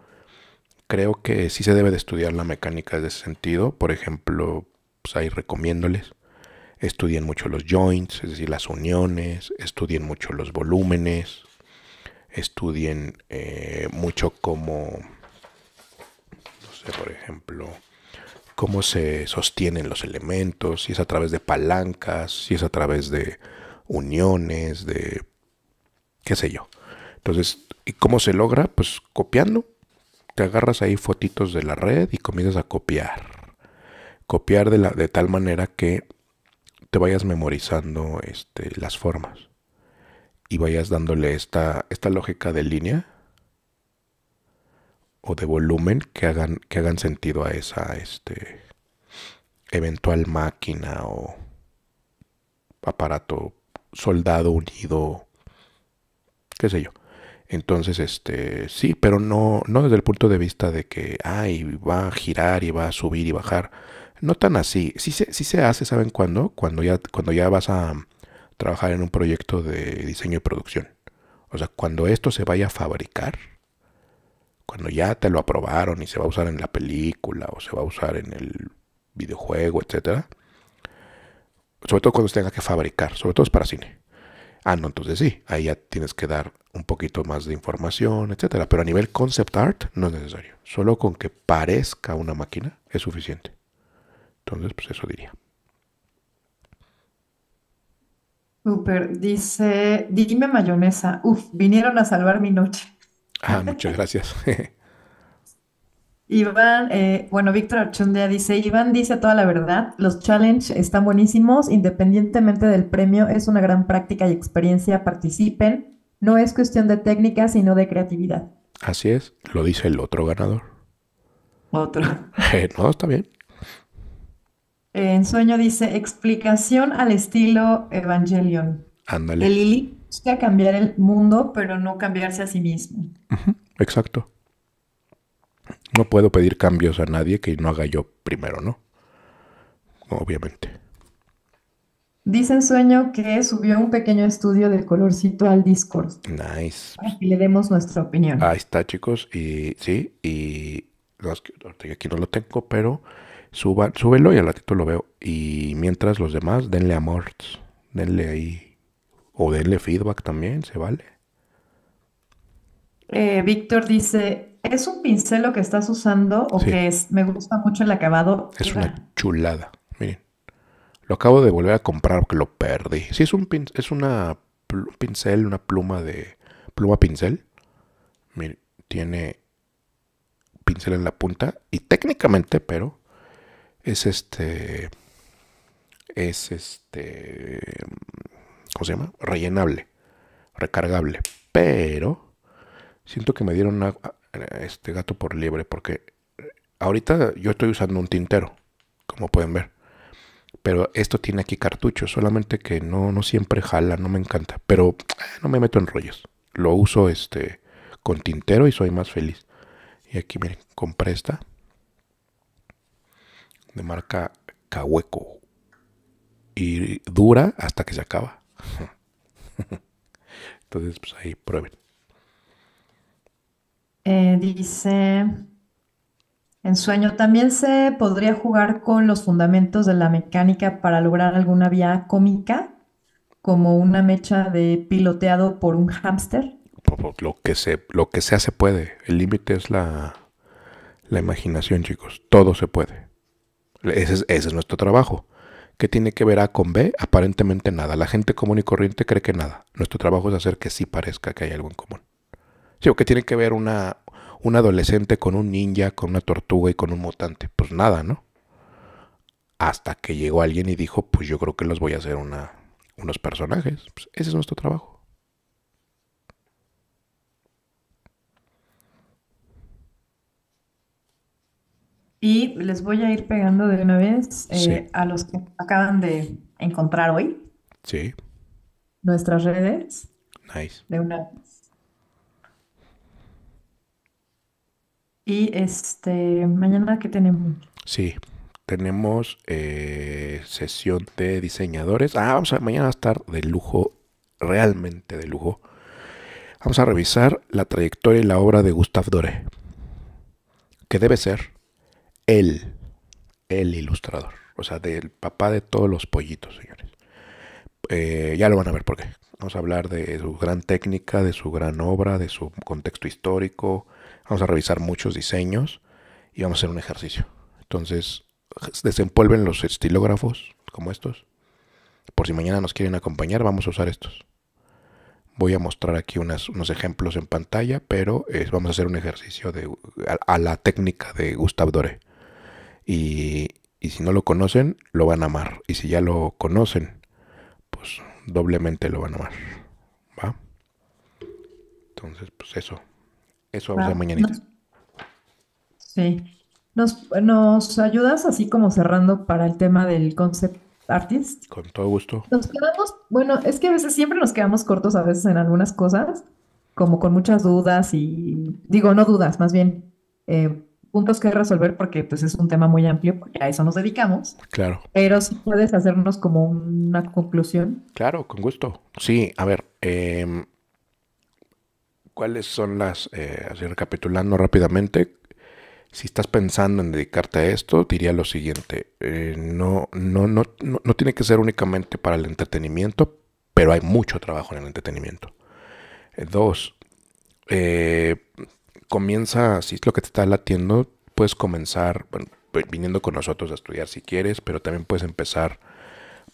creo que sí se debe de estudiar la mecánica de ese sentido. Por ejemplo, pues ahí recomiéndoles estudien mucho los joints, es decir, las uniones, estudien mucho los volúmenes, estudien eh, mucho cómo, no sé, por ejemplo, cómo se sostienen los elementos, si es a través de palancas, si es a través de uniones, de qué sé yo. Entonces, ¿y cómo se logra? Pues copiando. Te agarras ahí fotitos de la red y comienzas a copiar. Copiar la, de tal manera que vayas memorizando este, las formas y vayas dándole esta, esta lógica de línea o de volumen que hagan, que hagan sentido a esa este, eventual máquina o aparato soldado unido, qué sé yo. Entonces, este, sí, pero no, no desde el punto de vista de que, ay, va a girar y va a subir y bajar no tan así. Sí se, se hace, ¿saben cuándo? Cuando ya, cuando ya vas a trabajar en un proyecto de diseño y producción. O sea, cuando esto se vaya a fabricar, cuando ya te lo aprobaron y se va a usar en la película o se va a usar en el videojuego, etcétera. Sobre todo cuando se tenga que fabricar, sobre todo es para cine. Ah, no, entonces sí, ahí ya tienes que dar un poquito más de información, etcétera. Pero a nivel concept art no es necesario. Solo con que parezca una máquina es suficiente. Entonces, pues eso diría. Super, dice, dime mayonesa. Uf, vinieron a salvar mi noche. Ah, muchas gracias. Iván, eh, bueno, Víctor Archundia dice, Iván dice toda la verdad, los challenge están buenísimos, independientemente del premio, es una gran práctica y experiencia, participen, no es cuestión de técnica, sino de creatividad. Así es, lo dice el otro ganador. Otro. Eh, no, está bien en sueño dice explicación al estilo Evangelion. Ándale. El Lili busca cambiar el mundo, pero no cambiarse a sí mismo. Exacto. No puedo pedir cambios a nadie que no haga yo primero, ¿no? Obviamente. Dice en sueño que subió un pequeño estudio del colorcito al Discord. Nice. Para que le demos nuestra opinión. Ahí está, chicos. Y sí, y aquí no lo tengo, pero súbelo y al ratito lo veo. Y mientras los demás, denle amor. Denle ahí. O denle feedback también, se vale. Eh, Víctor dice, ¿es un pincel lo que estás usando o que es, me gusta mucho el acabado? Es una chulada, miren. Lo acabo de volver a comprar porque lo perdí. Sí, es un es una pincel, una pluma de... pluma pincel. Miren, tiene pincel en la punta y técnicamente, pero es este, es este, ¿cómo se llama? Rellenable, recargable. Pero siento que me dieron este gato por liebre porque ahorita yo estoy usando un tintero, como pueden ver. Pero esto tiene aquí cartuchos, solamente que no, siempre jala, no me encanta. Pero eh, no me meto en rollos. Lo uso este con tintero y soy más feliz. Y aquí miren, compré esta de marca Cahueco y dura hasta que se acaba. Entonces, pues ahí prueben. Eh, dice, en sueño también se podría jugar con los fundamentos de la mecánica para lograr alguna vía cómica, como una mecha de piloteado por un hámster. Lo que, se, lo que sea se puede. El límite es la imaginación, chicos. Todo se puede. Ese es, nuestro trabajo. ¿Qué tiene que ver A con B? Aparentemente nada. La gente común y corriente cree que nada. Nuestro trabajo es hacer que sí parezca que hay algo en común. Sí, que tiene que ver una, un adolescente con un ninja, con una tortuga y con un mutante. Pues nada, ¿no? Hasta que llegó alguien y dijo, pues yo creo que los voy a hacer una, unos personajes. Pues ese es nuestro trabajo. Y les voy a ir pegando de una vez eh, a los que acaban de encontrar hoy. Sí. Nuestras redes. Nice. De una Y este, mañana ¿qué tenemos. Sí, tenemos eh, sesión de diseñadores. Ah, vamos a, mañana va a estar de lujo, realmente de lujo. Vamos a revisar la trayectoria y la obra de Gustave Doré, que debe ser el, el ilustrador. O sea, del papá de todos los pollitos, señores. Eh, ya lo van a ver por qué. Vamos a hablar de su gran técnica, de su gran obra, de su contexto histórico. Vamos a revisar muchos diseños y vamos a hacer un ejercicio. Entonces, desenvuelven los estilógrafos como estos. Por si mañana nos quieren acompañar, vamos a usar estos. Voy a mostrar aquí unos ejemplos en pantalla, pero eh, vamos a hacer un ejercicio de, a, a la técnica de Gustave Doré. Y, si no lo conocen, lo van a amar. Y si ya lo conocen, pues doblemente lo van a amar. ¿Va? Entonces, pues eso. Eso vamos a ah, mañanita. sí. Nos, nos, ayudas así como cerrando para el tema del concept artist? Con todo gusto. Nos quedamos, bueno, es que a veces siempre nos quedamos cortos a veces en algunas cosas, como con muchas dudas y, digo, no dudas, más bien eh, puntos que resolver porque pues es un tema muy amplio, porque a eso nos dedicamos. Claro. Pero si puedes hacernos como una conclusión. Claro, con gusto. Sí, a ver, em, ¿cuáles son las, eh, así recapitulando rápidamente, si estás pensando en dedicarte a esto, diría lo siguiente, eh, no, no, no, no, no tiene que ser únicamente para el entretenimiento, pero hay mucho trabajo en el entretenimiento. Eh, dos, eh, comienza, si es lo que te está latiendo, puedes comenzar bueno, viniendo con nosotros a estudiar si quieres, pero también puedes empezar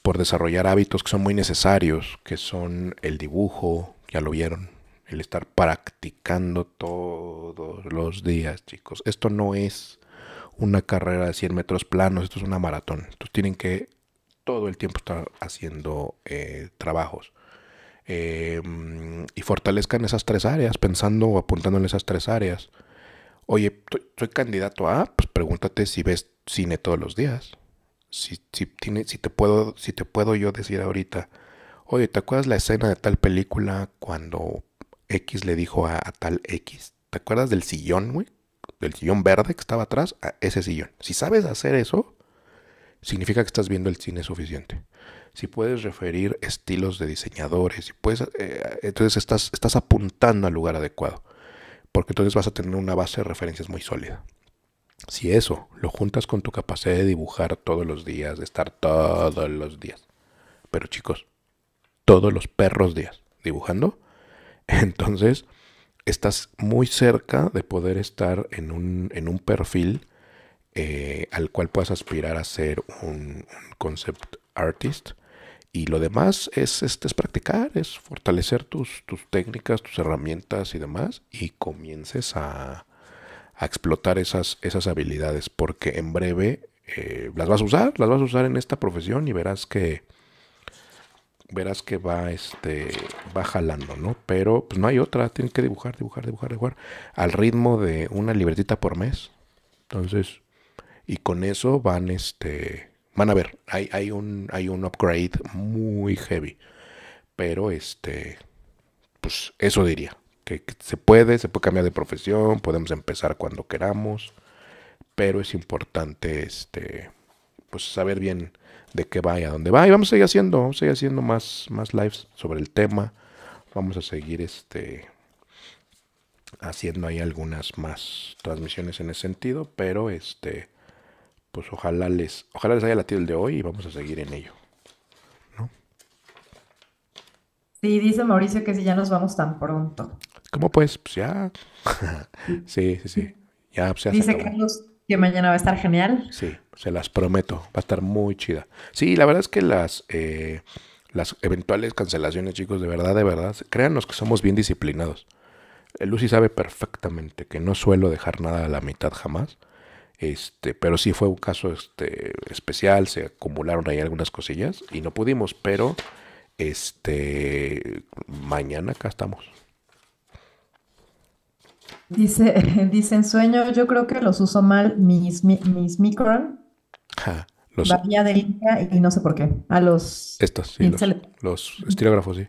por desarrollar hábitos que son muy necesarios, que son el dibujo, ya lo vieron, el estar practicando todos los días, chicos. Esto no es una carrera de 100 metros planos, esto es una maratón. Entonces tienen que todo el tiempo estar haciendo eh, trabajos eh, y fortalezcan esas tres áreas, pensando o apuntando en esas tres áreas. Oye, soy candidato a, pues pregúntate si ves cine todos los días. Si, tiene, si, te puedo, si te puedo yo decir ahorita, oye, ¿te acuerdas la escena de tal película cuando X le dijo a, tal X? ¿Te acuerdas del sillón, güey? Del sillón verde que estaba atrás, a ese sillón. Si sabes hacer eso, significa que estás viendo el cine suficiente si puedes referir estilos de diseñadores, puedes, eh, entonces estás, estás apuntando al lugar adecuado, porque entonces vas a tener una base de referencias muy sólida. Si eso lo juntas con tu capacidad de dibujar todos los días, de estar todos los días, pero chicos, todos los perros días dibujando, entonces estás muy cerca de poder estar en un, en un perfil eh, al cual puedas aspirar a ser un concept artist y lo demás es, este, es practicar, es fortalecer tus, tus, técnicas, tus herramientas y demás, y comiences a, explotar esas, esas, habilidades, porque en breve eh, las vas a usar, las vas a usar en esta profesión y verás que verás que va este va jalando, ¿no? Pero pues no hay otra, tienes que dibujar, dibujar, dibujar, dibujar al ritmo de una libretita por mes. Entonces, y con eso van este Van a ver, hay, hay, un, hay un upgrade muy heavy. Pero este, pues eso diría. Que, se puede, se puede cambiar de profesión, podemos empezar cuando queramos. Pero es importante este, pues saber bien de qué va y a dónde va. Y vamos a seguir haciendo, vamos a haciendo más, más lives sobre el tema. Vamos a seguir este, haciendo ahí algunas más transmisiones en ese sentido, pero este pues ojalá les, ojalá les haya latido el de hoy y vamos a seguir en ello. Sí, dice Mauricio que si ya nos vamos tan pronto. ¿Cómo pues? Pues ya. sí, sí, sí. Ya, pues, dice Carlos que mañana va a estar genial. Sí, se las prometo. Va a estar muy chida. Sí, la verdad es que las, eh, las eventuales cancelaciones, chicos, de verdad, de verdad, créanos que somos bien disciplinados. Eh, Lucy sabe perfectamente que no suelo dejar nada a la mitad jamás este, pero sí fue un caso este, especial, se acumularon ahí algunas cosillas y no pudimos, pero este, mañana acá estamos. Dice, dice en sueño, yo creo que los uso mal mis, mis Micron. Ja, los, de y no sé por qué. A los... Estos, los, estilógrafos, sí.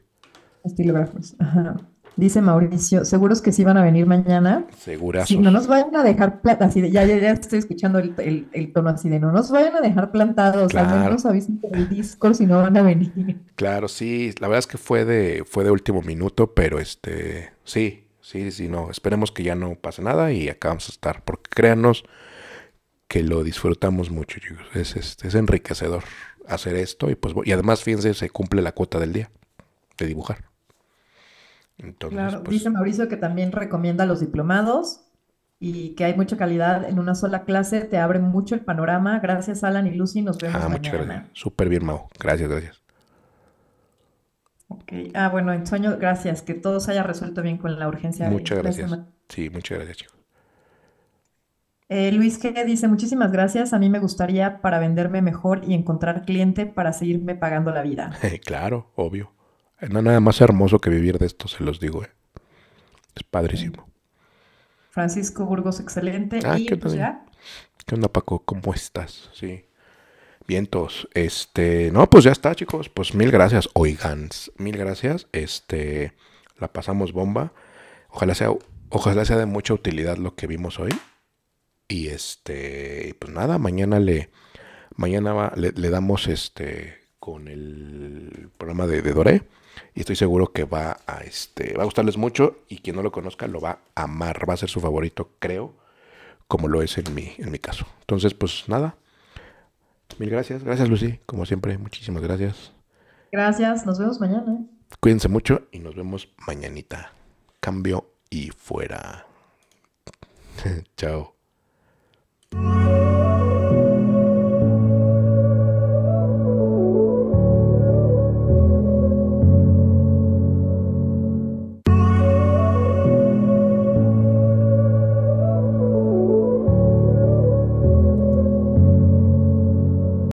Estilógrafos, ajá. Dice Mauricio, ¿seguros que sí van a venir mañana? segura Si no nos vayan a dejar así ya, estoy escuchando el, el, tono así de, no nos vayan a dejar plantados, al menos avisen por el disco si no van a venir. Claro, sí, la verdad es que fue de, fue de último minuto, pero este, sí, sí, sí, no, esperemos que ya no pase nada y acá vamos a estar, porque créanos que lo disfrutamos mucho, es, este, es, enriquecedor hacer esto y pues, y además fíjense, se cumple la cuota del día de dibujar claro, pues, dice Mauricio que también recomienda a los diplomados y que hay mucha calidad en una sola clase, te abre mucho el panorama. Gracias Alan y Lucy, nos vemos. Ah, mañana. muchas gracias. Súper bien, Mau. Gracias, gracias. ok, Ah, bueno, sueño, gracias. Que todo se haya resuelto bien con la urgencia. Muchas gracias. Sí, muchas gracias, chicos. Eh, Luis que dice, muchísimas gracias. A mí me gustaría para venderme mejor y encontrar cliente para seguirme pagando la vida. claro, obvio. Eh, no nada más hermoso que vivir de esto, se los digo. Eh. Es padrísimo. Francisco Burgos, excelente. Ah, ¿qué onda? Paco? ¿Cómo estás? Sí. Vientos. Este. No, pues ya está, chicos. Pues mil gracias, Oigan, Mil gracias. Este. La pasamos bomba. Ojalá sea, ojalá sea de mucha utilidad lo que vimos hoy. Y este. Pues nada, mañana le. Mañana le, damos este. con el programa de, de Doré. Y estoy seguro que va a, este, va a gustarles mucho y quien no lo conozca lo va a amar. Va a ser su favorito, creo, como lo es en mi, en mi caso. Entonces, pues nada. Mil gracias. Gracias, Lucy. Como siempre, muchísimas gracias. Gracias. Nos vemos mañana. Cuídense mucho y nos vemos mañanita. Cambio y fuera. Chao.